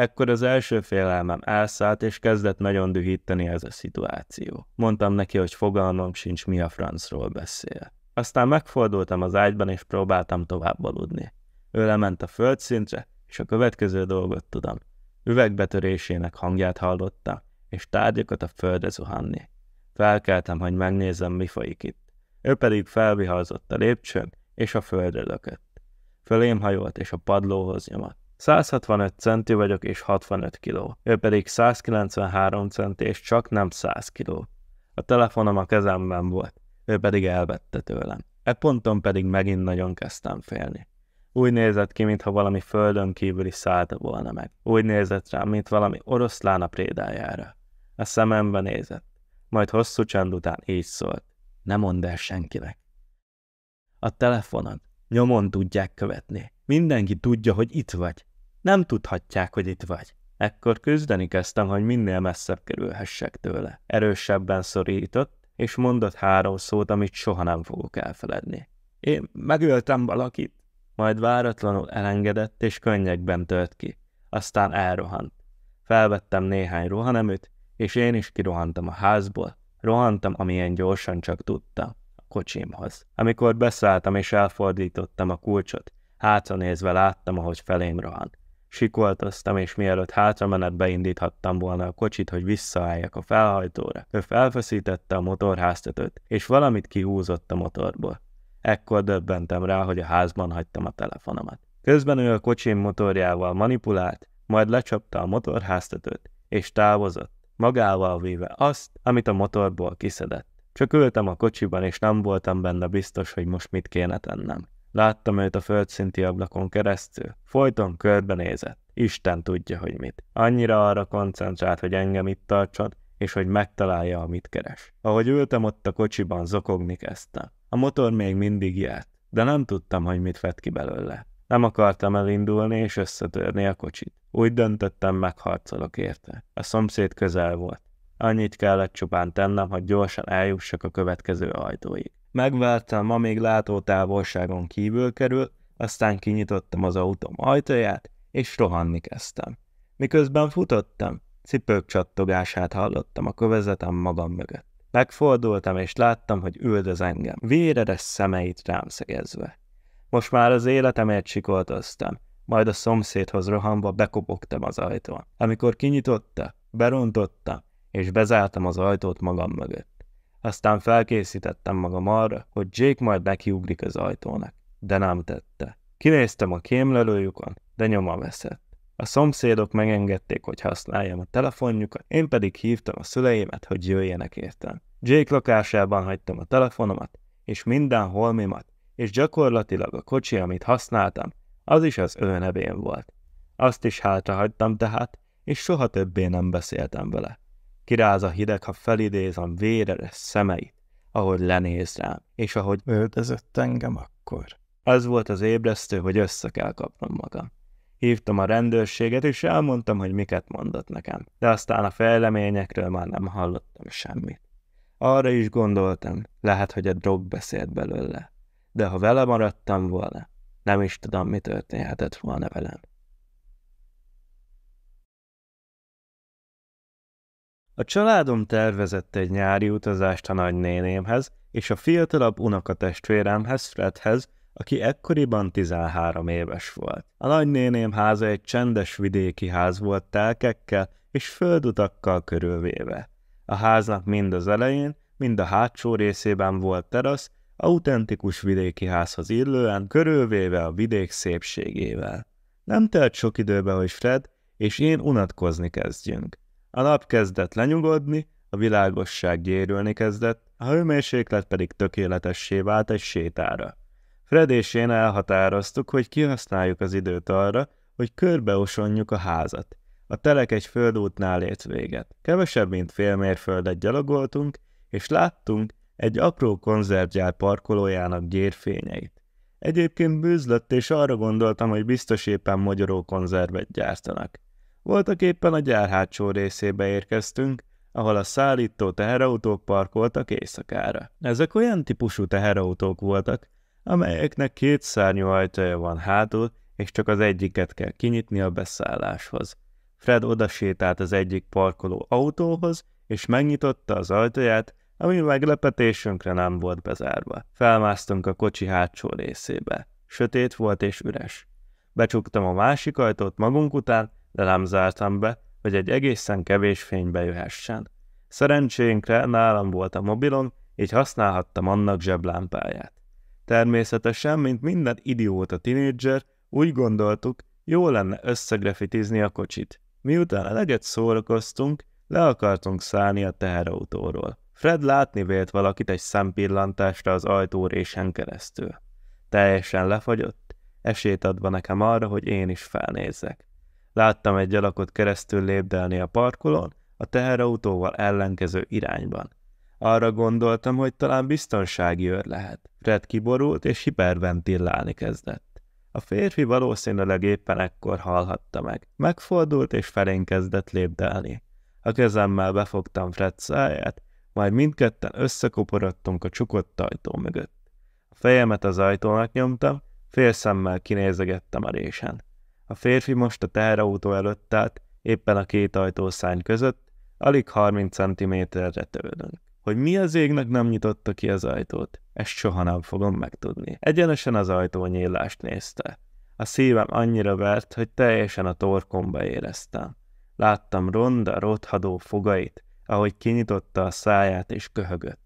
Ekkor az első félelmem elszállt, és kezdett nagyon dühíteni ez a szituáció. Mondtam neki, hogy fogalmam sincs, mi a francról beszél. Aztán megfordultam az ágyban, és próbáltam tovább aludni. Ő lement a földszintre, és a következő dolgot tudom. Üvegbetörésének hangját hallotta és tárgyakat a földre zuhanni. Felkeltem, hogy megnézem, mi folyik itt. Ő pedig felviharzott a lépcsőn, és a földre lökött. Fölém hajolt, és a padlóhoz nyomott. 165 centi vagyok és 65 kiló. Ő pedig 193 centi és csak nem 100 kiló. A telefonom a kezemben volt, ő pedig elvette tőlem. E ponton pedig megint nagyon kezdtem félni. Úgy nézett ki, mintha valami földön kívüli szállta volna meg. Úgy nézett rám, mint valami oroszlán a prédájára. A szemembe nézett. Majd hosszú csend után így szólt. Ne mondd el senkinek. A telefonod. Nyomon tudják követni. Mindenki tudja, hogy itt vagy. Nem tudhatják, hogy itt vagy. Ekkor küzdeni kezdtem, hogy minél messzebb kerülhessek tőle. Erősebben szorított, és mondott három szót, amit soha nem fogok elfeledni. Én megöltem valakit, majd váratlanul elengedett, és könnyekben tölt ki. Aztán elrohant. Felvettem néhány rohaneműt, és én is kirohantam a házból. Rohantam, amilyen gyorsan csak tudtam, a kocsimhoz. Amikor beszálltam és elfordítottam a kulcsot, hátra nézve láttam, ahogy felém rohan. Sikoltoztam, és mielőtt hátra menet beindíthattam volna a kocsit, hogy visszaálljak a felhajtóra, ő felfeszítette a motorháztetőt, és valamit kihúzott a motorból. Ekkor döbbentem rá, hogy a házban hagytam a telefonomat. Közben ő a kocsim motorjával manipulált, majd lecsapta a motorháztetőt, és távozott, magával véve azt, amit a motorból kiszedett. Csak ültem a kocsiban, és nem voltam benne biztos, hogy most mit kéne tennem. Láttam őt a földszinti ablakon keresztül. Folyton körbenézett. Isten tudja, hogy mit. Annyira arra koncentrált, hogy engem itt tartson, és hogy megtalálja, amit keres. Ahogy ültem ott a kocsiban, zokogni kezdtem. A motor még mindig járt, de nem tudtam, hogy mit vett ki belőle. Nem akartam elindulni és összetörni a kocsit. Úgy döntöttem, megharcolok érte. A szomszéd közel volt. Annyit kellett csupán tennem, hogy gyorsan eljussak a következő ajtóig. Megvártam, ma még távolságon kívül kerül, aztán kinyitottam az autóm ajtaját, és rohanni kezdtem. Miközben futottam, cipők csattogását hallottam a kövezetem magam mögött. Megfordultam, és láttam, hogy üldöz engem, véredes szemeit rám szegezve. Most már az életemért sikoltoztam, majd a szomszédhoz rohanva bekopogtam az ajtón. Amikor kinyitotta, berontotta, és bezártam az ajtót magam mögött. Aztán felkészítettem magam arra, hogy Jake majd nekiugrik az ajtónak, de nem tette. Kinéztem a kémlelőjükön, de nyoma veszett. A szomszédok megengedték, hogy használjam a telefonjukat, én pedig hívtam a szüleimet, hogy jöjjenek értem. Jake lakásában hagytam a telefonomat, és minden holmimat, és gyakorlatilag a kocsi, amit használtam, az is az ő nevén volt. Azt is hátrahagytam tehát, és soha többé nem beszéltem vele. Kiráz a hideg, ha felidézem véreres szemeit, ahogy lenéz rám, és ahogy öldözött engem akkor. Az volt az ébresztő, hogy össze kell kapnom magam. Hívtam a rendőrséget, és elmondtam, hogy miket mondott nekem, de aztán a fejleményekről már nem hallottam semmit. Arra is gondoltam, lehet, hogy a drog beszélt belőle, de ha vele maradtam volna, nem is tudom, mi történhetett volna velem. A családom tervezett egy nyári utazást a nagynénémhez és a fiatalabb unokatestvéremhez, Fredhez, aki ekkoriban 13 éves volt. A nagynéném háza egy csendes vidéki ház volt telkekkel és földutakkal körülvéve. A háznak mind az elején, mind a hátsó részében volt terasz, autentikus vidéki házhoz illően, körülvéve a vidék szépségével. Nem telt sok időbe, hogy Fred és én unatkozni kezdjünk. A nap kezdett lenyugodni, a világosság gyérülni kezdett, a hőmérséklet pedig tökéletessé vált egy sétára. Fred és én elhatároztuk, hogy kihasználjuk az időt arra, hogy körbeosonjuk a házat. A telek egy földútnál ért véget. Kevesebb, mint fél mérföldet gyalogoltunk, és láttunk egy apró konzervgyár parkolójának gyérfényeit. Egyébként bűzlött, és arra gondoltam, hogy biztos éppen magyaró konzervet gyártanak. Voltak éppen a gyár hátsó részébe érkeztünk, ahol a szállító teherautók parkoltak éjszakára. Ezek olyan típusú teherautók voltak, amelyeknek két szárnyú ajtaja van hátul, és csak az egyiket kell kinyitni a beszálláshoz. Fred odasétált az egyik parkoló autóhoz, és megnyitotta az ajtaját, ami meglepetésünkre nem volt bezárva. Felmásztunk a kocsi hátsó részébe. Sötét volt és üres. Becsuktam a másik ajtót magunk után, de nem zártam be, hogy egy egészen kevés fénybe jöhessen. Szerencsénkre nálam volt a mobilon, így használhattam annak zseblámpáját. Természetesen, mint minden idióta tinédzser, úgy gondoltuk, jó lenne összegrafitizni a kocsit. Miután eleget szórakoztunk, le akartunk szállni a teherautóról. Fred látni vélt valakit egy szempillantásra az ajtórésen keresztül. Teljesen lefagyott, esélyt adva nekem arra, hogy én is felnézzek. Láttam egy alakot keresztül lépdelni a parkolón, a teherautóval ellenkező irányban. Arra gondoltam, hogy talán biztonsági őr lehet. Red kiborult és hiperventillálni kezdett. A férfi valószínűleg éppen ekkor hallhatta meg. Megfordult és felén kezdett lépdelni. A kezemmel befogtam Fred száját, majd mindketten összekoporodtunk a csukott ajtó mögött. A fejemet az ajtónak nyomtam, félszemmel kinézegettem a résen. A férfi most a teherautó előtt állt, éppen a két ajtószány között, alig 30 centiméterre tőlünk. Hogy mi az égnek nem nyitotta ki az ajtót, ezt soha nem fogom megtudni. Egyenesen az ajtó nyílást nézte. A szívem annyira vert, hogy teljesen a torkomba éreztem. Láttam ronda, rothadó fogait, ahogy kinyitotta a száját és köhögött.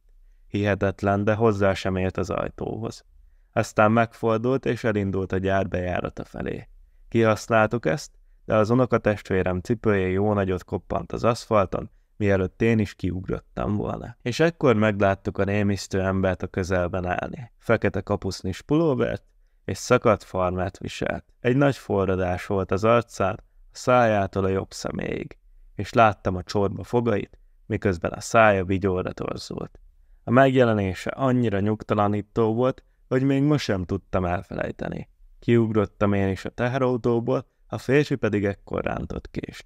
Hihetetlen, de hozzá sem ért az ajtóhoz. Aztán megfordult és elindult a gyár bejárata felé. Kihasználtuk ezt, de az unokatestvérem cipője jó nagyot koppant az aszfalton, mielőtt én is kiugrottam volna. És ekkor megláttuk a rémisztő embert a közelben állni. Fekete kapusznis pulóvert és szakadt farmát viselt. Egy nagy forradás volt az arcán, a szájától a jobb szeméig, és láttam a csorba fogait, miközben a szája vigyorra torzult. A megjelenése annyira nyugtalanító volt, hogy még most sem tudtam elfelejteni. Kiugrottam én is a teherautóból, a férfi pedig ekkor rántott kést.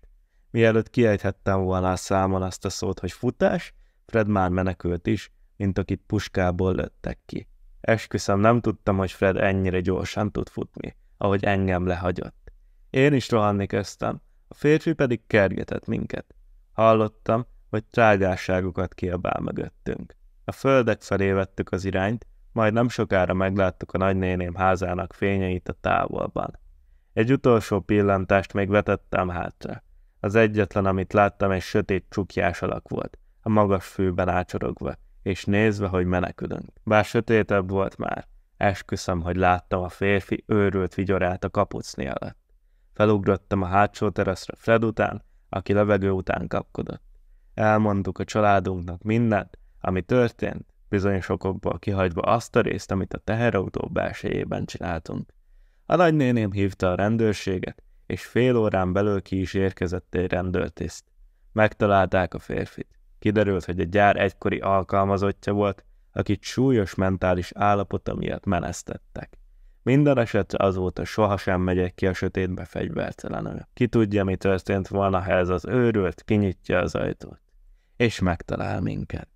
Mielőtt kiejthettem volna a számon azt a szót, hogy futás, Fred már menekült is, mint akit puskából löttek ki. Esküszöm, nem tudtam, hogy Fred ennyire gyorsan tud futni, ahogy engem lehagyott. Én is rohanni kezdtem, a férfi pedig kergetett minket. Hallottam, hogy trágásságokat kiabál mögöttünk. A földek felé vettük az irányt, majd nem sokára megláttuk a nagynéném házának fényeit a távolban. Egy utolsó pillantást még vetettem hátra. Az egyetlen, amit láttam, egy sötét csukjás alak volt, a magas fűben ácsorogva, és nézve, hogy menekülünk. Bár sötétebb volt már, esküszöm, hogy láttam a férfi őrült vigyorát a kapucni alatt. Felugrottam a hátsó teraszra Fred után, aki levegő után kapkodott. Elmondtuk a családunknak mindent, ami történt, bizonyos okokból kihagyva azt a részt, amit a teherautó belsejében csináltunk. A nagynéném hívta a rendőrséget, és fél órán belül ki is érkezett egy rendőrtiszt. Megtalálták a férfit. Kiderült, hogy a gyár egykori alkalmazottja volt, akit súlyos mentális állapota miatt menesztettek. Minden esetre azóta sohasem megyek ki a sötétbe fegyvertelenül. Ki tudja, mi történt volna, ha ez az őrült kinyitja az ajtót, és megtalál minket.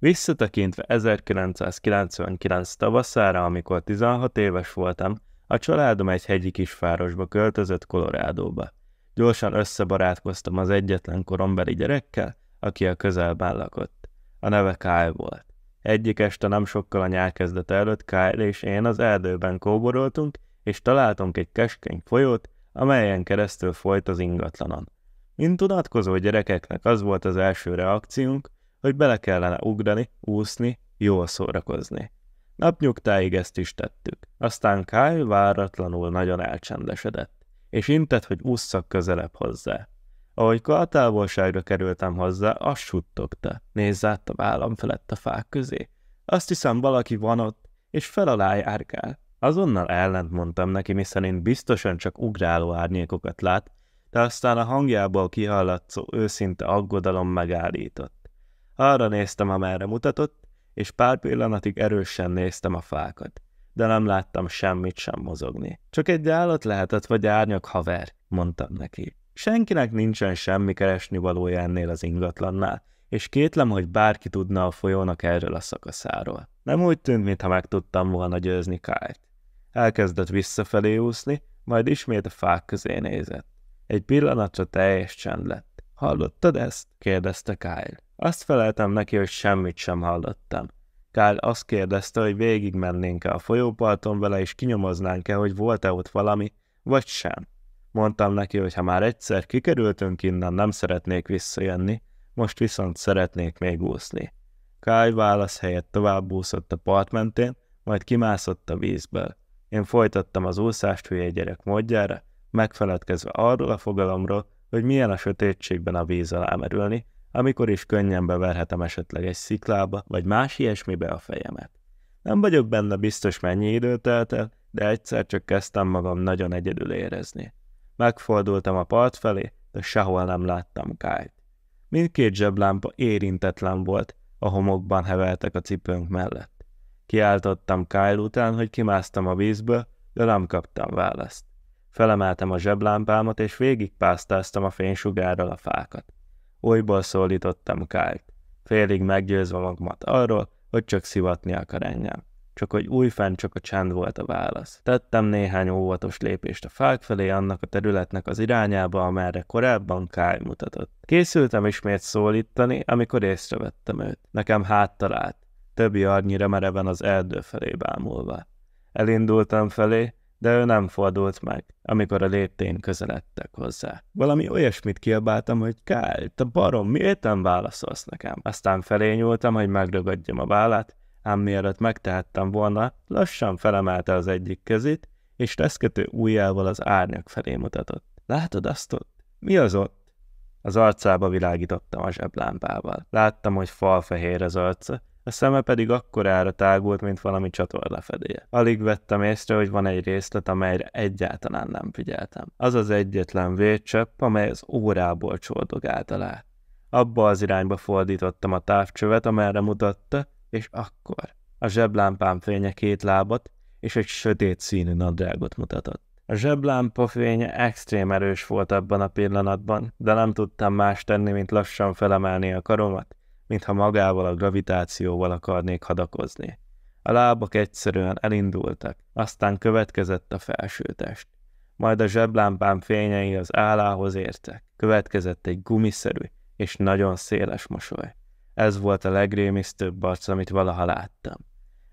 Visszatekintve 1999 tavaszára, amikor 16 éves voltam, a családom egy hegyi kisvárosba költözött Kolorádóba. Gyorsan összebarátkoztam az egyetlen korombeli gyerekkel, aki a közelben lakott. A neve Kyle volt. Egyik este nem sokkal a nyár kezdete előtt Kyle és én az erdőben kóboroltunk, és találtunk egy keskeny folyót, amelyen keresztül folyt az ingatlanon. Mint tudatkozó gyerekeknek az volt az első reakciónk, hogy bele kellene ugrani, úszni, jól szórakozni. Napnyugtáig ezt is tettük. Aztán Kyle váratlanul nagyon elcsendesedett, és intett, hogy ússzak közelebb hozzá. Ahogy a távolságra kerültem hozzá, azt suttogta. Nézz át a vállam felett a fák közé. Azt hiszem, valaki van ott, és fel alá járkál. Azonnal ellent mondtam neki, miszerint biztosan csak ugráló árnyékokat lát, de aztán a hangjából kihallatszó őszinte aggodalom megállított. Arra néztem, amerre mutatott, és pár pillanatig erősen néztem a fákat, de nem láttam semmit sem mozogni. Csak egy állat lehetett, vagy árnyak haver, mondtam neki. Senkinek nincsen semmi keresni valója ennél az ingatlannál, és kétlem, hogy bárki tudna a folyónak erről a szakaszáról. Nem úgy tűnt, mintha meg tudtam volna győzni Kárt. Elkezdett visszafelé úszni, majd ismét a fák közé nézett. Egy pillanatra teljes csend lett. Hallottad ezt? kérdezte Kyle. Azt feleltem neki, hogy semmit sem hallottam. Kál azt kérdezte, hogy mennénk e a folyóparton vele, és kinyomoznánk-e, hogy volt-e ott valami, vagy sem. Mondtam neki, hogy ha már egyszer kikerültünk innen, nem szeretnék visszajönni, most viszont szeretnék még úszni. Kály válasz helyett tovább úszott a part mentén, majd kimászott a vízből. Én folytattam az úszást hülye gyerek módjára, megfeledkezve arról a fogalomról, hogy milyen a sötétségben a víz alá merülni, amikor is könnyen beverhetem esetleg egy sziklába, vagy más ilyesmibe a fejemet. Nem vagyok benne biztos, mennyi idő telt el, de egyszer csak kezdtem magam nagyon egyedül érezni. Megfordultam a part felé, de sehol nem láttam Kájt. Mindkét zseblámpa érintetlen volt, a homokban heveltek a cipőnk mellett. Kiáltottam Kyle után, hogy kimásztam a vízből, de nem kaptam választ. Felemeltem a zseblámpámat, és végigpásztáztam a fénysugárral a fákat. Újból szólítottam Kált, félig meggyőzve magamat arról, hogy csak szivatni akar engem. Csak hogy újfent csak a csend volt a válasz. Tettem néhány óvatos lépést a fák felé annak a területnek az irányába, amerre korábban Kály mutatott. Készültem ismét szólítani, amikor észrevettem őt. Nekem háttal állt, többi arnyira mereven az erdő felé bámulva. Elindultam felé, de ő nem fordult meg, amikor a léptén közeledtek hozzá. Valami olyasmit kiabáltam, hogy Kyle, te barom, miért nem válaszolsz nekem? Aztán felé nyúltam, hogy megragadjam a vállát, ám mielőtt megtehettem volna, lassan felemelte az egyik kezét, és reszkető ujjával az árnyak felé mutatott. Látod azt ott? Mi az ott? Az arcába világítottam a zseblámpával. Láttam, hogy falfehér az arca, a szeme pedig akkorára tágult, mint valami csatornafedél. Alig vettem észre, hogy van egy részlet, amelyre egyáltalán nem figyeltem. Az az egyetlen vércsepp, amely az órából csordogált alá. Abba az irányba fordítottam a távcsövet, amelyre mutatta, és akkor a zseblámpám fénye két lábat és egy sötét színű nadrágot mutatott. A zseblámpa fénye extrém erős volt abban a pillanatban, de nem tudtam más tenni, mint lassan felemelni a karomat, mintha magával a gravitációval akarnék hadakozni. A lábak egyszerűen elindultak, aztán következett a felsőtest. Majd a zseblámpám fényei az állához értek. Következett egy gumiszerű és nagyon széles mosoly. Ez volt a legrémisztőbb arc, amit valaha láttam.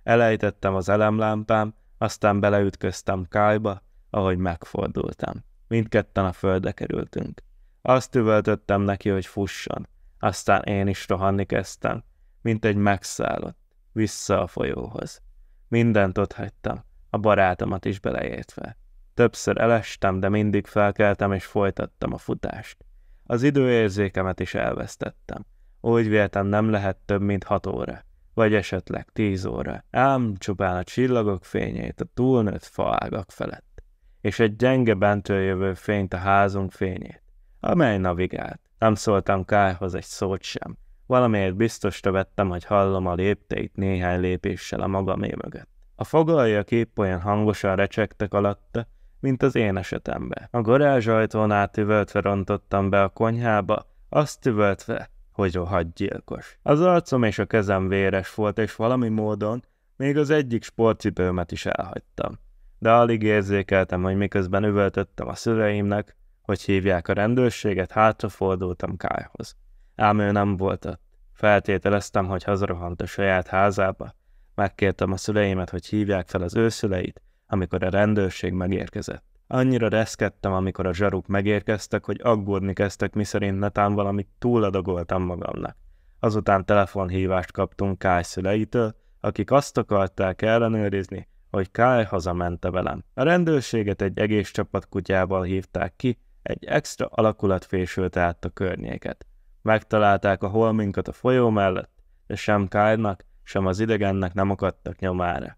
Elejtettem az elemlámpám, aztán beleütköztem Kájba, ahogy megfordultam. Mindketten a földre kerültünk. Azt üvöltöttem neki, hogy fusson, aztán én is rohanni kezdtem, mint egy megszállott, vissza a folyóhoz. Mindent ott hagytam, a barátomat is beleértve. Többször elestem, de mindig felkeltem és folytattam a futást. Az időérzékemet is elvesztettem. Úgy véltem nem lehet több, mint hat óra, vagy esetleg tíz óra, ám csupán a csillagok fényét a túlnőtt faágak felett, és egy gyenge bentől jövő fényt a házunk fényét, amely navigált. Nem szóltam Kárhoz egy szót sem. Valamiért biztosra vettem, hogy hallom a lépteit néhány lépéssel a magamé mögött. A fogaljak épp olyan hangosan recsegtek alatta, mint az én esetemben. A garázsajtón ajtón átüvöltve rontottam be a konyhába, azt üvöltve, hogy rohadtgyilkos. Az arcom és a kezem véres volt, és valami módon még az egyik sportcipőmet is elhagytam. De alig érzékeltem, hogy miközben üvöltöttem a szüleimnek, hogy hívják a rendőrséget, hátrafordultam Kájhoz. Ám ő nem volt ott. Feltételeztem, hogy hazarohant a saját házába. Megkértem a szüleimet, hogy hívják fel az őszüleit, amikor a rendőrség megérkezett. Annyira reszkedtem, amikor a zsaruk megérkeztek, hogy aggódni kezdtek, miszerint netán valamit túladagoltam magamnak. Azután telefonhívást kaptunk Káj szüleitől, akik azt akarták ellenőrizni, hogy Kyle hazamente velem. A rendőrséget egy egész csapat kutyával hívták ki, egy extra alakulat fésült át a környéket. Megtalálták a holminkat a folyó mellett, de sem Kárnak, sem az idegennek nem akadtak nyomára.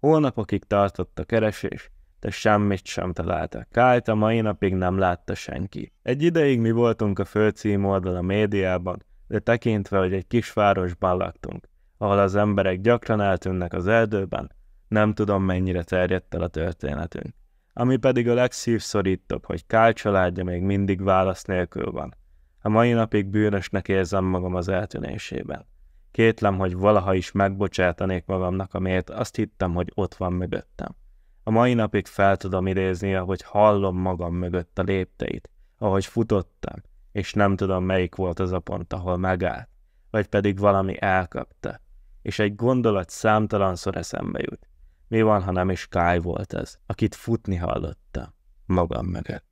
Hónapokig tartott a keresés, de semmit sem találtak. Kájt a mai napig nem látta senki. Egy ideig mi voltunk a főcím oldal a médiában, de tekintve, hogy egy kisvárosban laktunk, ahol az emberek gyakran eltűnnek az erdőben, nem tudom mennyire terjedt el a történetünk ami pedig a legszívszorítóbb, hogy Kál családja még mindig válasz nélkül van. A mai napig bűnösnek érzem magam az eltűnésében. Kétlem, hogy valaha is megbocsátanék magamnak, amiért azt hittem, hogy ott van mögöttem. A mai napig fel tudom idézni, ahogy hallom magam mögött a lépteit, ahogy futottam, és nem tudom, melyik volt az a pont, ahol megállt, vagy pedig valami elkapta, és egy gondolat számtalanszor eszembe jut. Mi van, ha nem is Kai volt ez, akit futni hallotta magam mögött?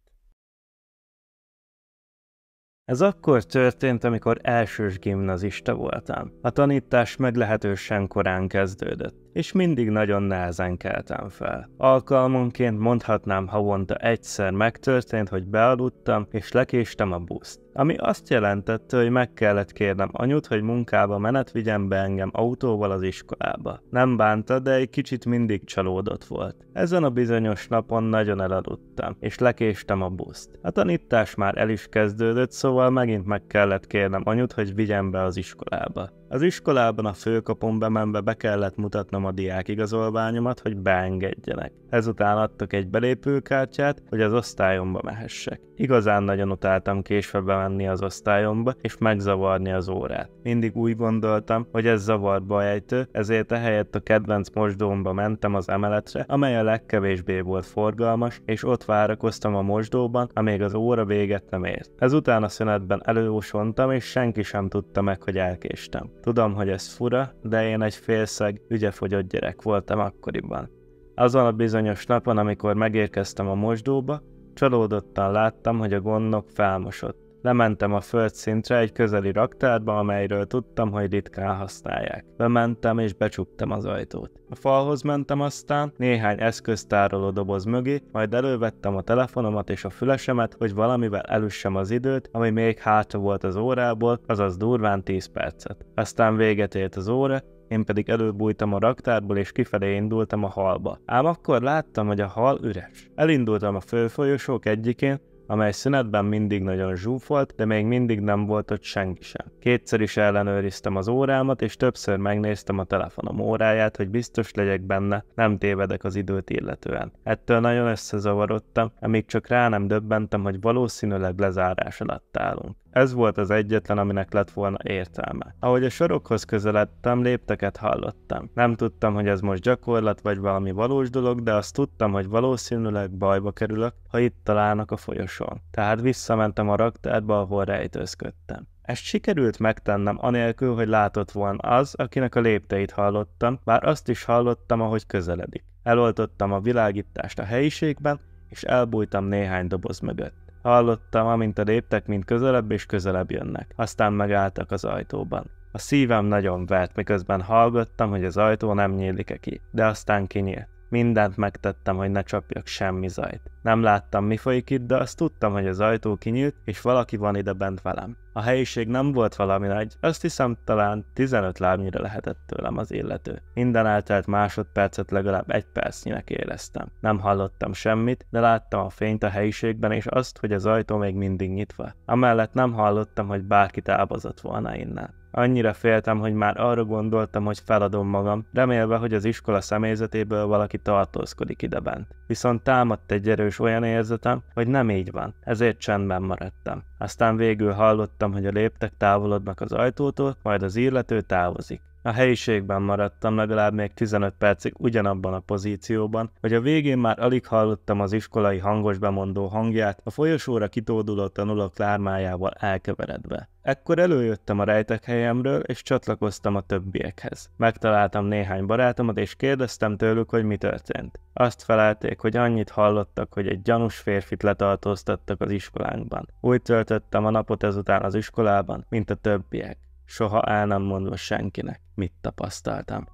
Ez akkor történt, amikor elsős gimnazista voltam. A tanítás meglehetősen korán kezdődött, és mindig nagyon nehezen keltem fel. Alkalmunként mondhatnám havonta egyszer megtörtént, hogy bealudtam és lekéstem a buszt ami azt jelentette, hogy meg kellett kérnem anyut, hogy munkába menet vigyen be engem autóval az iskolába. Nem bánta, de egy kicsit mindig csalódott volt. Ezen a bizonyos napon nagyon elaludtam, és lekéstem a buszt. A tanítás már el is kezdődött, szóval megint meg kellett kérnem anyut, hogy vigyen be az iskolába. Az iskolában a főkapon bemenve be kellett mutatnom a diák igazolványomat, hogy beengedjenek. Ezután adtak egy belépőkártyát, hogy az osztályomba mehessek. Igazán nagyon utáltam késve bemenni az osztályomba és megzavarni az órát. Mindig úgy gondoltam, hogy ez zavarba ejtő, ezért ehelyett a kedvenc mosdómba mentem az emeletre, amely a legkevésbé volt forgalmas, és ott várakoztam a mosdóban, amíg az óra véget nem ért. Ezután a szünetben előosontam, és senki sem tudta meg, hogy elkéstem. Tudom, hogy ez fura, de én egy félszeg, ügyefogyott gyerek voltam akkoriban. Azon a bizonyos napon, amikor megérkeztem a mosdóba, csalódottan láttam, hogy a gondnok felmosott. Lementem a földszintre egy közeli raktárba, amelyről tudtam, hogy ritkán használják. Bementem és becsuktam az ajtót. A falhoz mentem aztán, néhány eszköztároló doboz mögé, majd elővettem a telefonomat és a fülesemet, hogy valamivel elüssem az időt, ami még hátra volt az órából, azaz durván 10 percet. Aztán véget ért az óra, én pedig előbújtam a raktárból és kifelé indultam a halba. Ám akkor láttam, hogy a hal üres. Elindultam a főfolyosók egyikén, amely szünetben mindig nagyon zsúfolt, de még mindig nem volt ott senki sem. Kétszer is ellenőriztem az órámat, és többször megnéztem a telefonom óráját, hogy biztos legyek benne, nem tévedek az időt illetően. Ettől nagyon összezavarodtam, amíg csak rá nem döbbentem, hogy valószínűleg lezárás alatt állunk. Ez volt az egyetlen, aminek lett volna értelme. Ahogy a sorokhoz közeledtem, lépteket hallottam. Nem tudtam, hogy ez most gyakorlat vagy valami valós dolog, de azt tudtam, hogy valószínűleg bajba kerülök, ha itt találnak a folyosón. Tehát visszamentem a raktárba, ahol rejtőzködtem. Ezt sikerült megtennem anélkül, hogy látott volna az, akinek a lépteit hallottam, bár azt is hallottam, ahogy közeledik. Eloltottam a világítást a helyiségben, és elbújtam néhány doboz mögött. Hallottam, amint a léptek mint közelebb és közelebb jönnek. Aztán megálltak az ajtóban. A szívem nagyon vert, miközben hallgattam, hogy az ajtó nem nyílik-e ki, de aztán kinyílt. Mindent megtettem, hogy ne csapjak semmi zajt. Nem láttam, mi folyik itt, de azt tudtam, hogy az ajtó kinyílt, és valaki van ide bent velem. A helyiség nem volt valami nagy, azt hiszem talán 15 lábnyira lehetett tőlem az illető. Minden eltelt másodpercet legalább egy percnyinek éreztem. Nem hallottam semmit, de láttam a fényt a helyiségben és azt, hogy az ajtó még mindig nyitva. Amellett nem hallottam, hogy bárki távozott volna innen. Annyira féltem, hogy már arra gondoltam, hogy feladom magam, remélve, hogy az iskola személyzetéből valaki tartózkodik idebent. Viszont támadt egy erős olyan érzetem, hogy nem így van, ezért csendben maradtam. Aztán végül hallottam hallottam, hogy a léptek távolodnak az ajtótól, majd az illető távozik. A helyiségben maradtam legalább még 15 percig ugyanabban a pozícióban, hogy a végén már alig hallottam az iskolai hangos bemondó hangját, a folyosóra kitóduló tanulók lármájával elkeveredve. Ekkor előjöttem a rejtek helyemről, és csatlakoztam a többiekhez. Megtaláltam néhány barátomat, és kérdeztem tőlük, hogy mi történt. Azt felelték, hogy annyit hallottak, hogy egy gyanús férfit letartóztattak az iskolánkban. Úgy töltöttem a napot ezután az iskolában, mint a többiek soha el nem mondva senkinek, mit tapasztaltam.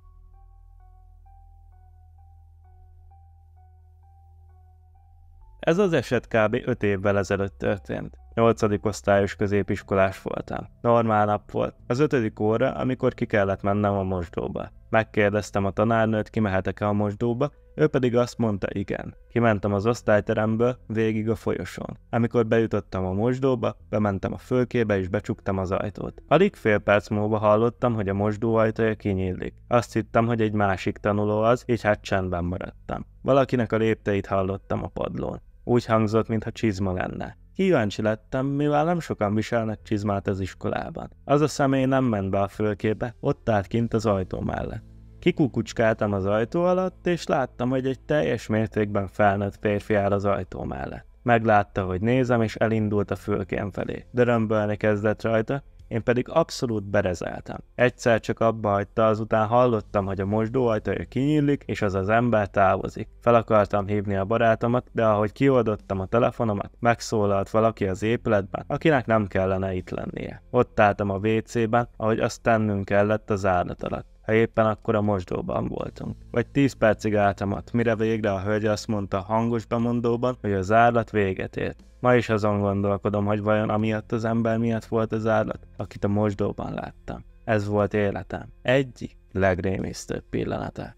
Ez az eset kb. 5 évvel ezelőtt történt. 8. osztályos középiskolás voltam. Normál nap volt. Az 5. óra, amikor ki kellett mennem a mosdóba. Megkérdeztem a tanárnőt, kimehetek-e a mosdóba, ő pedig azt mondta igen. Kimentem az osztályteremből, végig a folyosón. Amikor bejutottam a mosdóba, bementem a fölkébe és becsuktam az ajtót. Alig fél perc múlva hallottam, hogy a mosdó ajtaja kinyílik. Azt hittem, hogy egy másik tanuló az, így hát csendben maradtam. Valakinek a lépteit hallottam a padlón. Úgy hangzott, mintha csizma lenne. Kíváncsi lettem, mivel nem sokan viselnek csizmát az iskolában. Az a személy nem ment be a fölkébe, ott állt kint az ajtó mellett. Kikukucskáltam az ajtó alatt, és láttam, hogy egy teljes mértékben felnőtt férfi áll az ajtó mellett. Meglátta, hogy nézem, és elindult a fülkém felé. Dörömbölni kezdett rajta, én pedig abszolút berezeltem. Egyszer csak abba hagyta, azután hallottam, hogy a mosdó ajtaja kinyílik, és az az ember távozik. Fel akartam hívni a barátomat, de ahogy kioldottam a telefonomat, megszólalt valaki az épületben, akinek nem kellene itt lennie. Ott álltam a WC-ben, ahogy azt tennünk kellett az árnat alatt ha éppen akkor a mosdóban voltunk. Vagy 10 percig álltam ott, mire végre a hölgy azt mondta hangos bemondóban, hogy az állat véget ért. Ma is azon gondolkodom, hogy vajon amiatt az ember miatt volt az állat, akit a mosdóban láttam. Ez volt életem. Egyik legrémisztőbb pillanata.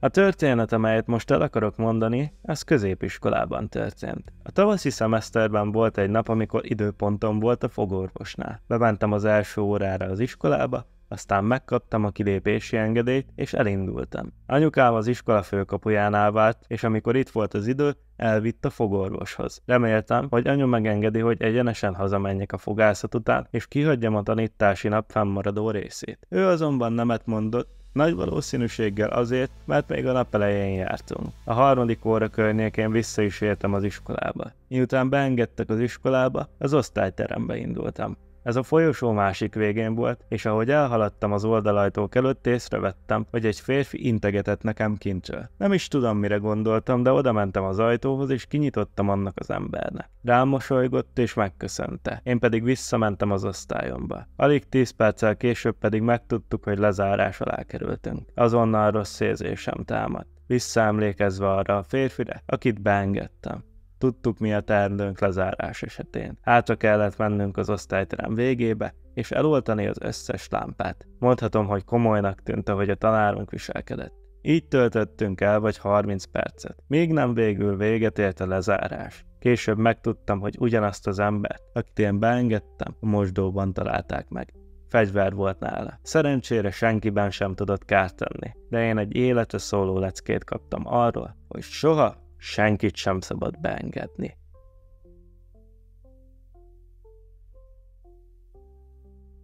A történet, amelyet most el akarok mondani, az középiskolában történt. A tavaszi szemeszterben volt egy nap, amikor időpontom volt a fogorvosnál. Bementem az első órára az iskolába, aztán megkaptam a kilépési engedélyt, és elindultam. Anyukám az iskola főkapujánál állt és amikor itt volt az idő, elvitt a fogorvoshoz. Reméltem, hogy anyu megengedi, hogy egyenesen hazamenjek a fogászat után, és kihagyjam a tanítási nap fennmaradó részét. Ő azonban nemet mondott, nagy valószínűséggel azért, mert még a nap elején jártunk. A harmadik óra környékén vissza is értem az iskolába. Miután beengedtek az iskolába, az osztályterembe indultam. Ez a folyosó másik végén volt, és ahogy elhaladtam az oldalajtók előtt, észrevettem, hogy egy férfi integetett nekem kincsel. Nem is tudom, mire gondoltam, de oda mentem az ajtóhoz, és kinyitottam annak az embernek. Rám mosolygott, és megköszönte. Én pedig visszamentem az osztályomba. Alig tíz perccel később pedig megtudtuk, hogy lezárás alá kerültünk. Azonnal rossz érzésem támadt visszaemlékezve arra a férfire, akit beengedtem. Tudtuk mi a teendőnk lezárás esetén. Hátra kellett mennünk az osztályterem végébe, és eloltani az összes lámpát. Mondhatom, hogy komolynak tűnt, ahogy a tanárunk viselkedett. Így töltöttünk el vagy 30 percet. Még nem végül véget ért a lezárás. Később megtudtam, hogy ugyanazt az embert, akit én beengedtem, a mosdóban találták meg. Fegyver volt nála. Szerencsére senkiben sem tudott kárt tenni, de én egy életre szóló leckét kaptam arról, hogy soha senkit sem szabad beengedni.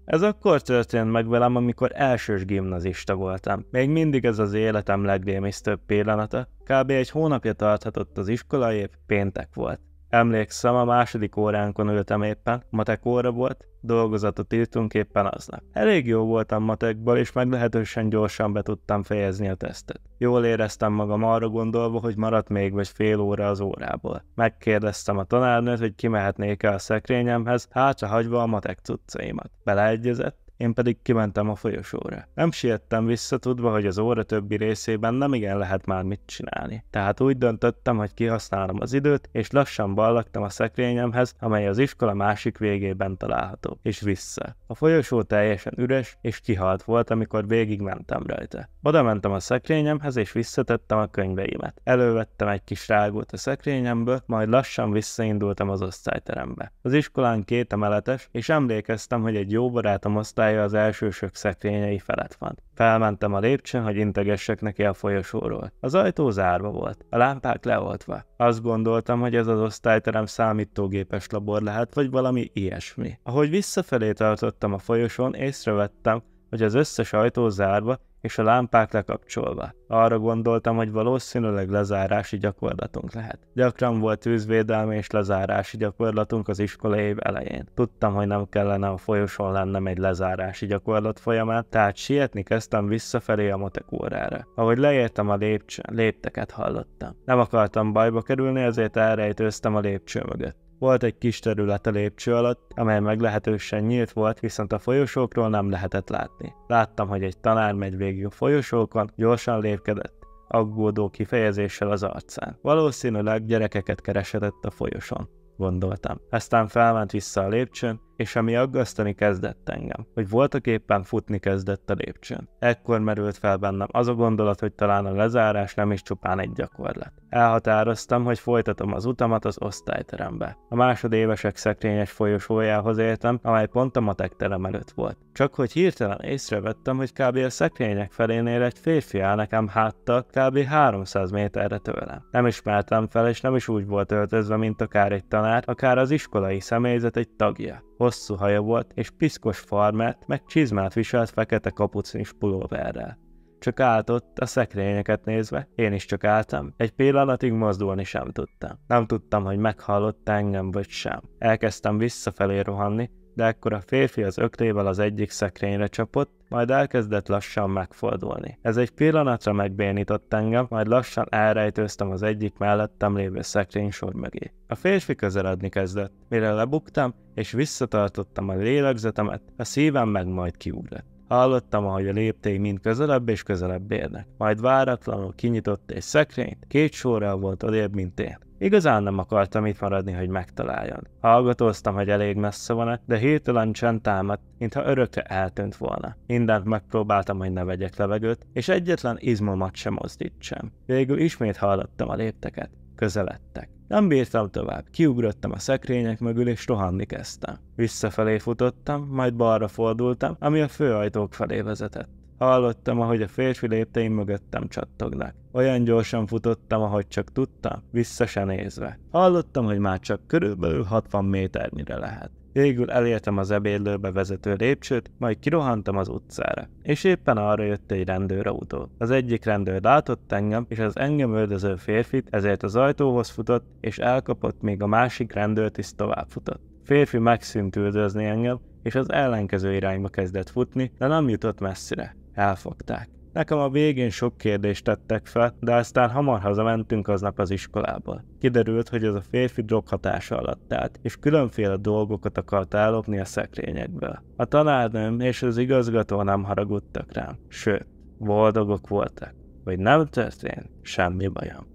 Ez akkor történt meg velem, amikor elsős gimnazista voltam. Még mindig ez az életem legdémisztőbb pillanata. Kb. egy hónapja tarthatott az iskolai iskolaév, péntek volt. Emlékszem, a második óránkon ültem éppen, matek óra volt, dolgozatot írtunk éppen aznap. Elég jó voltam matekból, és meglehetősen gyorsan be tudtam fejezni a tesztet. Jól éreztem magam arra gondolva, hogy maradt még vagy fél óra az órából. Megkérdeztem a tanárnőt, hogy kimehetnék-e a szekrényemhez, hátra hagyva a matek cuccaimat. Beleegyezett, én pedig kimentem a folyosóra. Nem siettem vissza, tudva, hogy az óra többi részében nem igen lehet már mit csinálni. Tehát úgy döntöttem, hogy kihasználom az időt, és lassan ballaktam a szekrényemhez, amely az iskola másik végében található, és vissza. A folyosó teljesen üres és kihalt volt, amikor végigmentem rajta. Oda mentem a szekrényemhez, és visszatettem a könyveimet. Elővettem egy kis rágót a szekrényemből, majd lassan visszaindultam az osztályterembe. Az iskolán két emeletes, és emlékeztem, hogy egy jó barátom osztály feje az elsősök szekrényei felett van. Felmentem a lépcsőn, hogy integessek neki a folyosóról. Az ajtó zárva volt, a lámpák leoltva. Azt gondoltam, hogy ez az osztályterem számítógépes labor lehet, vagy valami ilyesmi. Ahogy visszafelé tartottam a folyosón, észrevettem, hogy az összes ajtó zárva, és a lámpák lekapcsolva. Arra gondoltam, hogy valószínűleg lezárási gyakorlatunk lehet. Gyakran volt tűzvédelmi és lezárási gyakorlatunk az iskola év elején. Tudtam, hogy nem kellene a folyosón lennem egy lezárási gyakorlat folyamán, tehát sietni kezdtem visszafelé a matek órára. Ahogy leértem a lépcsőn, lépteket hallottam. Nem akartam bajba kerülni, ezért elrejtőztem a lépcső mögött. Volt egy kis terület a lépcső alatt, amely meglehetősen nyílt volt, viszont a folyosókról nem lehetett látni. Láttam, hogy egy tanár megy végig a folyosókon, gyorsan lépkedett, aggódó kifejezéssel az arcán. Valószínűleg gyerekeket keresedett a folyoson gondoltam. Aztán felment vissza a lépcsőn, és ami aggasztani kezdett engem, hogy voltak éppen futni kezdett a lépcsőn. Ekkor merült fel bennem az a gondolat, hogy talán a lezárás nem is csupán egy gyakorlat. Elhatároztam, hogy folytatom az utamat az osztályterembe. A másodévesek szekrényes folyosójához értem, amely pont a matek terem előtt volt. Csak hogy hirtelen észrevettem, hogy kb. a szekrények felénél egy férfi áll nekem háttal, kb. 300 méterre tőlem. Nem ismertem fel, és nem is úgy volt öltözve, mint akár egy tanár, akár az iskolai személyzet egy tagja hosszú haja volt, és piszkos farmát, meg csizmát viselt fekete kapucnis pulóverrel. Csak állt ott, a szekrényeket nézve, én is csak álltam, egy pillanatig mozdulni sem tudtam. Nem tudtam, hogy meghallott engem vagy sem. Elkezdtem visszafelé rohanni, de ekkor a férfi az öklével az egyik szekrényre csapott, majd elkezdett lassan megfordulni. Ez egy pillanatra megbénított engem, majd lassan elrejtőztem az egyik mellettem lévő szekrény sor mögé. A férfi közeledni kezdett, mire lebuktam, és visszatartottam a lélegzetemet, a szívem meg majd kiugrott. Hallottam, ahogy a léptei mind közelebb és közelebb érnek. Majd váratlanul kinyitott egy szekrényt, két sorral volt odébb, mint én. Igazán nem akartam itt maradni, hogy megtaláljon. Hallgatóztam, hogy elég messze van-e, de hirtelen csend támadt, mintha örökre eltűnt volna. Mindent megpróbáltam, hogy ne vegyek levegőt, és egyetlen izmomat sem mozdítsam. Végül ismét hallottam a lépteket. Közeledtek. Nem bírtam tovább, kiugrottam a szekrények mögül és rohanni kezdtem. Visszafelé futottam, majd balra fordultam, ami a főajtók felé vezetett. Hallottam, ahogy a férfi lépteim mögöttem csattognak. Olyan gyorsan futottam, ahogy csak tudtam, vissza se nézve. Hallottam, hogy már csak körülbelül 60 méternyire lehet. Végül elértem az ebédlőbe vezető lépcsőt, majd kirohantam az utcára. És éppen arra jött egy rendőrautó. Az egyik rendőr látott engem, és az engem öldöző férfit, ezért az ajtóhoz futott, és elkapott, még a másik rendőrt is tovább futott. Férfi megszűnt üldözni engem, és az ellenkező irányba kezdett futni, de nem jutott messzire. Elfogták. Nekem a végén sok kérdést tettek fel, de aztán hamar hazamentünk aznap az iskolából. Kiderült, hogy ez a férfi drog hatása alatt állt, és különféle dolgokat akart ellopni a szekrényekből. A tanárnőm és az igazgató nem haragudtak rám, sőt, boldogok voltak. Vagy nem történt, semmi bajom.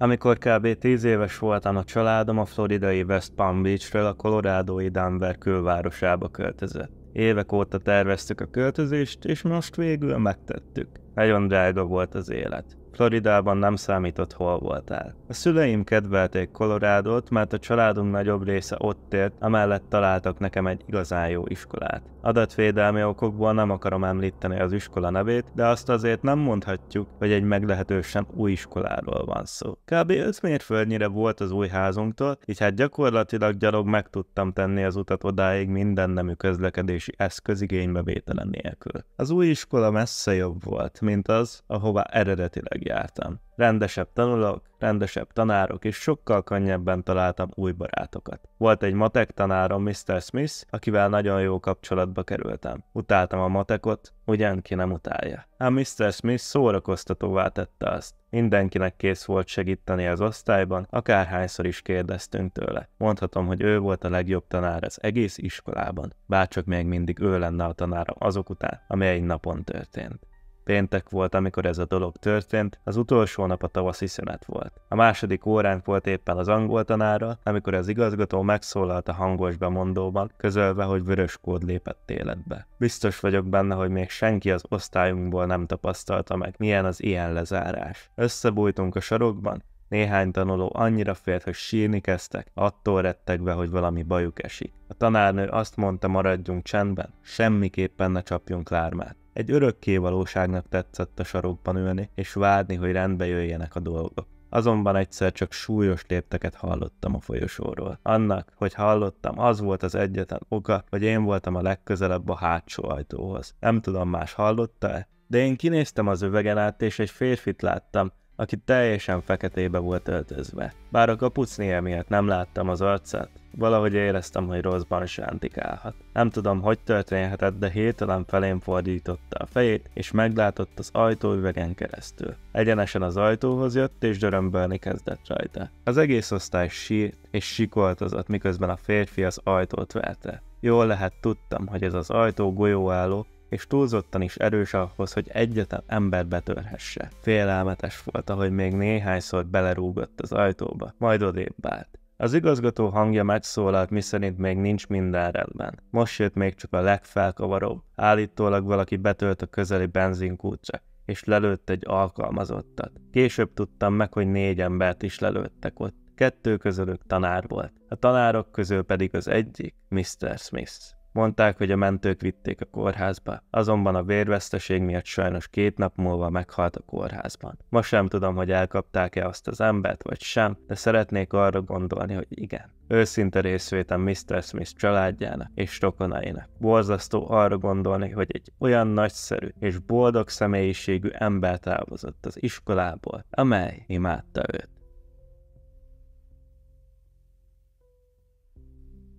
Amikor kb. 10 éves voltam, a családom a floridai West Palm Beach-ről a kolorádói Denver külvárosába költözött. Évek óta terveztük a költözést, és most végül megtettük. Nagyon drága volt az élet. Floridában nem számított, hol voltál. A szüleim kedvelték Kolorádot, mert a családunk nagyobb része ott élt, amellett találtak nekem egy igazán jó iskolát. Adatvédelmi okokból nem akarom említeni az iskola nevét, de azt azért nem mondhatjuk, hogy egy meglehetősen új iskoláról van szó. Kb. 5 mérföldnyire volt az új házunktól, így hát gyakorlatilag gyalog meg tudtam tenni az utat odáig minden nemű közlekedési eszköz igénybevétele nélkül. Az új iskola messze jobb volt, mint az, ahová eredetileg jártam. Rendesebb tanulók, rendesebb tanárok, és sokkal könnyebben találtam új barátokat. Volt egy matek tanárom, Mr. Smith, akivel nagyon jó kapcsolatba kerültem. Utáltam a matekot, ugyan ki nem utálja. Ám Mr. Smith szórakoztatóvá tette azt. Mindenkinek kész volt segíteni az osztályban, akárhányszor is kérdeztünk tőle. Mondhatom, hogy ő volt a legjobb tanár az egész iskolában. Bárcsak még mindig ő lenne a tanára azok után, ami egy napon történt. Péntek volt, amikor ez a dolog történt, az utolsó nap a tavaszi szünet volt. A második óránk volt éppen az angol tanára, amikor az igazgató megszólalt a hangos bemondóban, közölve, hogy vörös kód lépett életbe. Biztos vagyok benne, hogy még senki az osztályunkból nem tapasztalta meg, milyen az ilyen lezárás. Összebújtunk a sarokban, néhány tanuló annyira félt, hogy sírni kezdtek, attól rettegve, hogy valami bajuk esik. A tanárnő azt mondta, maradjunk csendben, semmiképpen ne csapjunk lármát. Egy örökké valóságnak tetszett a sarokban ülni, és várni, hogy rendbe jöjjenek a dolgok. Azonban egyszer csak súlyos lépteket hallottam a folyosóról. Annak, hogy hallottam, az volt az egyetlen oka, hogy én voltam a legközelebb a hátsó ajtóhoz. Nem tudom, más hallotta-e? De én kinéztem az övegen át, és egy férfit láttam, aki teljesen feketébe volt öltözve. Bár a kapucnia miatt nem láttam az arcát, valahogy éreztem, hogy rosszban sántikálhat. Nem tudom, hogy történhetett, de hirtelen felém fordította a fejét, és meglátott az ajtóüvegen keresztül. Egyenesen az ajtóhoz jött, és dörömbölni kezdett rajta. Az egész osztály sírt és sikoltozott, miközben a férfi az ajtót verte. Jól lehet tudtam, hogy ez az ajtó golyóálló, és túlzottan is erős ahhoz, hogy egyetlen ember betörhesse. Félelmetes volt, ahogy még néhányszor belerúgott az ajtóba, majd odébb állt. Az igazgató hangja megszólalt, miszerint még nincs minden rendben. Most jött még csak a legfelkavaróbb. Állítólag valaki betölt a közeli benzinkútra, és lelőtt egy alkalmazottat. Később tudtam meg, hogy négy embert is lelőttek ott. Kettő közülük tanár volt, a tanárok közül pedig az egyik Mr. Smith. Mondták, hogy a mentők vitték a kórházba, azonban a vérveszteség miatt sajnos két nap múlva meghalt a kórházban. Ma sem tudom, hogy elkapták-e azt az embert, vagy sem, de szeretnék arra gondolni, hogy igen. Őszinte részvétem Mr. Smith családjának és rokonainak. Borzasztó arra gondolni, hogy egy olyan nagyszerű és boldog személyiségű ember távozott az iskolából, amely imádta őt.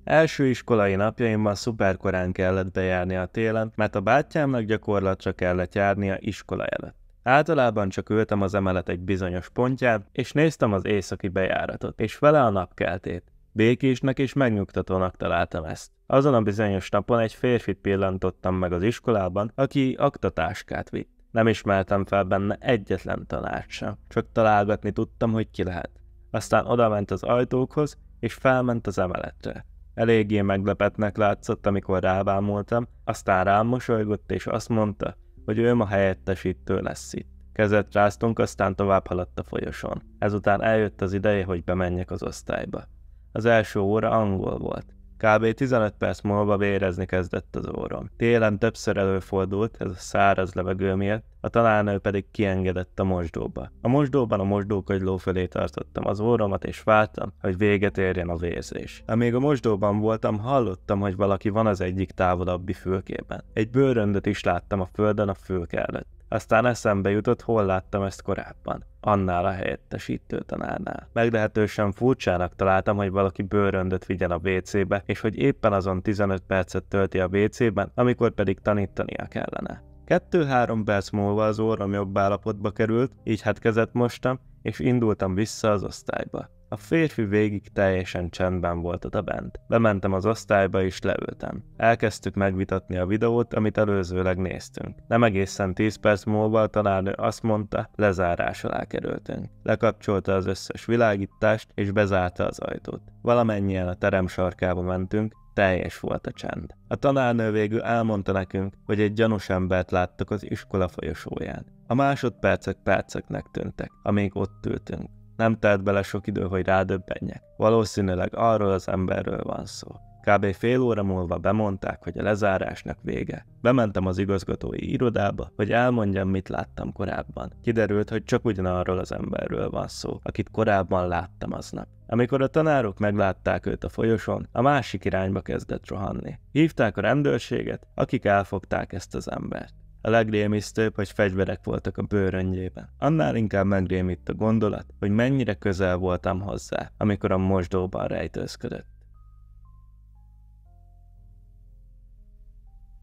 Első iskolai napjaimban szuperkorán kellett bejárni a télen, mert a bátyámnak gyakorlatra kellett járnia iskola előtt. Általában csak ültem az emelet egy bizonyos pontján, és néztem az északi bejáratot, és vele a napkeltét. Békésnek és megnyugtatónak találtam ezt. Azon a bizonyos napon egy férfit pillantottam meg az iskolában, aki aktatáskát vitt. Nem ismertem fel benne egyetlen tanárt sem, csak találgatni tudtam, hogy ki lehet. Aztán odament az ajtókhoz, és felment az emeletre. Eléggé meglepetnek látszott, amikor rábámultam, aztán rám mosolygott és azt mondta, hogy ő ma helyettesítő lesz itt. Kezet ráztunk, aztán tovább haladt a folyosón. Ezután eljött az ideje, hogy bemenjek az osztályba. Az első óra angol volt. Kb. 15 perc múlva vérezni kezdett az orrom. Télen többször előfordult, ez a száraz levegő miatt, a tanárnő pedig kiengedett a mosdóba. A mosdóban a mosdókagyló fölé tartottam az orromat, és vártam, hogy véget érjen a vérzés. Amíg a mosdóban voltam, hallottam, hogy valaki van az egyik távolabbi fülkében. Egy bőröndöt is láttam a földön a fülke előtt. Aztán eszembe jutott, hol láttam ezt korábban. Annál a helyettesítő tanárnál. Meglehetősen furcsának találtam, hogy valaki bőröndöt vigyen a WC-be, és hogy éppen azon 15 percet tölti a WC-ben, amikor pedig tanítania kellene. Kettő-három perc múlva az orrom jobb állapotba került, így hát kezet mostam, és indultam vissza az osztályba. A férfi végig teljesen csendben volt a bent. Bementem az osztályba és leültem. Elkezdtük megvitatni a videót, amit előzőleg néztünk. Nem egészen 10 perc múlva a tanárnő azt mondta, lezárás alá kerültünk. Lekapcsolta az összes világítást és bezárta az ajtót. Valamennyien a terem sarkába mentünk, teljes volt a csend. A tanárnő végül elmondta nekünk, hogy egy gyanús embert láttak az iskola folyosóján. A másodpercek perceknek tűntek, amíg ott ültünk. Nem telt bele sok idő, hogy rádöbbenjek. Valószínűleg arról az emberről van szó. Kb. fél óra múlva bemondták, hogy a lezárásnak vége. Bementem az igazgatói irodába, hogy elmondjam, mit láttam korábban. Kiderült, hogy csak ugyanarról az emberről van szó, akit korábban láttam aznap. Amikor a tanárok meglátták őt a folyosón, a másik irányba kezdett rohanni. Hívták a rendőrséget, akik elfogták ezt az embert. A legrémisztőbb, hogy fegyverek voltak a bőröngyében. Annál inkább megrémít a gondolat, hogy mennyire közel voltam hozzá, amikor a mosdóban rejtőzködött.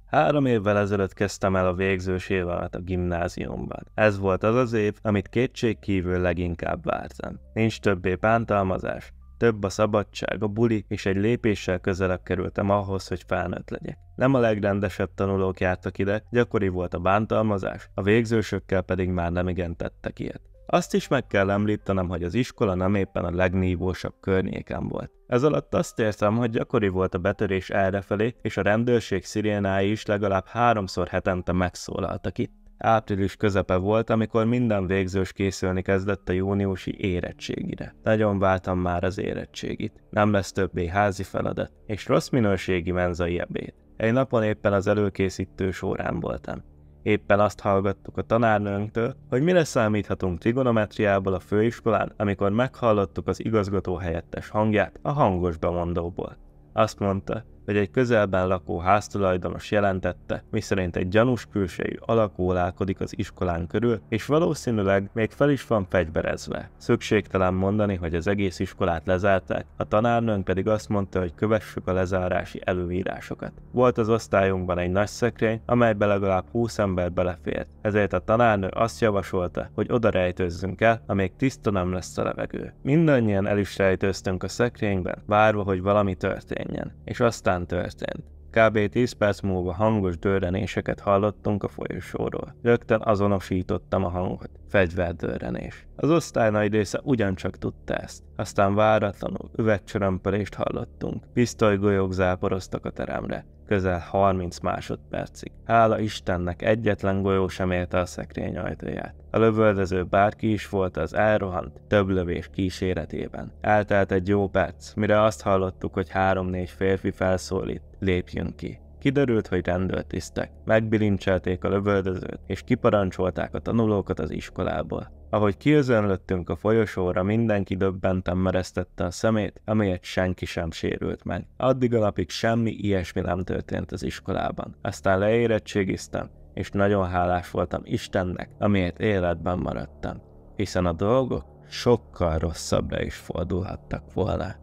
Három évvel ezelőtt kezdtem el a végzős évemet a gimnáziumban. Ez volt az az év, amit kétség kívül leginkább vártam. Nincs többé bántalmazás, több a szabadság, a buli, és egy lépéssel közelebb kerültem ahhoz, hogy felnőtt legyek. Nem a legrendesebb tanulók jártak ide, gyakori volt a bántalmazás, a végzősökkel pedig már nem igen tettek ilyet. Azt is meg kell említenem, hogy az iskola nem éppen a legnívósabb környéken volt. Ez alatt azt értem, hogy gyakori volt a betörés errefelé, és a rendőrség szirénái is legalább háromszor hetente megszólaltak itt. Április közepe volt, amikor minden végzős készülni kezdett a júniusi érettségire. Nagyon váltam már az érettségit. Nem lesz többé házi feladat, és rossz minőségi menzai ebéd. Egy napon éppen az előkészítő során voltam. Éppen azt hallgattuk a tanárnőnktől, hogy mire számíthatunk trigonometriából a főiskolán, amikor meghallottuk az igazgató helyettes hangját a hangos bemondóból. Azt mondta, vagy egy közelben lakó háztulajdonos jelentette, miszerint egy gyanús külsejű alakú lálkodik az iskolán körül, és valószínűleg még fel is van fegyverezve. Szükségtelen mondani, hogy az egész iskolát lezárták, a tanárnőnk pedig azt mondta, hogy kövessük a lezárási előírásokat. Volt az osztályunkban egy nagy szekrény, amelybe legalább 20 ember belefért, ezért a tanárnő azt javasolta, hogy oda rejtőzzünk el, amíg tiszta nem lesz a levegő. Mindannyian el is rejtőztünk a szekrényben, várva, hogy valami történjen, és aztán után történt. Kb. 10 perc múlva hangos dörrenéseket hallottunk a folyosóról. Rögtön azonosítottam a hangot. Fegyverdörrenés. Az osztály nagy része ugyancsak tudta ezt. Aztán váratlanul üvegcsörömpölést hallottunk. Pisztolygolyók záporoztak a teremre. Közel 30 másodpercig. Hála Istennek egyetlen golyó sem érte a szekrény ajtaját. A lövöldöző bárki is volt az elrohant, több lövés kíséretében. Eltelt egy jó perc, mire azt hallottuk, hogy három-négy férfi felszólít, lépjünk ki. Kiderült, hogy rendőrtisztek. Megbilincselték a lövöldözőt, és kiparancsolták a tanulókat az iskolából. Ahogy kiözönlöttünk a folyosóra, mindenki döbbenten mereztette a szemét, amelyet senki sem sérült meg. Addig a napig semmi ilyesmi nem történt az iskolában. Aztán leérettségiztem, és nagyon hálás voltam Istennek, amiért életben maradtam. Hiszen a dolgok sokkal rosszabbra is fordulhattak volna.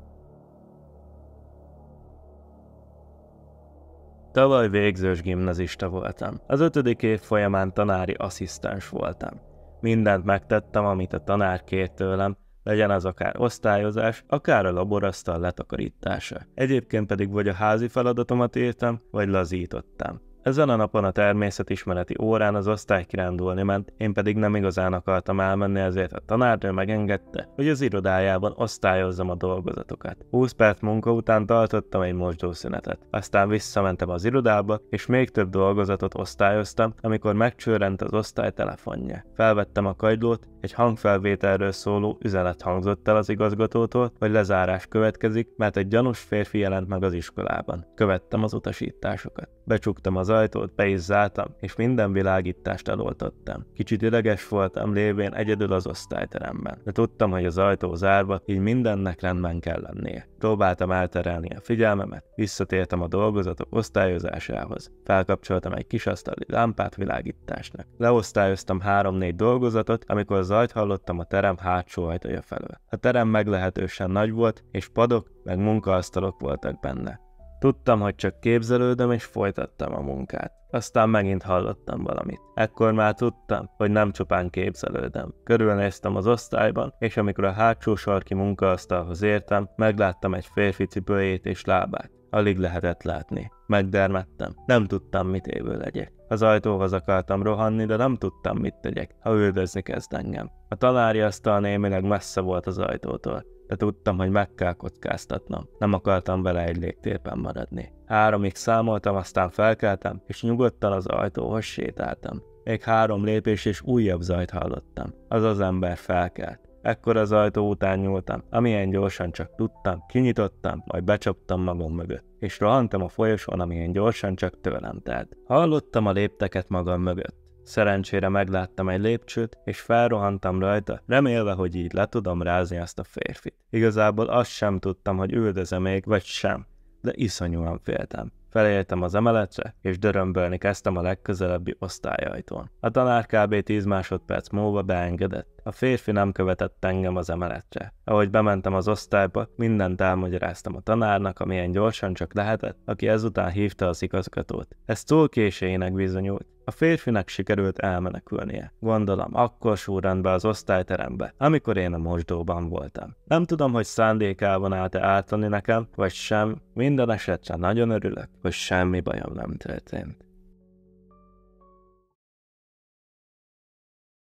Tavaly végzős gimnazista voltam. Az ötödik év folyamán tanári asszisztens voltam. Mindent megtettem, amit a tanár kért tőlem, legyen az akár osztályozás, akár a laborasztal letakarítása. Egyébként pedig vagy a házi feladatomat írtam, vagy lazítottam. Ezen a napon a természetismereti órán az osztály kirándulni ment, én pedig nem igazán akartam elmenni, ezért a tanárnő megengedte, hogy az irodájában osztályozzam a dolgozatokat. 20 perc munka után tartottam egy mosdószünetet. Aztán visszamentem az irodába, és még több dolgozatot osztályoztam, amikor megcsőrent az osztály telefonja. Felvettem a kagylót, egy hangfelvételről szóló üzenet hangzott el az igazgatótól, hogy lezárás következik, mert egy gyanús férfi jelent meg az iskolában. Követtem az utasításokat. Becsuktam az ajtót, be is zártam, és minden világítást eloltottam. Kicsit ideges voltam lévén egyedül az osztályteremben, de tudtam, hogy az ajtó zárva, így mindennek rendben kell lennie. Próbáltam elterelni a figyelmemet, visszatértem a dolgozatok osztályozásához. Felkapcsoltam egy kis asztali lámpát világításnak. Leosztályoztam három-négy dolgozatot, amikor zajt hallottam a terem hátsó ajtaja felől. A terem meglehetősen nagy volt, és padok meg munkaasztalok voltak benne. Tudtam, hogy csak képzelődöm, és folytattam a munkát. Aztán megint hallottam valamit. Ekkor már tudtam, hogy nem csupán képzelődöm. Körülnéztem az osztályban, és amikor a hátsó sarki munkaasztalhoz értem, megláttam egy férfi cipőjét és lábát. Alig lehetett látni. Megdermettem. Nem tudtam, mit évő legyek. Az ajtóhoz akartam rohanni, de nem tudtam, mit tegyek, ha üldözni kezd engem. A tanári asztal némileg messze volt az ajtótól de tudtam, hogy meg kell kockáztatnom. Nem akartam vele egy légtérben maradni. Háromig számoltam, aztán felkeltem, és nyugodtan az ajtóhoz sétáltam. Még három lépés és újabb zajt hallottam. Az az ember felkelt. Ekkor az ajtó után nyúltam, amilyen gyorsan csak tudtam, kinyitottam, majd becsaptam magam mögött, és rohantam a folyosón, amilyen gyorsan csak tőlem telt. Hallottam a lépteket magam mögött. Szerencsére megláttam egy lépcsőt, és felrohantam rajta, remélve, hogy így le tudom rázni azt a férfit. Igazából azt sem tudtam, hogy üldöze még, vagy sem, de iszonyúan féltem. Felértem az emeletre, és dörömbölni kezdtem a legközelebbi osztályajtón. A tanár kb. 10 másodperc múlva beengedett. A férfi nem követett engem az emeletre. Ahogy bementem az osztályba, mindent elmagyaráztam a tanárnak, amilyen gyorsan csak lehetett, aki ezután hívta az igazgatót. Ez túl késéjének bizonyult. A férfinek sikerült elmenekülnie. Gondolom, akkor súrend be az osztályterembe, amikor én a mosdóban voltam. Nem tudom, hogy szándékában állt-e ártani nekem, vagy sem, minden esetre nagyon örülök, hogy semmi bajom nem történt.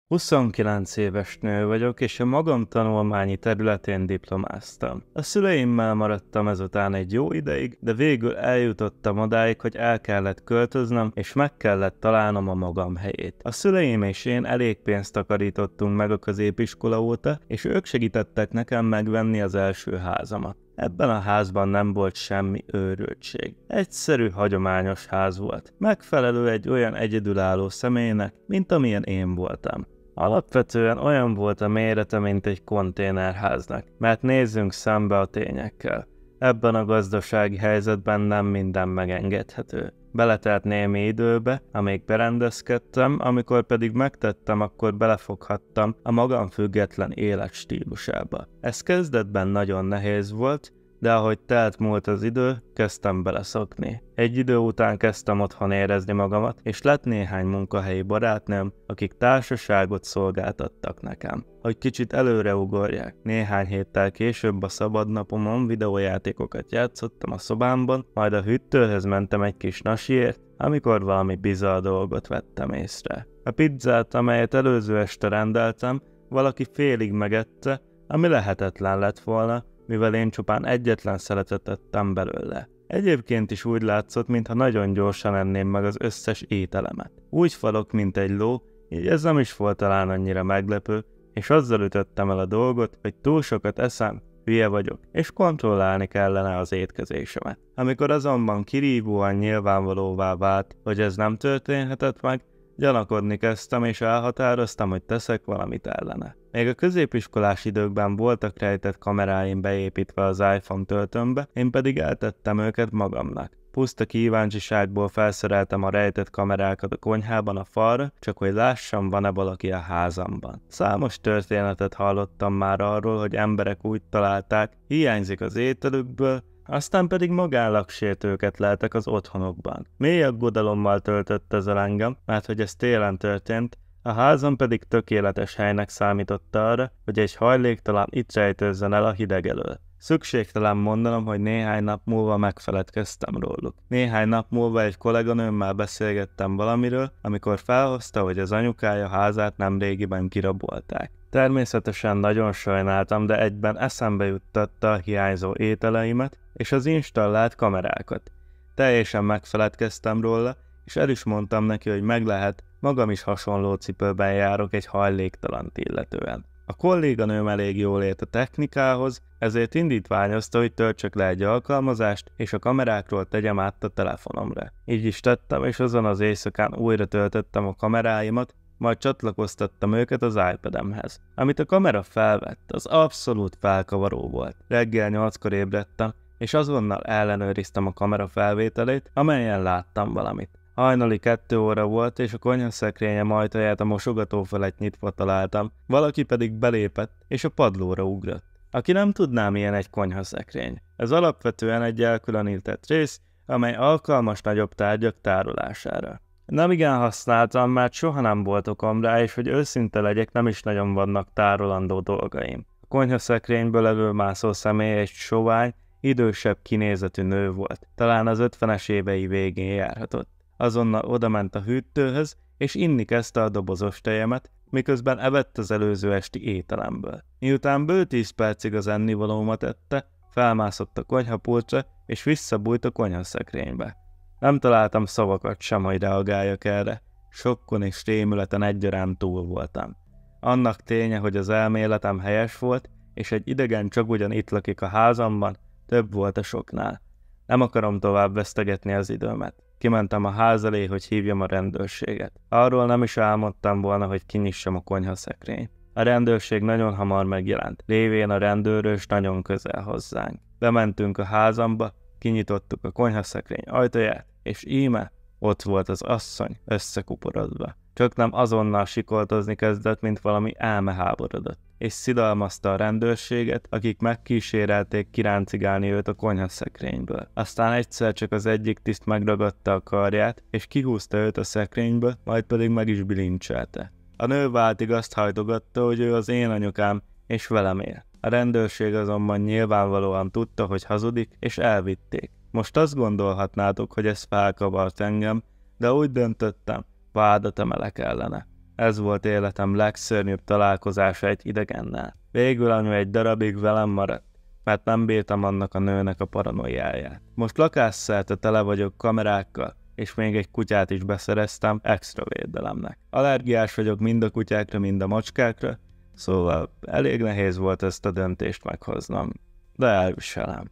29 éves nő vagyok, és a magam tanulmányi területén diplomáztam. A szüleimmel maradtam ezután egy jó ideig, de végül eljutottam odáig, hogy el kellett költöznöm, és meg kellett találnom a magam helyét. A szüleim és én elég pénzt takarítottunk meg a középiskola óta, és ők segítettek nekem megvenni az első házamat. Ebben a házban nem volt semmi őrültség. Egyszerű, hagyományos ház volt. Megfelelő egy olyan egyedülálló személynek, mint amilyen én voltam. Alapvetően olyan volt a mérete, mint egy konténerháznak, mert nézzünk szembe a tényekkel. Ebben a gazdasági helyzetben nem minden megengedhető. Beletelt némi időbe, amíg berendezkedtem, amikor pedig megtettem, akkor belefoghattam a magam független életstílusába. Ez kezdetben nagyon nehéz volt, de ahogy telt múlt az idő, kezdtem beleszokni. Egy idő után kezdtem otthon érezni magamat, és lett néhány munkahelyi barátnőm, akik társaságot szolgáltattak nekem. Hogy kicsit előre ugorják, néhány héttel később a szabadnapomon videójátékokat játszottam a szobámban, majd a hűtőhöz mentem egy kis nasiért, amikor valami bizarr dolgot vettem észre. A pizzát, amelyet előző este rendeltem, valaki félig megette, ami lehetetlen lett volna, mivel én csupán egyetlen szeletet tettem belőle. Egyébként is úgy látszott, mintha nagyon gyorsan enném meg az összes ételemet. Úgy falok, mint egy ló, így ez nem is volt talán annyira meglepő, és azzal ütöttem el a dolgot, hogy túl sokat eszem, hülye vagyok, és kontrollálni kellene az étkezésemet. Amikor azonban kirívóan nyilvánvalóvá vált, hogy ez nem történhetett meg, Gyanakodni kezdtem, és elhatároztam, hogy teszek valamit ellene. Még a középiskolás időkben voltak rejtett kameráim beépítve az iPhone töltőmbe, én pedig eltettem őket magamnak. Puszta kíváncsiságból felszereltem a rejtett kamerákat a konyhában a falra, csak hogy lássam, van-e valaki a házamban. Számos történetet hallottam már arról, hogy emberek úgy találták, hiányzik az ételükből, aztán pedig sértőket leltek az otthonokban. Mély aggodalommal töltött ez el engem, mert hogy ez télen történt, a házam pedig tökéletes helynek számított arra, hogy egy hajléktalan itt rejtőzzen el a hideg elől. Szükségtelen mondanom, hogy néhány nap múlva megfeledkeztem róluk. Néhány nap múlva egy kolléganőmmel beszélgettem valamiről, amikor felhozta, hogy az anyukája házát nem régiben kirabolták. Természetesen nagyon sajnáltam, de egyben eszembe juttatta a hiányzó ételeimet, és az installált kamerákat. Teljesen megfeledkeztem róla, és el is mondtam neki, hogy meg lehet, magam is hasonló cipőben járok egy hajléktalant illetően. A kolléganőm elég jól ért a technikához, ezért indítványozta, hogy töltsök le egy alkalmazást, és a kamerákról tegyem át a telefonomra. Így is tettem, és azon az éjszakán újra töltöttem a kameráimat, majd csatlakoztattam őket az iPad-emhez. Amit a kamera felvett, az abszolút felkavaró volt. Reggel nyolckor ébredtem, és azonnal ellenőriztem a kamera felvételét, amelyen láttam valamit. Hajnali kettő óra volt, és a konyhaszekrényem ajtaját a mosogató felett nyitva találtam, valaki pedig belépett, és a padlóra ugrott. Aki nem tudná, milyen egy konyhaszekrény. Ez alapvetően egy elkülönített rész, amely alkalmas nagyobb tárgyak tárolására. Nem igen használtam, mert soha nem volt okom rá, és hogy őszinte legyek, nem is nagyon vannak tárolandó dolgaim. A konyhaszekrényből előmászó személy egy sovány, Idősebb kinézetű nő volt, talán az ötvenes évei végén járhatott. Azonnal odament a hűtőhöz, és inni kezdte a dobozos tejemet, miközben evett az előző esti ételemből. Miután bő tíz percig az ennivalómat ette, felmászott a konyhapultra, és visszabújt a konyhaszekrénybe. Nem találtam szavakat sem, hogy reagáljak erre. Sokkon és rémületen egyaránt túl voltam. Annak ténye, hogy az elméletem helyes volt, és egy idegen csak ugyan itt lakik a házamban, több volt a soknál. Nem akarom tovább vesztegetni az időmet. Kimentem a ház elé, hogy hívjam a rendőrséget. Arról nem is álmodtam volna, hogy kinyissam a konyha szekrényt. A rendőrség nagyon hamar megjelent, lévén a rendőrös nagyon közel hozzánk. Bementünk a házamba, kinyitottuk a konyhaszekrény ajtaját, és íme ott volt az asszony összekuporodva. Csak nem azonnal sikoltozni kezdett, mint valami elmeháborodott és szidalmazta a rendőrséget, akik megkísérelték kiráncigálni őt a konyhaszekrényből. Aztán egyszer csak az egyik tiszt megragadta a karját, és kihúzta őt a szekrényből, majd pedig meg is bilincselte. A nő váltig azt hajtogatta, hogy ő az én anyukám, és velem él. A rendőrség azonban nyilvánvalóan tudta, hogy hazudik, és elvitték. Most azt gondolhatnátok, hogy ez felkavart engem, de úgy döntöttem, vádat emelek ellene. Ez volt életem legszörnyűbb találkozása egy idegennel. Végül anyu egy darabig velem maradt, mert nem bírtam annak a nőnek a paranoiáját. Most lakásszerte tele vagyok kamerákkal, és még egy kutyát is beszereztem extra védelemnek. Allergiás vagyok mind a kutyákra, mind a macskákra, szóval elég nehéz volt ezt a döntést meghoznom, de elviselem.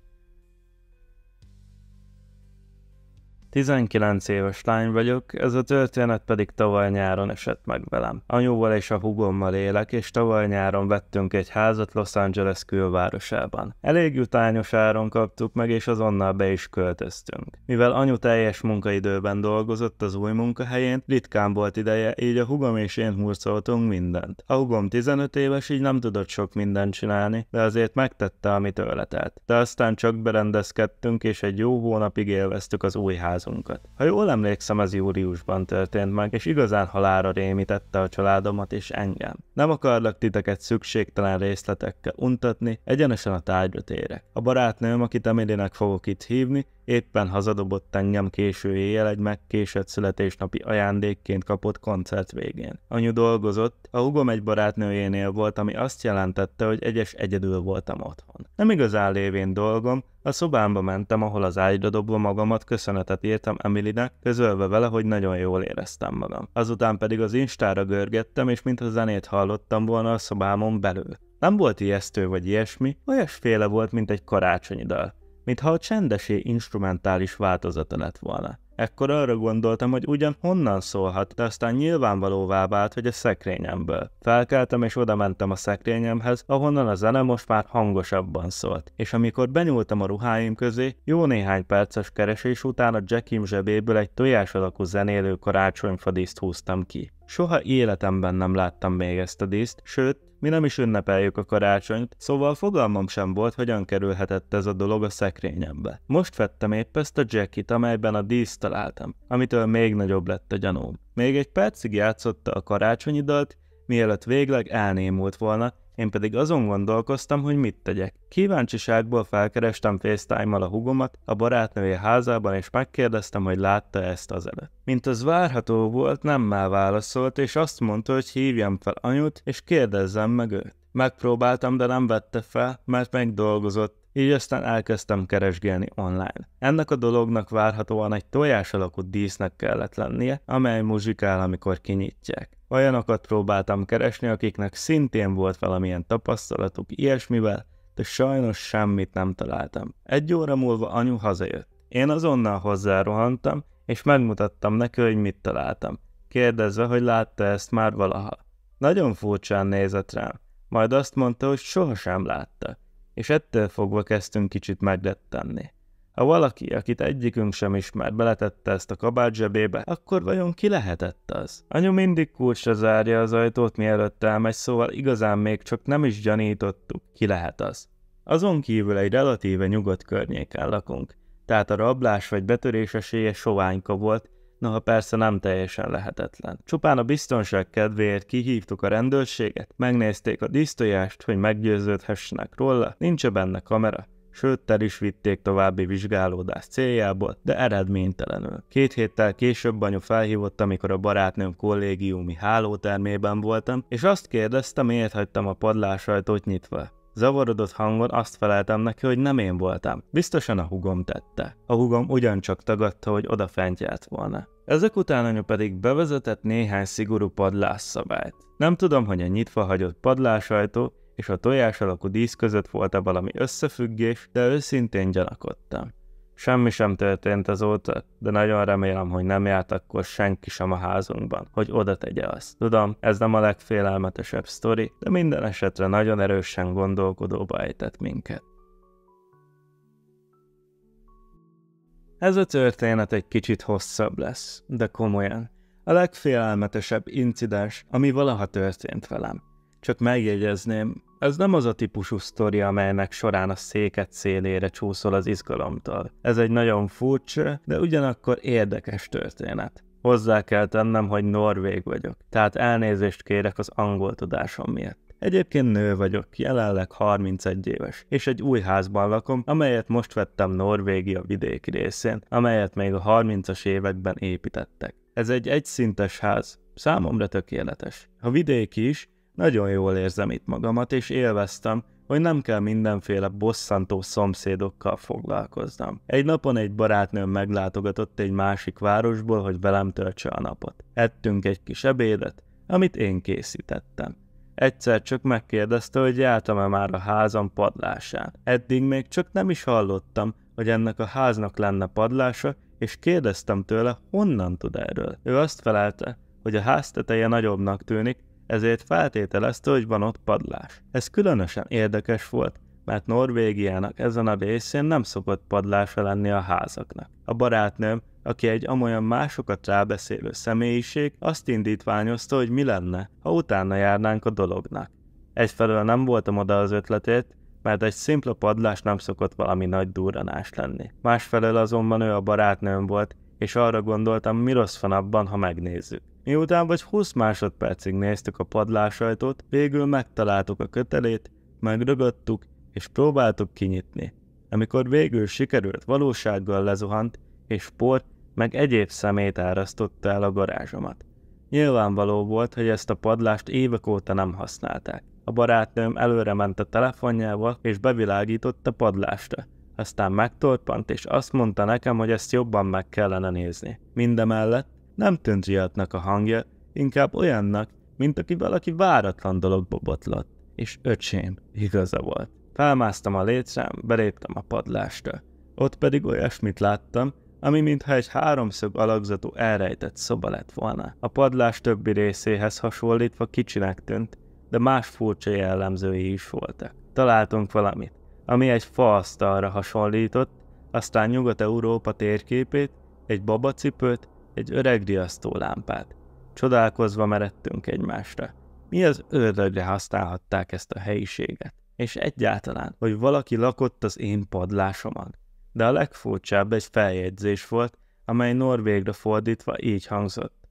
19 éves lány vagyok, ez a történet pedig tavaly nyáron esett meg velem. Anyóval és a hugommal élek, és tavaly nyáron vettünk egy házat Los Angeles külvárosában. Elég jutányos áron kaptuk meg, és azonnal be is költöztünk. Mivel anyu teljes munkaidőben dolgozott az új munkahelyén, ritkán volt ideje, így a hugom és én hurcoltunk mindent. A hugom 15 éves, így nem tudott sok mindent csinálni, de azért megtette, amit öletelt. De aztán csak berendezkedtünk, és egy jó hónapig élveztük az új házat házunkat. Ha jól emlékszem, ez júliusban történt meg, és igazán halára rémítette a családomat és engem. Nem akarlak titeket szükségtelen részletekkel untatni, egyenesen a tárgyat érek. A barátnőm, akit Emilinek fogok itt hívni, Éppen hazadobott engem késő éjjel egy megkésett születésnapi ajándékként kapott koncert végén. Anyu dolgozott, a hugom egy barátnőjénél volt, ami azt jelentette, hogy egyes egyedül voltam otthon. Nem igazán lévén dolgom, a szobámba mentem, ahol az ágyra dobva magamat köszönetet írtam Emilinek, közölve vele, hogy nagyon jól éreztem magam. Azután pedig az instára görgettem, és mintha zenét hallottam volna a szobámon belül. Nem volt ijesztő vagy ilyesmi, olyasféle volt, mint egy karácsonyi dal mintha a csendesé instrumentális változata lett volna. Ekkor arra gondoltam, hogy ugyan honnan szólhat, de aztán nyilvánvalóvá vált, hogy a szekrényemből. Felkeltem és oda mentem a szekrényemhez, ahonnan a zene most már hangosabban szólt, és amikor benyúltam a ruháim közé, jó néhány perces keresés után a Jackim zsebéből egy tojás alakú zenélő karácsonyfadíszt húztam ki. Soha életemben nem láttam még ezt a díszt, sőt, mi nem is ünnepeljük a karácsonyt, szóval fogalmam sem volt, hogyan kerülhetett ez a dolog a szekrényembe. Most vettem épp ezt a jackit, amelyben a díszt találtam, amitől még nagyobb lett a gyanúm. Még egy percig játszotta a karácsonyi dalt, mielőtt végleg elnémult volna, én pedig azon gondolkoztam, hogy mit tegyek. Kíváncsiságból felkerestem FaceTime-mal a hugomat a barátnője házában, és megkérdeztem, hogy látta ezt az előtt. Mint az várható volt, nem már válaszolt, és azt mondta, hogy hívjam fel anyut, és kérdezzem meg őt. Megpróbáltam, de nem vette fel, mert megdolgozott, így aztán elkezdtem keresgélni online. Ennek a dolognak várhatóan egy tojás alakú dísznek kellett lennie, amely muzsikál, amikor kinyitják. Olyanokat próbáltam keresni, akiknek szintén volt valamilyen tapasztalatuk ilyesmivel, de sajnos semmit nem találtam. Egy óra múlva anyu hazajött. Én azonnal hozzárohantam, és megmutattam neki, hogy mit találtam, kérdezve, hogy látta ezt már valaha. Nagyon furcsán nézett rám, majd azt mondta, hogy sohasem látta és ettől fogva kezdtünk kicsit megdettenni. Ha valaki, akit egyikünk sem ismer, beletette ezt a kabát zsebébe, akkor vajon ki lehetett az? Anyu mindig kulcsra zárja az ajtót, mielőtt elmegy, szóval igazán még csak nem is gyanítottuk, ki lehet az. Azon kívül egy relatíve nyugodt környéken lakunk, tehát a rablás vagy betörés esélye soványka volt, Noha persze nem teljesen lehetetlen. Csupán a biztonság kedvéért kihívtuk a rendőrséget, megnézték a dísztojást, hogy meggyőződhessenek róla, nincs -e benne kamera. Sőt, el is vitték további vizsgálódás céljából, de eredménytelenül. Két héttel később anyu felhívott, amikor a barátnőm kollégiumi hálótermében voltam, és azt kérdezte, miért hagytam a ajtót nyitva. Zavarodott hangon azt feleltem neki, hogy nem én voltam. Biztosan a hugom tette. A hugom ugyancsak tagadta, hogy odafent járt volna. Ezek után anya pedig bevezetett néhány szigorú padlásszabályt. Nem tudom, hogy a nyitva hagyott padlásajtó és a tojás alakú dísz között volt-e valami összefüggés, de őszintén gyanakodtam. Semmi sem történt azóta, de nagyon remélem, hogy nem járt akkor senki sem a házunkban, hogy oda tegye azt. Tudom, ez nem a legfélelmetesebb sztori, de minden esetre nagyon erősen gondolkodóba ejtett minket. Ez a történet egy kicsit hosszabb lesz, de komolyan. A legfélelmetesebb incidens, ami valaha történt velem. Csak megjegyezném, ez nem az a típusú sztori, amelynek során a széket szélére csúszol az izgalomtól. Ez egy nagyon furcsa, de ugyanakkor érdekes történet. Hozzá kell tennem, hogy norvég vagyok, tehát elnézést kérek az angol tudásom miatt. Egyébként nő vagyok, jelenleg 31 éves, és egy új házban lakom, amelyet most vettem Norvégia vidéki részén, amelyet még a 30-as években építettek. Ez egy egyszintes ház, számomra tökéletes. Ha vidéki is, nagyon jól érzem itt magamat, és élveztem, hogy nem kell mindenféle bosszantó szomszédokkal foglalkoznom. Egy napon egy barátnőm meglátogatott egy másik városból, hogy velem töltse a napot. Ettünk egy kis ebédet, amit én készítettem. Egyszer csak megkérdezte, hogy jártam-e már a házam padlásán. Eddig még csak nem is hallottam, hogy ennek a háznak lenne padlása, és kérdeztem tőle, honnan tud erről. Ő azt felelte, hogy a ház teteje nagyobbnak tűnik, ezért feltételezte, hogy van ott padlás. Ez különösen érdekes volt, mert Norvégiának ezen a részén nem szokott padlása lenni a házaknak. A barátnőm, aki egy amolyan másokat rábeszélő személyiség, azt indítványozta, hogy mi lenne, ha utána járnánk a dolognak. Egyfelől nem voltam oda az ötletét, mert egy szimpla padlás nem szokott valami nagy durranás lenni. Másfelől azonban ő a barátnőm volt, és arra gondoltam, mi rossz van abban, ha megnézzük. Miután vagy 20 másodpercig néztük a padlásajtót, végül megtaláltuk a kötelét, megrögöttük és próbáltuk kinyitni. Amikor végül sikerült valósággal lezuhant, és por meg egyéb szemét árasztotta el a garázsomat. Nyilvánvaló volt, hogy ezt a padlást évek óta nem használták. A barátnőm előre ment a telefonjával, és bevilágított a padlásra. Aztán megtorpant, és azt mondta nekem, hogy ezt jobban meg kellene nézni. Mindemellett nem tűnt riadnak a hangja, inkább olyannak, mint aki valaki váratlan dologba botlott. És öcsém, igaza volt. Felmásztam a létrám, beléptem a padlásra. Ott pedig olyasmit láttam, ami mintha egy háromszög alakzatú elrejtett szoba lett volna. A padlás többi részéhez hasonlítva kicsinek tűnt, de más furcsa jellemzői is voltak. Találtunk valamit, ami egy faasztalra hasonlított, aztán Nyugat-Európa térképét, egy babacipőt egy öreg riasztó lámpát. Csodálkozva meredtünk egymásra. Mi az ördögre használhatták ezt a helyiséget? És egyáltalán, hogy valaki lakott az én padlásomon. De a legfurcsább egy feljegyzés volt, amely norvégra fordítva így hangzott.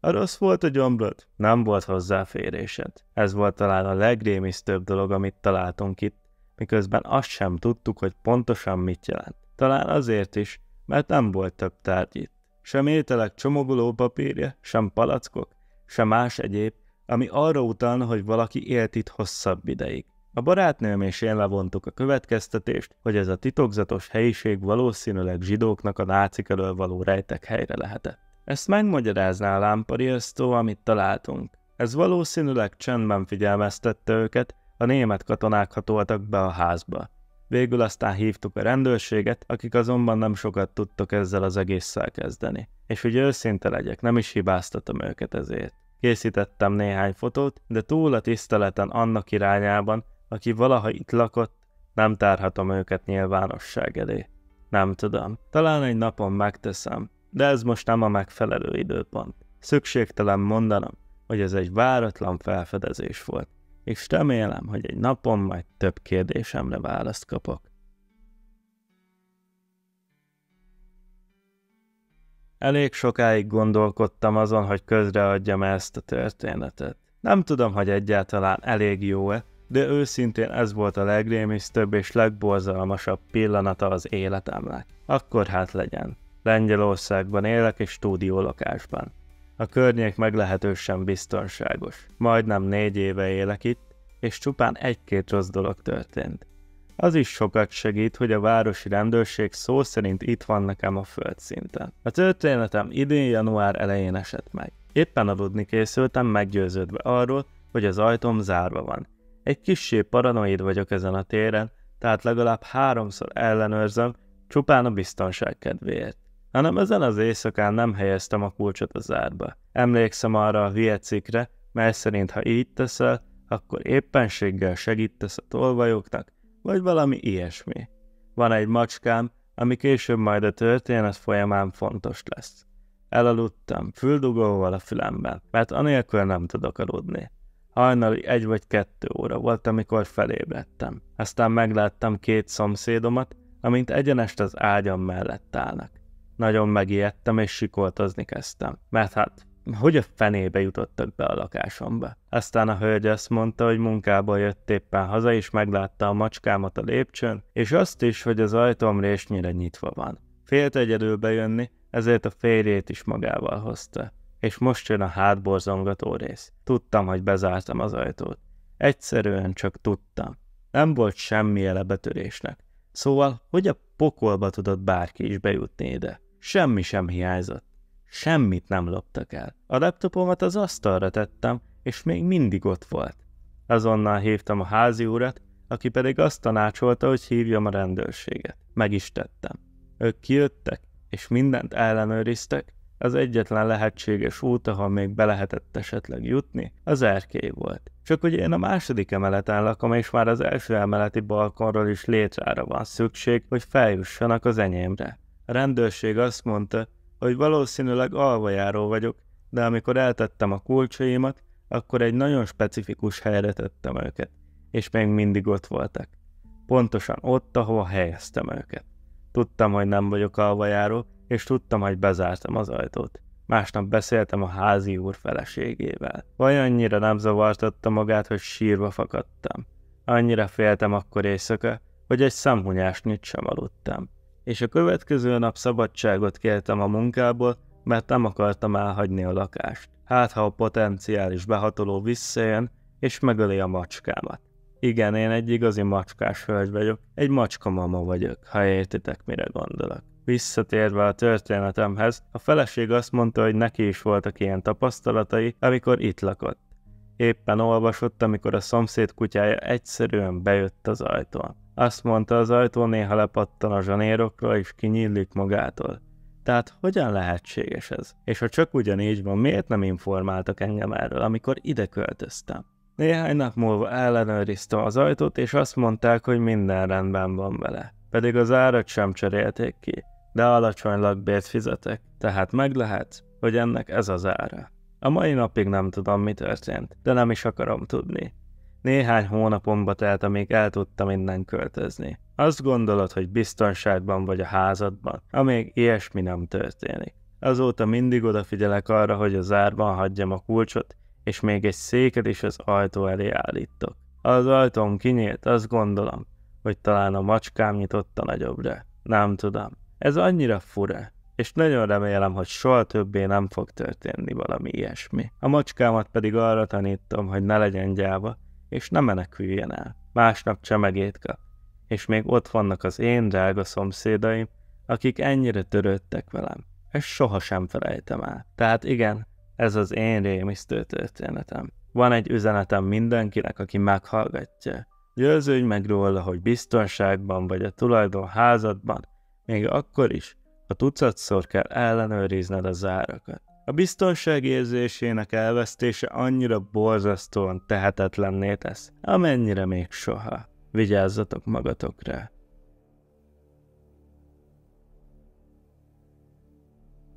A rossz volt a gyomrod? Nem volt hozzáférésed. Ez volt talán a legrémisztőbb dolog, amit találtunk itt, miközben azt sem tudtuk, hogy pontosan mit jelent. Talán azért is, mert nem volt több tárgy itt sem ételek csomagoló papírja, sem palackok, sem más egyéb, ami arra utalna, hogy valaki élt itt hosszabb ideig. A barátnőm és én levontuk a következtetést, hogy ez a titokzatos helyiség valószínűleg zsidóknak a nácik elől való rejtek helyre lehetett. Ezt megmagyarázná a lámpariasztó, amit találtunk. Ez valószínűleg csendben figyelmeztette őket, a német katonák hatoltak be a házba. Végül aztán hívtuk a rendőrséget, akik azonban nem sokat tudtak ezzel az egésszel kezdeni. És hogy őszinte legyek, nem is hibáztatom őket ezért. Készítettem néhány fotót, de túl a tiszteleten annak irányában, aki valaha itt lakott, nem tárhatom őket nyilvánosság elé. Nem tudom, talán egy napon megteszem, de ez most nem a megfelelő időpont. Szükségtelen mondanom, hogy ez egy váratlan felfedezés volt és remélem, hogy egy napon majd több kérdésemre választ kapok. Elég sokáig gondolkodtam azon, hogy közreadjam ezt a történetet. Nem tudom, hogy egyáltalán elég jó-e, de őszintén ez volt a legrémisztőbb és legborzalmasabb pillanata az életemnek. Akkor hát legyen. Lengyelországban élek és lakásban. A környék meglehetősen biztonságos. Majdnem négy éve élek itt, és csupán egy-két rossz dolog történt. Az is sokat segít, hogy a városi rendőrség szó szerint itt van nekem a földszinten. A történetem idén január elején esett meg. Éppen aludni készültem, meggyőződve arról, hogy az ajtóm zárva van. Egy kissé paranoid vagyok ezen a téren, tehát legalább háromszor ellenőrzöm, csupán a biztonság kedvéért hanem ezen az éjszakán nem helyeztem a kulcsot a zárba. Emlékszem arra a viecikre, mely szerint ha így teszel, akkor éppenséggel segítesz a tolvajoknak, vagy valami ilyesmi. Van egy macskám, ami később majd a történet folyamán fontos lesz. Elaludtam, füldugóval a fülemben, mert anélkül nem tudok aludni. Hajnali egy vagy kettő óra volt, amikor felébredtem. Aztán megláttam két szomszédomat, amint egyenest az ágyam mellett állnak nagyon megijedtem, és sikoltozni kezdtem. Mert hát, hogy a fenébe jutottak be a lakásomba? Aztán a hölgy azt mondta, hogy munkába jött éppen haza, és meglátta a macskámat a lépcsőn, és azt is, hogy az ajtóm résnyire nyitva van. Félt egyedül bejönni, ezért a férjét is magával hozta. És most jön a hátborzongató rész. Tudtam, hogy bezártam az ajtót. Egyszerűen csak tudtam. Nem volt semmi jele betörésnek. Szóval, hogy a pokolba tudott bárki is bejutni ide? Semmi sem hiányzott. Semmit nem loptak el. A laptopomat az asztalra tettem, és még mindig ott volt. Azonnal hívtam a házi urat, aki pedig azt tanácsolta, hogy hívjam a rendőrséget. Meg is tettem. Ők kijöttek, és mindent ellenőriztek, az egyetlen lehetséges út, ahol még be lehetett esetleg jutni, az erkély volt. Csak hogy én a második emeleten lakom, és már az első emeleti balkonról is létrára van szükség, hogy feljussanak az enyémre. A rendőrség azt mondta, hogy valószínűleg alvajáró vagyok, de amikor eltettem a kulcsaimat, akkor egy nagyon specifikus helyre tettem őket, és még mindig ott voltak. Pontosan ott, ahova helyeztem őket. Tudtam, hogy nem vagyok alvajáró, és tudtam, hogy bezártam az ajtót. Másnap beszéltem a házi úr feleségével. annyira nem zavartatta magát, hogy sírva fakadtam. Annyira féltem akkor éjszaka, hogy egy nyit sem aludtam és a következő nap szabadságot kértem a munkából, mert nem akartam elhagyni a lakást. Hát ha a potenciális behatoló visszajön, és megöli a macskámat. Igen, én egy igazi macskás hölgy vagyok, egy macska mama vagyok, ha értitek, mire gondolok. Visszatérve a történetemhez, a feleség azt mondta, hogy neki is voltak ilyen tapasztalatai, amikor itt lakott. Éppen olvasott, amikor a szomszéd kutyája egyszerűen bejött az ajtón. Azt mondta, az ajtó néha lepattan a zsanérokra, és kinyílik magától. Tehát hogyan lehetséges ez? És ha csak ugyanígy van, miért nem informáltak engem erről, amikor ide költöztem? Néhány nap múlva ellenőriztem az ajtót, és azt mondták, hogy minden rendben van vele. Pedig az árat sem cserélték ki, de alacsony lakbért fizetek, tehát meg lehet, hogy ennek ez az ára. A mai napig nem tudom, mi történt, de nem is akarom tudni. Néhány hónapomba telt, amíg el tudtam innen költözni. Azt gondolod, hogy biztonságban vagy a házadban, amíg ilyesmi nem történik. Azóta mindig odafigyelek arra, hogy a zárban hagyjam a kulcsot, és még egy széket is az ajtó elé állítok. Az ajtóm kinyílt, azt gondolom, hogy talán a macskám nyitotta nagyobbra. Nem tudom. Ez annyira fura, és nagyon remélem, hogy soha többé nem fog történni valami ilyesmi. A macskámat pedig arra tanítom, hogy ne legyen gyáva, és ne meneküljen el. Másnap csemegét kap. És még ott vannak az én drága szomszédaim, akik ennyire törődtek velem. Ezt sohasem felejtem el. Tehát igen, ez az én rémisztő történetem. Van egy üzenetem mindenkinek, aki meghallgatja. Győződj meg róla, hogy biztonságban vagy a tulajdon házadban, még akkor is, ha tucatszor kell ellenőrizned a zárakat. A biztonságérzésének elvesztése annyira borzasztóan tehetetlenné tesz, amennyire még soha. Vigyázzatok magatokra!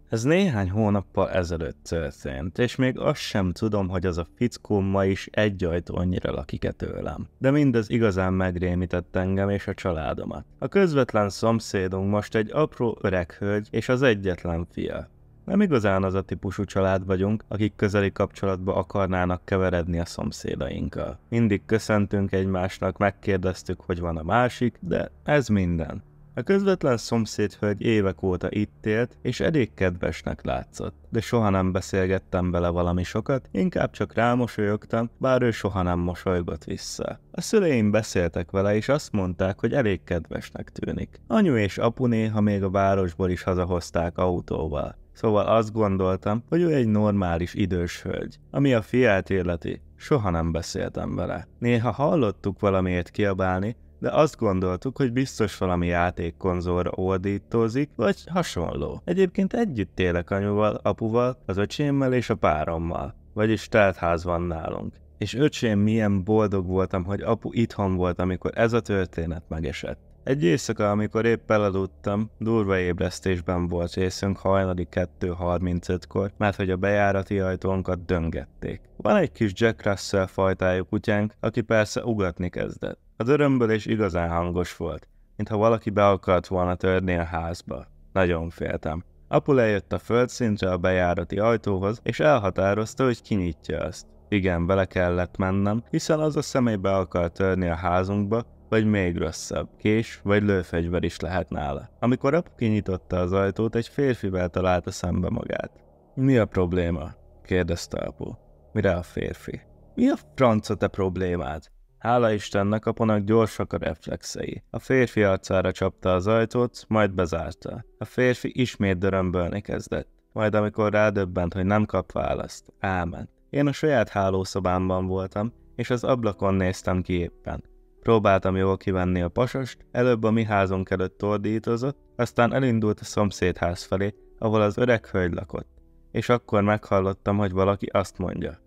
Ez néhány hónappal ezelőtt történt, és még azt sem tudom, hogy az a fickó ma is egy annyira lakik-e tőlem. De mindez igazán megrémített engem és a családomat. A közvetlen szomszédunk most egy apró öreg hölgy és az egyetlen fia. Nem igazán az a típusú család vagyunk, akik közeli kapcsolatba akarnának keveredni a szomszédainkkal. Mindig köszöntünk egymásnak, megkérdeztük, hogy van a másik, de ez minden. A közvetlen szomszéd hölgy évek óta itt élt, és elég kedvesnek látszott, de soha nem beszélgettem vele valami sokat, inkább csak rámosolyogtam, bár ő soha nem mosolygott vissza. A szüleim beszéltek vele, és azt mondták, hogy elég kedvesnek tűnik. Anyu és apu néha még a városból is hazahozták autóval. Szóval azt gondoltam, hogy ő egy normális idős hölgy, ami a fiát életi. Soha nem beszéltem vele. Néha hallottuk valamiért kiabálni, de azt gondoltuk, hogy biztos valami játékkonzolra ordítózik, vagy hasonló. Egyébként együtt élek anyuval, apuval, az öcsémmel és a párommal, vagyis teltház van nálunk. És öcsém milyen boldog voltam, hogy apu itthon volt, amikor ez a történet megesett. Egy éjszaka, amikor épp elaludtam, durva ébresztésben volt részünk hajnali 2.35-kor, mert hogy a bejárati ajtónkat döngették. Van egy kis Jack Russell fajtájú kutyánk, aki persze ugatni kezdett. A dörömből és igazán hangos volt, mintha valaki be akart volna törni a házba. Nagyon féltem. Apu lejött a földszintre a bejárati ajtóhoz, és elhatározta, hogy kinyitja azt. Igen, bele kellett mennem, hiszen az a személy be akar törni a házunkba, vagy még rosszabb, kés vagy lőfegyver is lehet nála. Amikor apu kinyitotta az ajtót, egy férfivel találta szembe magát. Mi a probléma? kérdezte apu. Mire a férfi? Mi a franca te problémád? Hála Istennek apunak gyorsak a reflexei. A férfi arcára csapta az ajtót, majd bezárta. A férfi ismét dörömbölni kezdett. Majd amikor rádöbbent, hogy nem kap választ, elment. Én a saját hálószobámban voltam, és az ablakon néztem ki éppen. Próbáltam jól kivenni a pasast, előbb a mi házunk előtt tordítozott, aztán elindult a szomszédház felé, ahol az öreg hölgy lakott. És akkor meghallottam, hogy valaki azt mondja.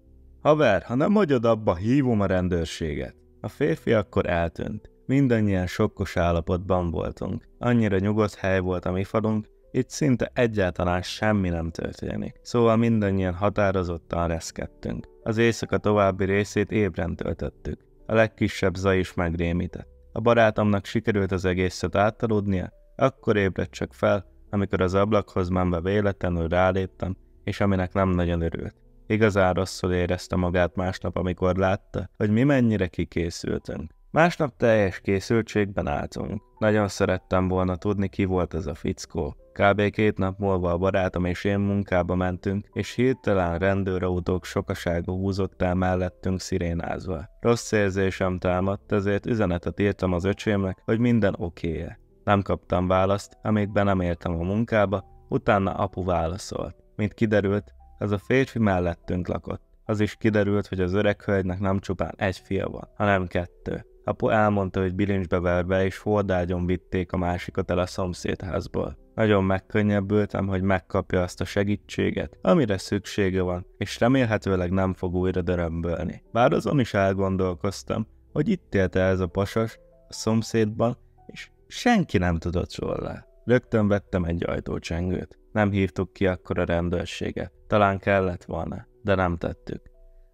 Haver, ha nem hagyod abba, hívom a rendőrséget. A férfi akkor eltűnt. Mindannyian sokkos állapotban voltunk. Annyira nyugodt hely volt a mi falunk, itt szinte egyáltalán semmi nem történik. Szóval mindannyian határozottan reszkedtünk. Az éjszaka további részét ébren töltöttük. A legkisebb zaj is megrémített. A barátomnak sikerült az egészet áttaludnia, akkor ébredt csak fel, amikor az ablakhoz menve véletlenül ráléptem, és aminek nem nagyon örült. Igazán rosszul érezte magát másnap, amikor látta, hogy mi mennyire kikészültünk. Másnap teljes készültségben álltunk. Nagyon szerettem volna tudni, ki volt ez a fickó. Kb. két nap múlva a barátom és én munkába mentünk, és hirtelen rendőrautók sokasága húzott el mellettünk szirénázva. Rossz érzésem támadt, ezért üzenetet írtam az öcsémnek, hogy minden -e. Nem kaptam választ, amíg be nem értem a munkába, utána apu válaszolt. Mint kiderült, ez a férfi mellettünk lakott. Az is kiderült, hogy az öreg hölgynek nem csupán egy fia van, hanem kettő. Apu elmondta, hogy bilincsbe verve és fordágyon vitték a másikat el a szomszédházból. Nagyon megkönnyebbültem, hogy megkapja azt a segítséget, amire szüksége van, és remélhetőleg nem fog újra dörömbölni. Bár azon is elgondolkoztam, hogy itt élte ez a pasas, a szomszédban, és senki nem tudott róla. Rögtön vettem egy ajtócsengőt. Nem hívtuk ki akkor a rendőrséget. Talán kellett volna, de nem tettük.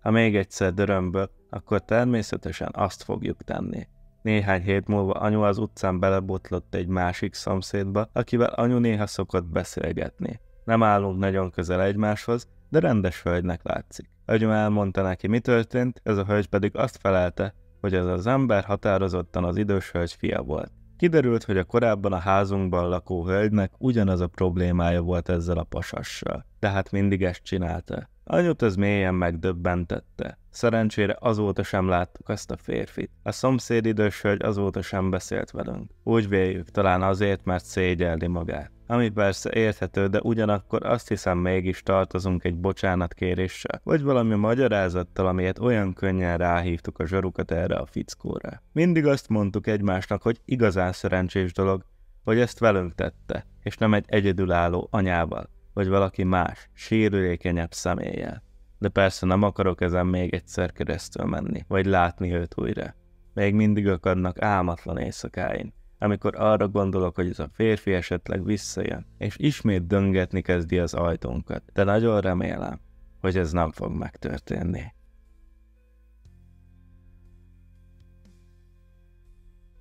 Ha még egyszer dörömbök, akkor természetesen azt fogjuk tenni. Néhány hét múlva anyu az utcán belebotlott egy másik szomszédba, akivel anyu néha szokott beszélgetni. Nem állunk nagyon közel egymáshoz, de rendes hölgynek látszik. Anyu elmondta neki, mi történt, ez a hölgy pedig azt felelte, hogy ez az ember határozottan az idős hölgy fia volt. Kiderült, hogy a korábban a házunkban lakó hölgynek ugyanaz a problémája volt ezzel a pasassal, tehát mindig ezt csinálta. Anyut ez mélyen megdöbbentette. Szerencsére azóta sem láttuk ezt a férfit. A szomszéd idős hölgy azóta sem beszélt velünk. Úgy véljük, talán azért, mert szégyelli magát. Ami persze érthető, de ugyanakkor azt hiszem mégis tartozunk egy bocsánatkéréssel, vagy valami magyarázattal, amiért olyan könnyen ráhívtuk a zsarukat erre a fickóra. Mindig azt mondtuk egymásnak, hogy igazán szerencsés dolog, hogy ezt velünk tette, és nem egy egyedülálló anyával vagy valaki más, sérülékenyebb személlyel. De persze nem akarok ezen még egyszer keresztül menni, vagy látni őt újra. Még mindig akadnak álmatlan éjszakáin, amikor arra gondolok, hogy ez a férfi esetleg visszajön, és ismét döngetni kezdi az ajtónkat, de nagyon remélem, hogy ez nem fog megtörténni.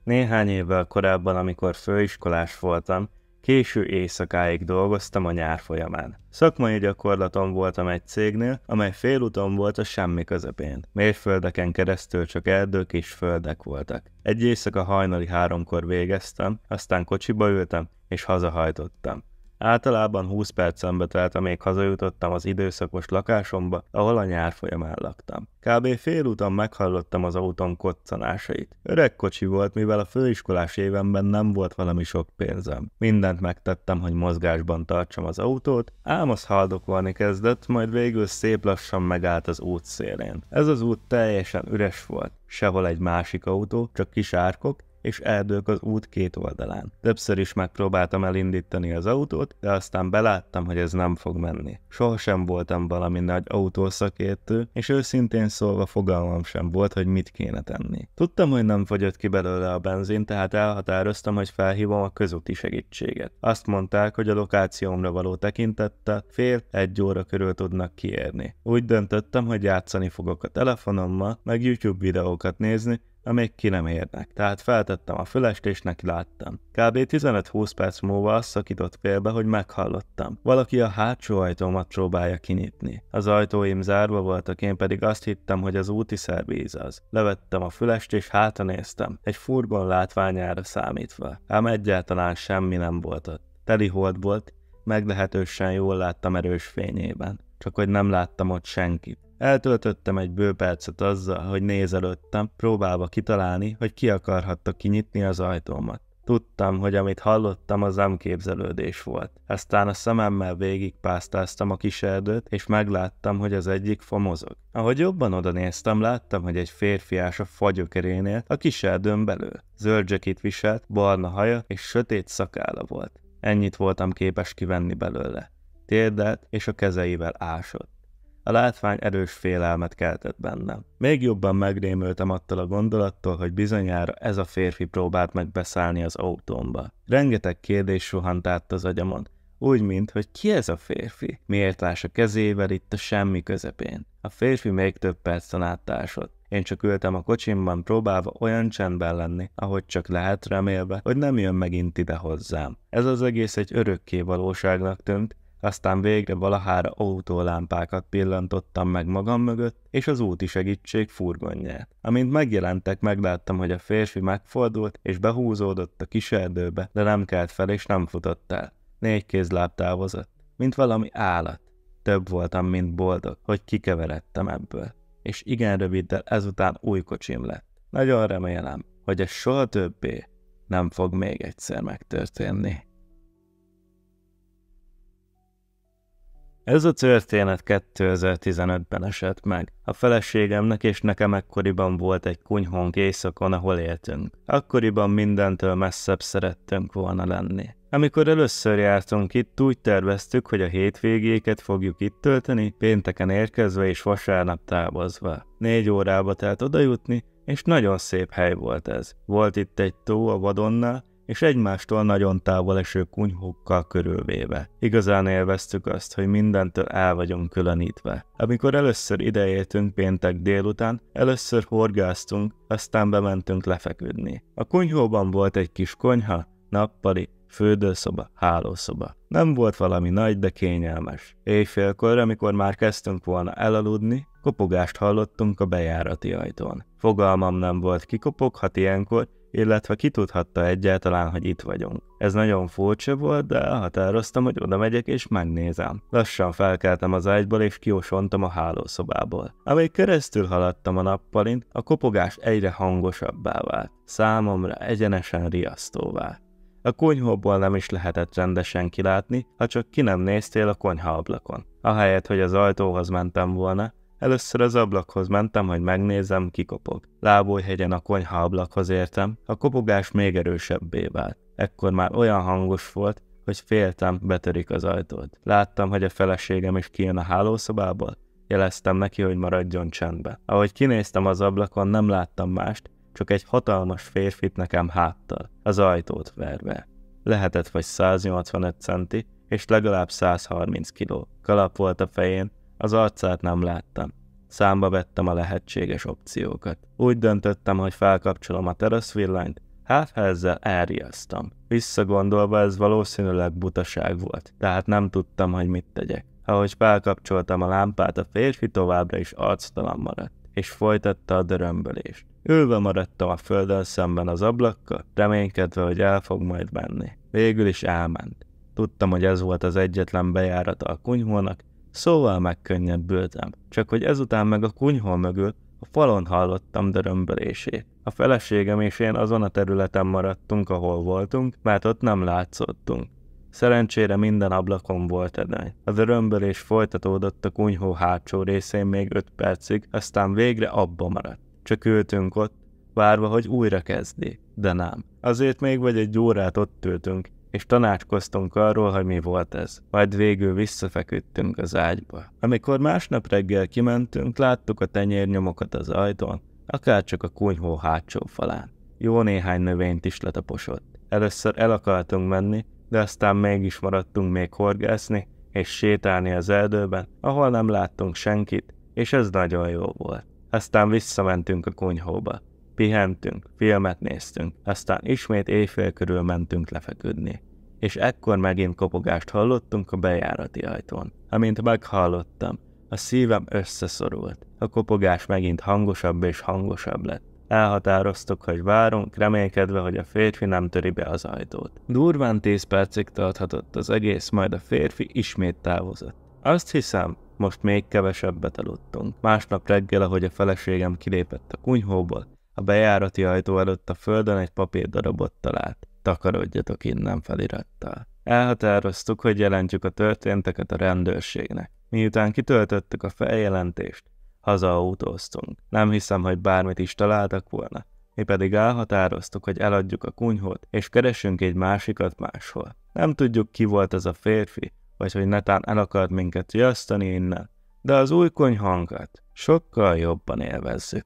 Néhány évvel korábban, amikor főiskolás voltam, Késő éjszakáig dolgoztam a nyár folyamán. Szakmai gyakorlatom voltam egy cégnél, amely félúton volt a semmi közepén. Mérföldeken keresztül csak erdők és földek voltak. Egy éjszaka hajnali háromkor végeztem, aztán kocsiba ültem, és hazahajtottam. Általában 20 perc telt, amíg hazajutottam az időszakos lakásomba, ahol a nyár folyamán laktam. Kb. félúton meghallottam az autón koccanásait. Öreg kocsi volt, mivel a főiskolás évemben nem volt valami sok pénzem. Mindent megtettem, hogy mozgásban tartsam az autót, ám az haldokolni kezdett, majd végül szép lassan megállt az út szélén. Ez az út teljesen üres volt. Sehol egy másik autó, csak kis árkok, és erdők az út két oldalán. Többször is megpróbáltam elindítani az autót, de aztán beláttam, hogy ez nem fog menni. Sohasem voltam valami nagy autószakértő, és őszintén szólva fogalmam sem volt, hogy mit kéne tenni. Tudtam, hogy nem fogyott ki belőle a benzin, tehát elhatároztam, hogy felhívom a közúti segítséget. Azt mondták, hogy a lokációmra való tekintettel fél egy óra körül tudnak kiérni. Úgy döntöttem, hogy játszani fogok a telefonommal, meg YouTube videókat nézni, amíg ki nem érnek, tehát feltettem a fülest és neki láttam. Kb. 15-20 perc múlva azt szakított félbe, hogy meghallottam. Valaki a hátsó ajtómat próbálja kinyitni. Az ajtóim zárva voltak, én pedig azt hittem, hogy az úti szervíz az. Levettem a fülest és néztem, egy furgon látványára számítva. Ám egyáltalán semmi nem volt ott. Teli hold volt, meglehetősen jól láttam erős fényében, csak hogy nem láttam ott senkit. Eltöltöttem egy bő percet azzal, hogy nézelődtem, próbálva kitalálni, hogy ki akarhatta kinyitni az ajtómat. Tudtam, hogy amit hallottam, az nem képzelődés volt. Aztán a szememmel végigpásztáztam a kis erdőt, és megláttam, hogy az egyik fa mozog. Ahogy jobban odanéztem, láttam, hogy egy férfiás a fagyökerénél a kis erdőn belül. Zöld zsekit viselt, barna haja és sötét szakála volt. Ennyit voltam képes kivenni belőle. Térdelt és a kezeivel ásott. A látvány erős félelmet keltett bennem. Még jobban megrémültem attól a gondolattól, hogy bizonyára ez a férfi próbált meg beszállni az autómba. Rengeteg kérdés suhant át az agyamon, úgy, mint hogy ki ez a férfi? Miért lás a kezével itt a semmi közepén? A férfi még több percen áttársolt. Én csak ültem a kocsimban, próbálva olyan csendben lenni, ahogy csak lehet remélve, hogy nem jön megint ide hozzám. Ez az egész egy örökké valóságnak tűnt, aztán végre valahára autólámpákat pillantottam meg magam mögött, és az úti segítség furgonját. Amint megjelentek, megláttam, hogy a férfi megfordult, és behúzódott a kis erdőbe, de nem kelt fel és nem futott el. Négy kézláb távozott, mint valami állat. Több voltam, mint boldog, hogy kikeveredtem ebből. És igen röviddel ezután új kocsim lett. Nagyon remélem, hogy ez soha többé nem fog még egyszer megtörténni. Ez a történet 2015-ben esett meg. A feleségemnek és nekem ekkoriban volt egy kunyhónk éjszakon, ahol éltünk. Akkoriban mindentől messzebb szerettünk volna lenni. Amikor először jártunk itt, úgy terveztük, hogy a hétvégéket fogjuk itt tölteni, pénteken érkezve és vasárnap távozva. Négy órába telt odajutni, és nagyon szép hely volt ez. Volt itt egy tó a vadonnal, és egymástól nagyon távol eső kunyhókkal körülvéve. Igazán élveztük azt, hogy mindentől el vagyunk különítve. Amikor először ideértünk péntek délután, először horgáztunk, aztán bementünk lefeküdni. A kunyhóban volt egy kis konyha, nappali, fődőszoba, hálószoba. Nem volt valami nagy, de kényelmes. Éjfélkor, amikor már kezdtünk volna elaludni, kopogást hallottunk a bejárati ajtón. Fogalmam nem volt, kikopoghat ilyenkor, illetve ki tudhatta egyáltalán, hogy itt vagyunk. Ez nagyon furcsa volt, de elhatároztam, hogy oda megyek és megnézem. Lassan felkeltem az ágyból és kiosontam a hálószobából. Amíg keresztül haladtam a nappalint, a kopogás egyre hangosabbá vált. Számomra egyenesen riasztóvá. A konyhóból nem is lehetett rendesen kilátni, ha csak ki nem néztél a konyha ablakon. Ahelyett, hogy az ajtóhoz mentem volna, Először az ablakhoz mentem, hogy megnézem, kikopog. Lábújhegyen a konyha ablakhoz értem, a kopogás még erősebbé vált. Ekkor már olyan hangos volt, hogy féltem, betörik az ajtót. Láttam, hogy a feleségem is kijön a hálószobából, jeleztem neki, hogy maradjon csendbe. Ahogy kinéztem az ablakon, nem láttam mást, csak egy hatalmas férfit nekem háttal, az ajtót verve. Lehetett vagy 185 centi, és legalább 130 kiló. Kalap volt a fején, az arcát nem láttam. Számba vettem a lehetséges opciókat. Úgy döntöttem, hogy felkapcsolom a teraszvillányt, hát ha ezzel elriasztam. Visszagondolva ez valószínűleg butaság volt, tehát nem tudtam, hogy mit tegyek. Ahogy felkapcsoltam a lámpát, a férfi továbbra is arctalan maradt, és folytatta a dörömbölést. Ülve maradtam a földön szemben az ablakkal, reménykedve, hogy el fog majd menni. Végül is elment. Tudtam, hogy ez volt az egyetlen bejárata a kunyhónak, szóval megkönnyebbültem, csak hogy ezután meg a kunyhó mögül a falon hallottam dörömbölését. A feleségem és én azon a területen maradtunk, ahol voltunk, mert ott nem látszottunk. Szerencsére minden ablakon volt edény. A dörömbölés folytatódott a kunyhó hátsó részén még öt percig, aztán végre abba maradt. Csak ültünk ott, várva, hogy újra kezdi. de nem. Azért még vagy egy órát ott ültünk, és tanácskoztunk arról, hogy mi volt ez. Majd végül visszafeküdtünk az ágyba. Amikor másnap reggel kimentünk, láttuk a tenyérnyomokat az ajtón, akárcsak a kunyhó hátsó falán. Jó néhány növényt is letaposott. Először el akartunk menni, de aztán mégis maradtunk még horgászni, és sétálni az erdőben, ahol nem láttunk senkit, és ez nagyon jó volt. Aztán visszamentünk a kunyhóba. Pihentünk, filmet néztünk, aztán ismét éjfél körül mentünk lefeküdni és ekkor megint kopogást hallottunk a bejárati ajtón. Amint meghallottam, a szívem összeszorult. A kopogás megint hangosabb és hangosabb lett. Elhatároztuk, hogy várunk, reménykedve, hogy a férfi nem töri be az ajtót. Durván tíz percig tarthatott az egész, majd a férfi ismét távozott. Azt hiszem, most még kevesebbet aludtunk. Másnap reggel, ahogy a feleségem kilépett a kunyhóból, a bejárati ajtó előtt a földön egy papírdarabot talált takarodjatok innen felirattal. Elhatároztuk, hogy jelentjük a történteket a rendőrségnek. Miután kitöltöttük a feljelentést, hazaautóztunk. Nem hiszem, hogy bármit is találtak volna. Mi pedig elhatároztuk, hogy eladjuk a kunyhót, és keresünk egy másikat máshol. Nem tudjuk, ki volt az a férfi, vagy hogy netán el akart minket riasztani innen, de az új konyhankat sokkal jobban élvezzük.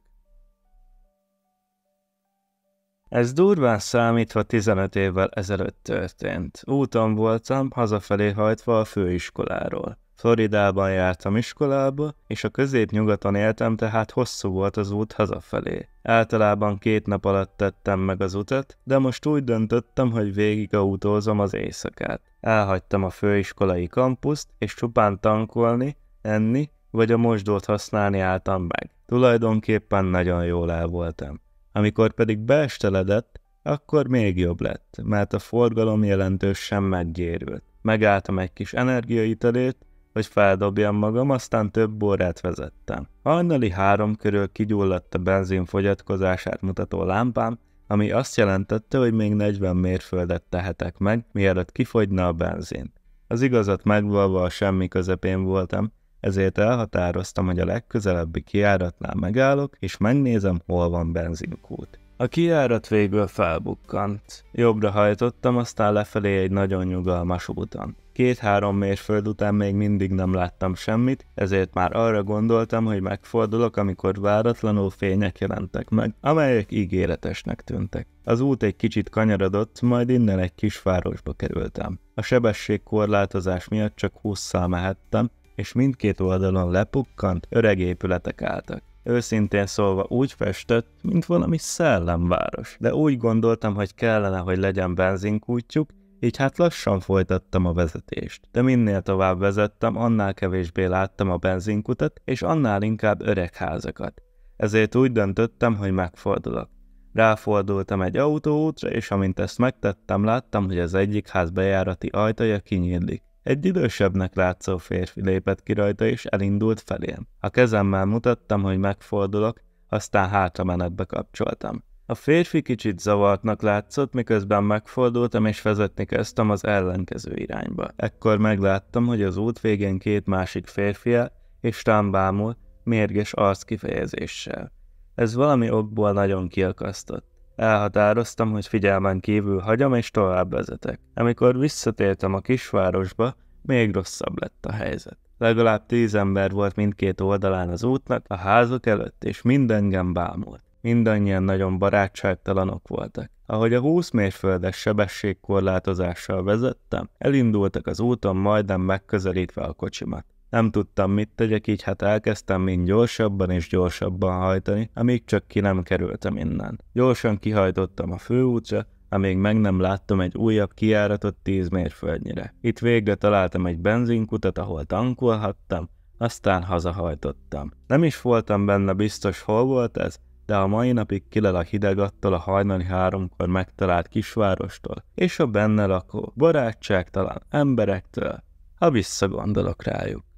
Ez durván számítva 15 évvel ezelőtt történt. Úton voltam, hazafelé hajtva a főiskoláról. Floridában jártam iskolába, és a középnyugaton éltem, tehát hosszú volt az út hazafelé. Általában két nap alatt tettem meg az utat, de most úgy döntöttem, hogy végig autózom az éjszakát. Elhagytam a főiskolai kampuszt, és csupán tankolni, enni, vagy a mosdót használni álltam meg. Tulajdonképpen nagyon jól el voltam. Amikor pedig beesteledett, akkor még jobb lett, mert a forgalom jelentősen meggyérült. Megálltam egy kis energiaitalét, hogy feldobjam magam, aztán több órát vezettem. Hajnali három körül kigyulladt a benzin fogyatkozását mutató lámpám, ami azt jelentette, hogy még 40 mérföldet tehetek meg, mielőtt kifogyna a benzin. Az igazat megvalva a semmi közepén voltam, ezért elhatároztam, hogy a legközelebbi kiáratnál megállok, és megnézem, hol van benzinkút. A kiárat végül felbukkant. Jobbra hajtottam, aztán lefelé egy nagyon nyugalmas úton. Két-három mérföld után még mindig nem láttam semmit, ezért már arra gondoltam, hogy megfordulok, amikor váratlanul fények jelentek meg, amelyek ígéretesnek tűntek. Az út egy kicsit kanyarodott, majd innen egy kis városba kerültem. A sebességkorlátozás miatt csak 20 mehettem, és mindkét oldalon lepukkant öreg épületek álltak. Őszintén szólva úgy festett, mint valami szellemváros, de úgy gondoltam, hogy kellene, hogy legyen benzinkútjuk, így hát lassan folytattam a vezetést. De minél tovább vezettem, annál kevésbé láttam a benzinkutat, és annál inkább öreg házakat. Ezért úgy döntöttem, hogy megfordulok. Ráfordultam egy autóútra, és amint ezt megtettem, láttam, hogy az egyik ház bejárati ajtaja kinyílik. Egy idősebbnek látszó férfi lépett ki rajta, és elindult felém. A kezemmel mutattam, hogy megfordulok, aztán hátra menetbe kapcsoltam. A férfi kicsit zavartnak látszott, miközben megfordultam és vezetni kezdtem az ellenkező irányba. Ekkor megláttam, hogy az út végén két másik férfi el, és rám bámul, mérges kifejezéssel. Ez valami okból nagyon kiakasztott. Elhatároztam, hogy figyelmen kívül hagyom és tovább vezetek. Amikor visszatértem a kisvárosba, még rosszabb lett a helyzet. Legalább tíz ember volt mindkét oldalán az útnak, a házak előtt, és mindengem bámult. Mindannyian nagyon barátságtalanok voltak. Ahogy a 20 mérföldes sebességkorlátozással vezettem, elindultak az úton majdnem megközelítve a kocsimat. Nem tudtam, mit tegyek, így hát elkezdtem mind gyorsabban és gyorsabban hajtani, amíg csak ki nem kerültem innen. Gyorsan kihajtottam a főútra, amíg meg nem láttam egy újabb kiáratot tíz mérföldnyire. Itt végre találtam egy benzinkutat, ahol tankolhattam, aztán hazahajtottam. Nem is voltam benne biztos, hol volt ez, de a mai napig kilel a hideg attól a hajnali háromkor megtalált kisvárostól, és a benne lakó, barátságtalan emberektől, ha visszagondolok rájuk.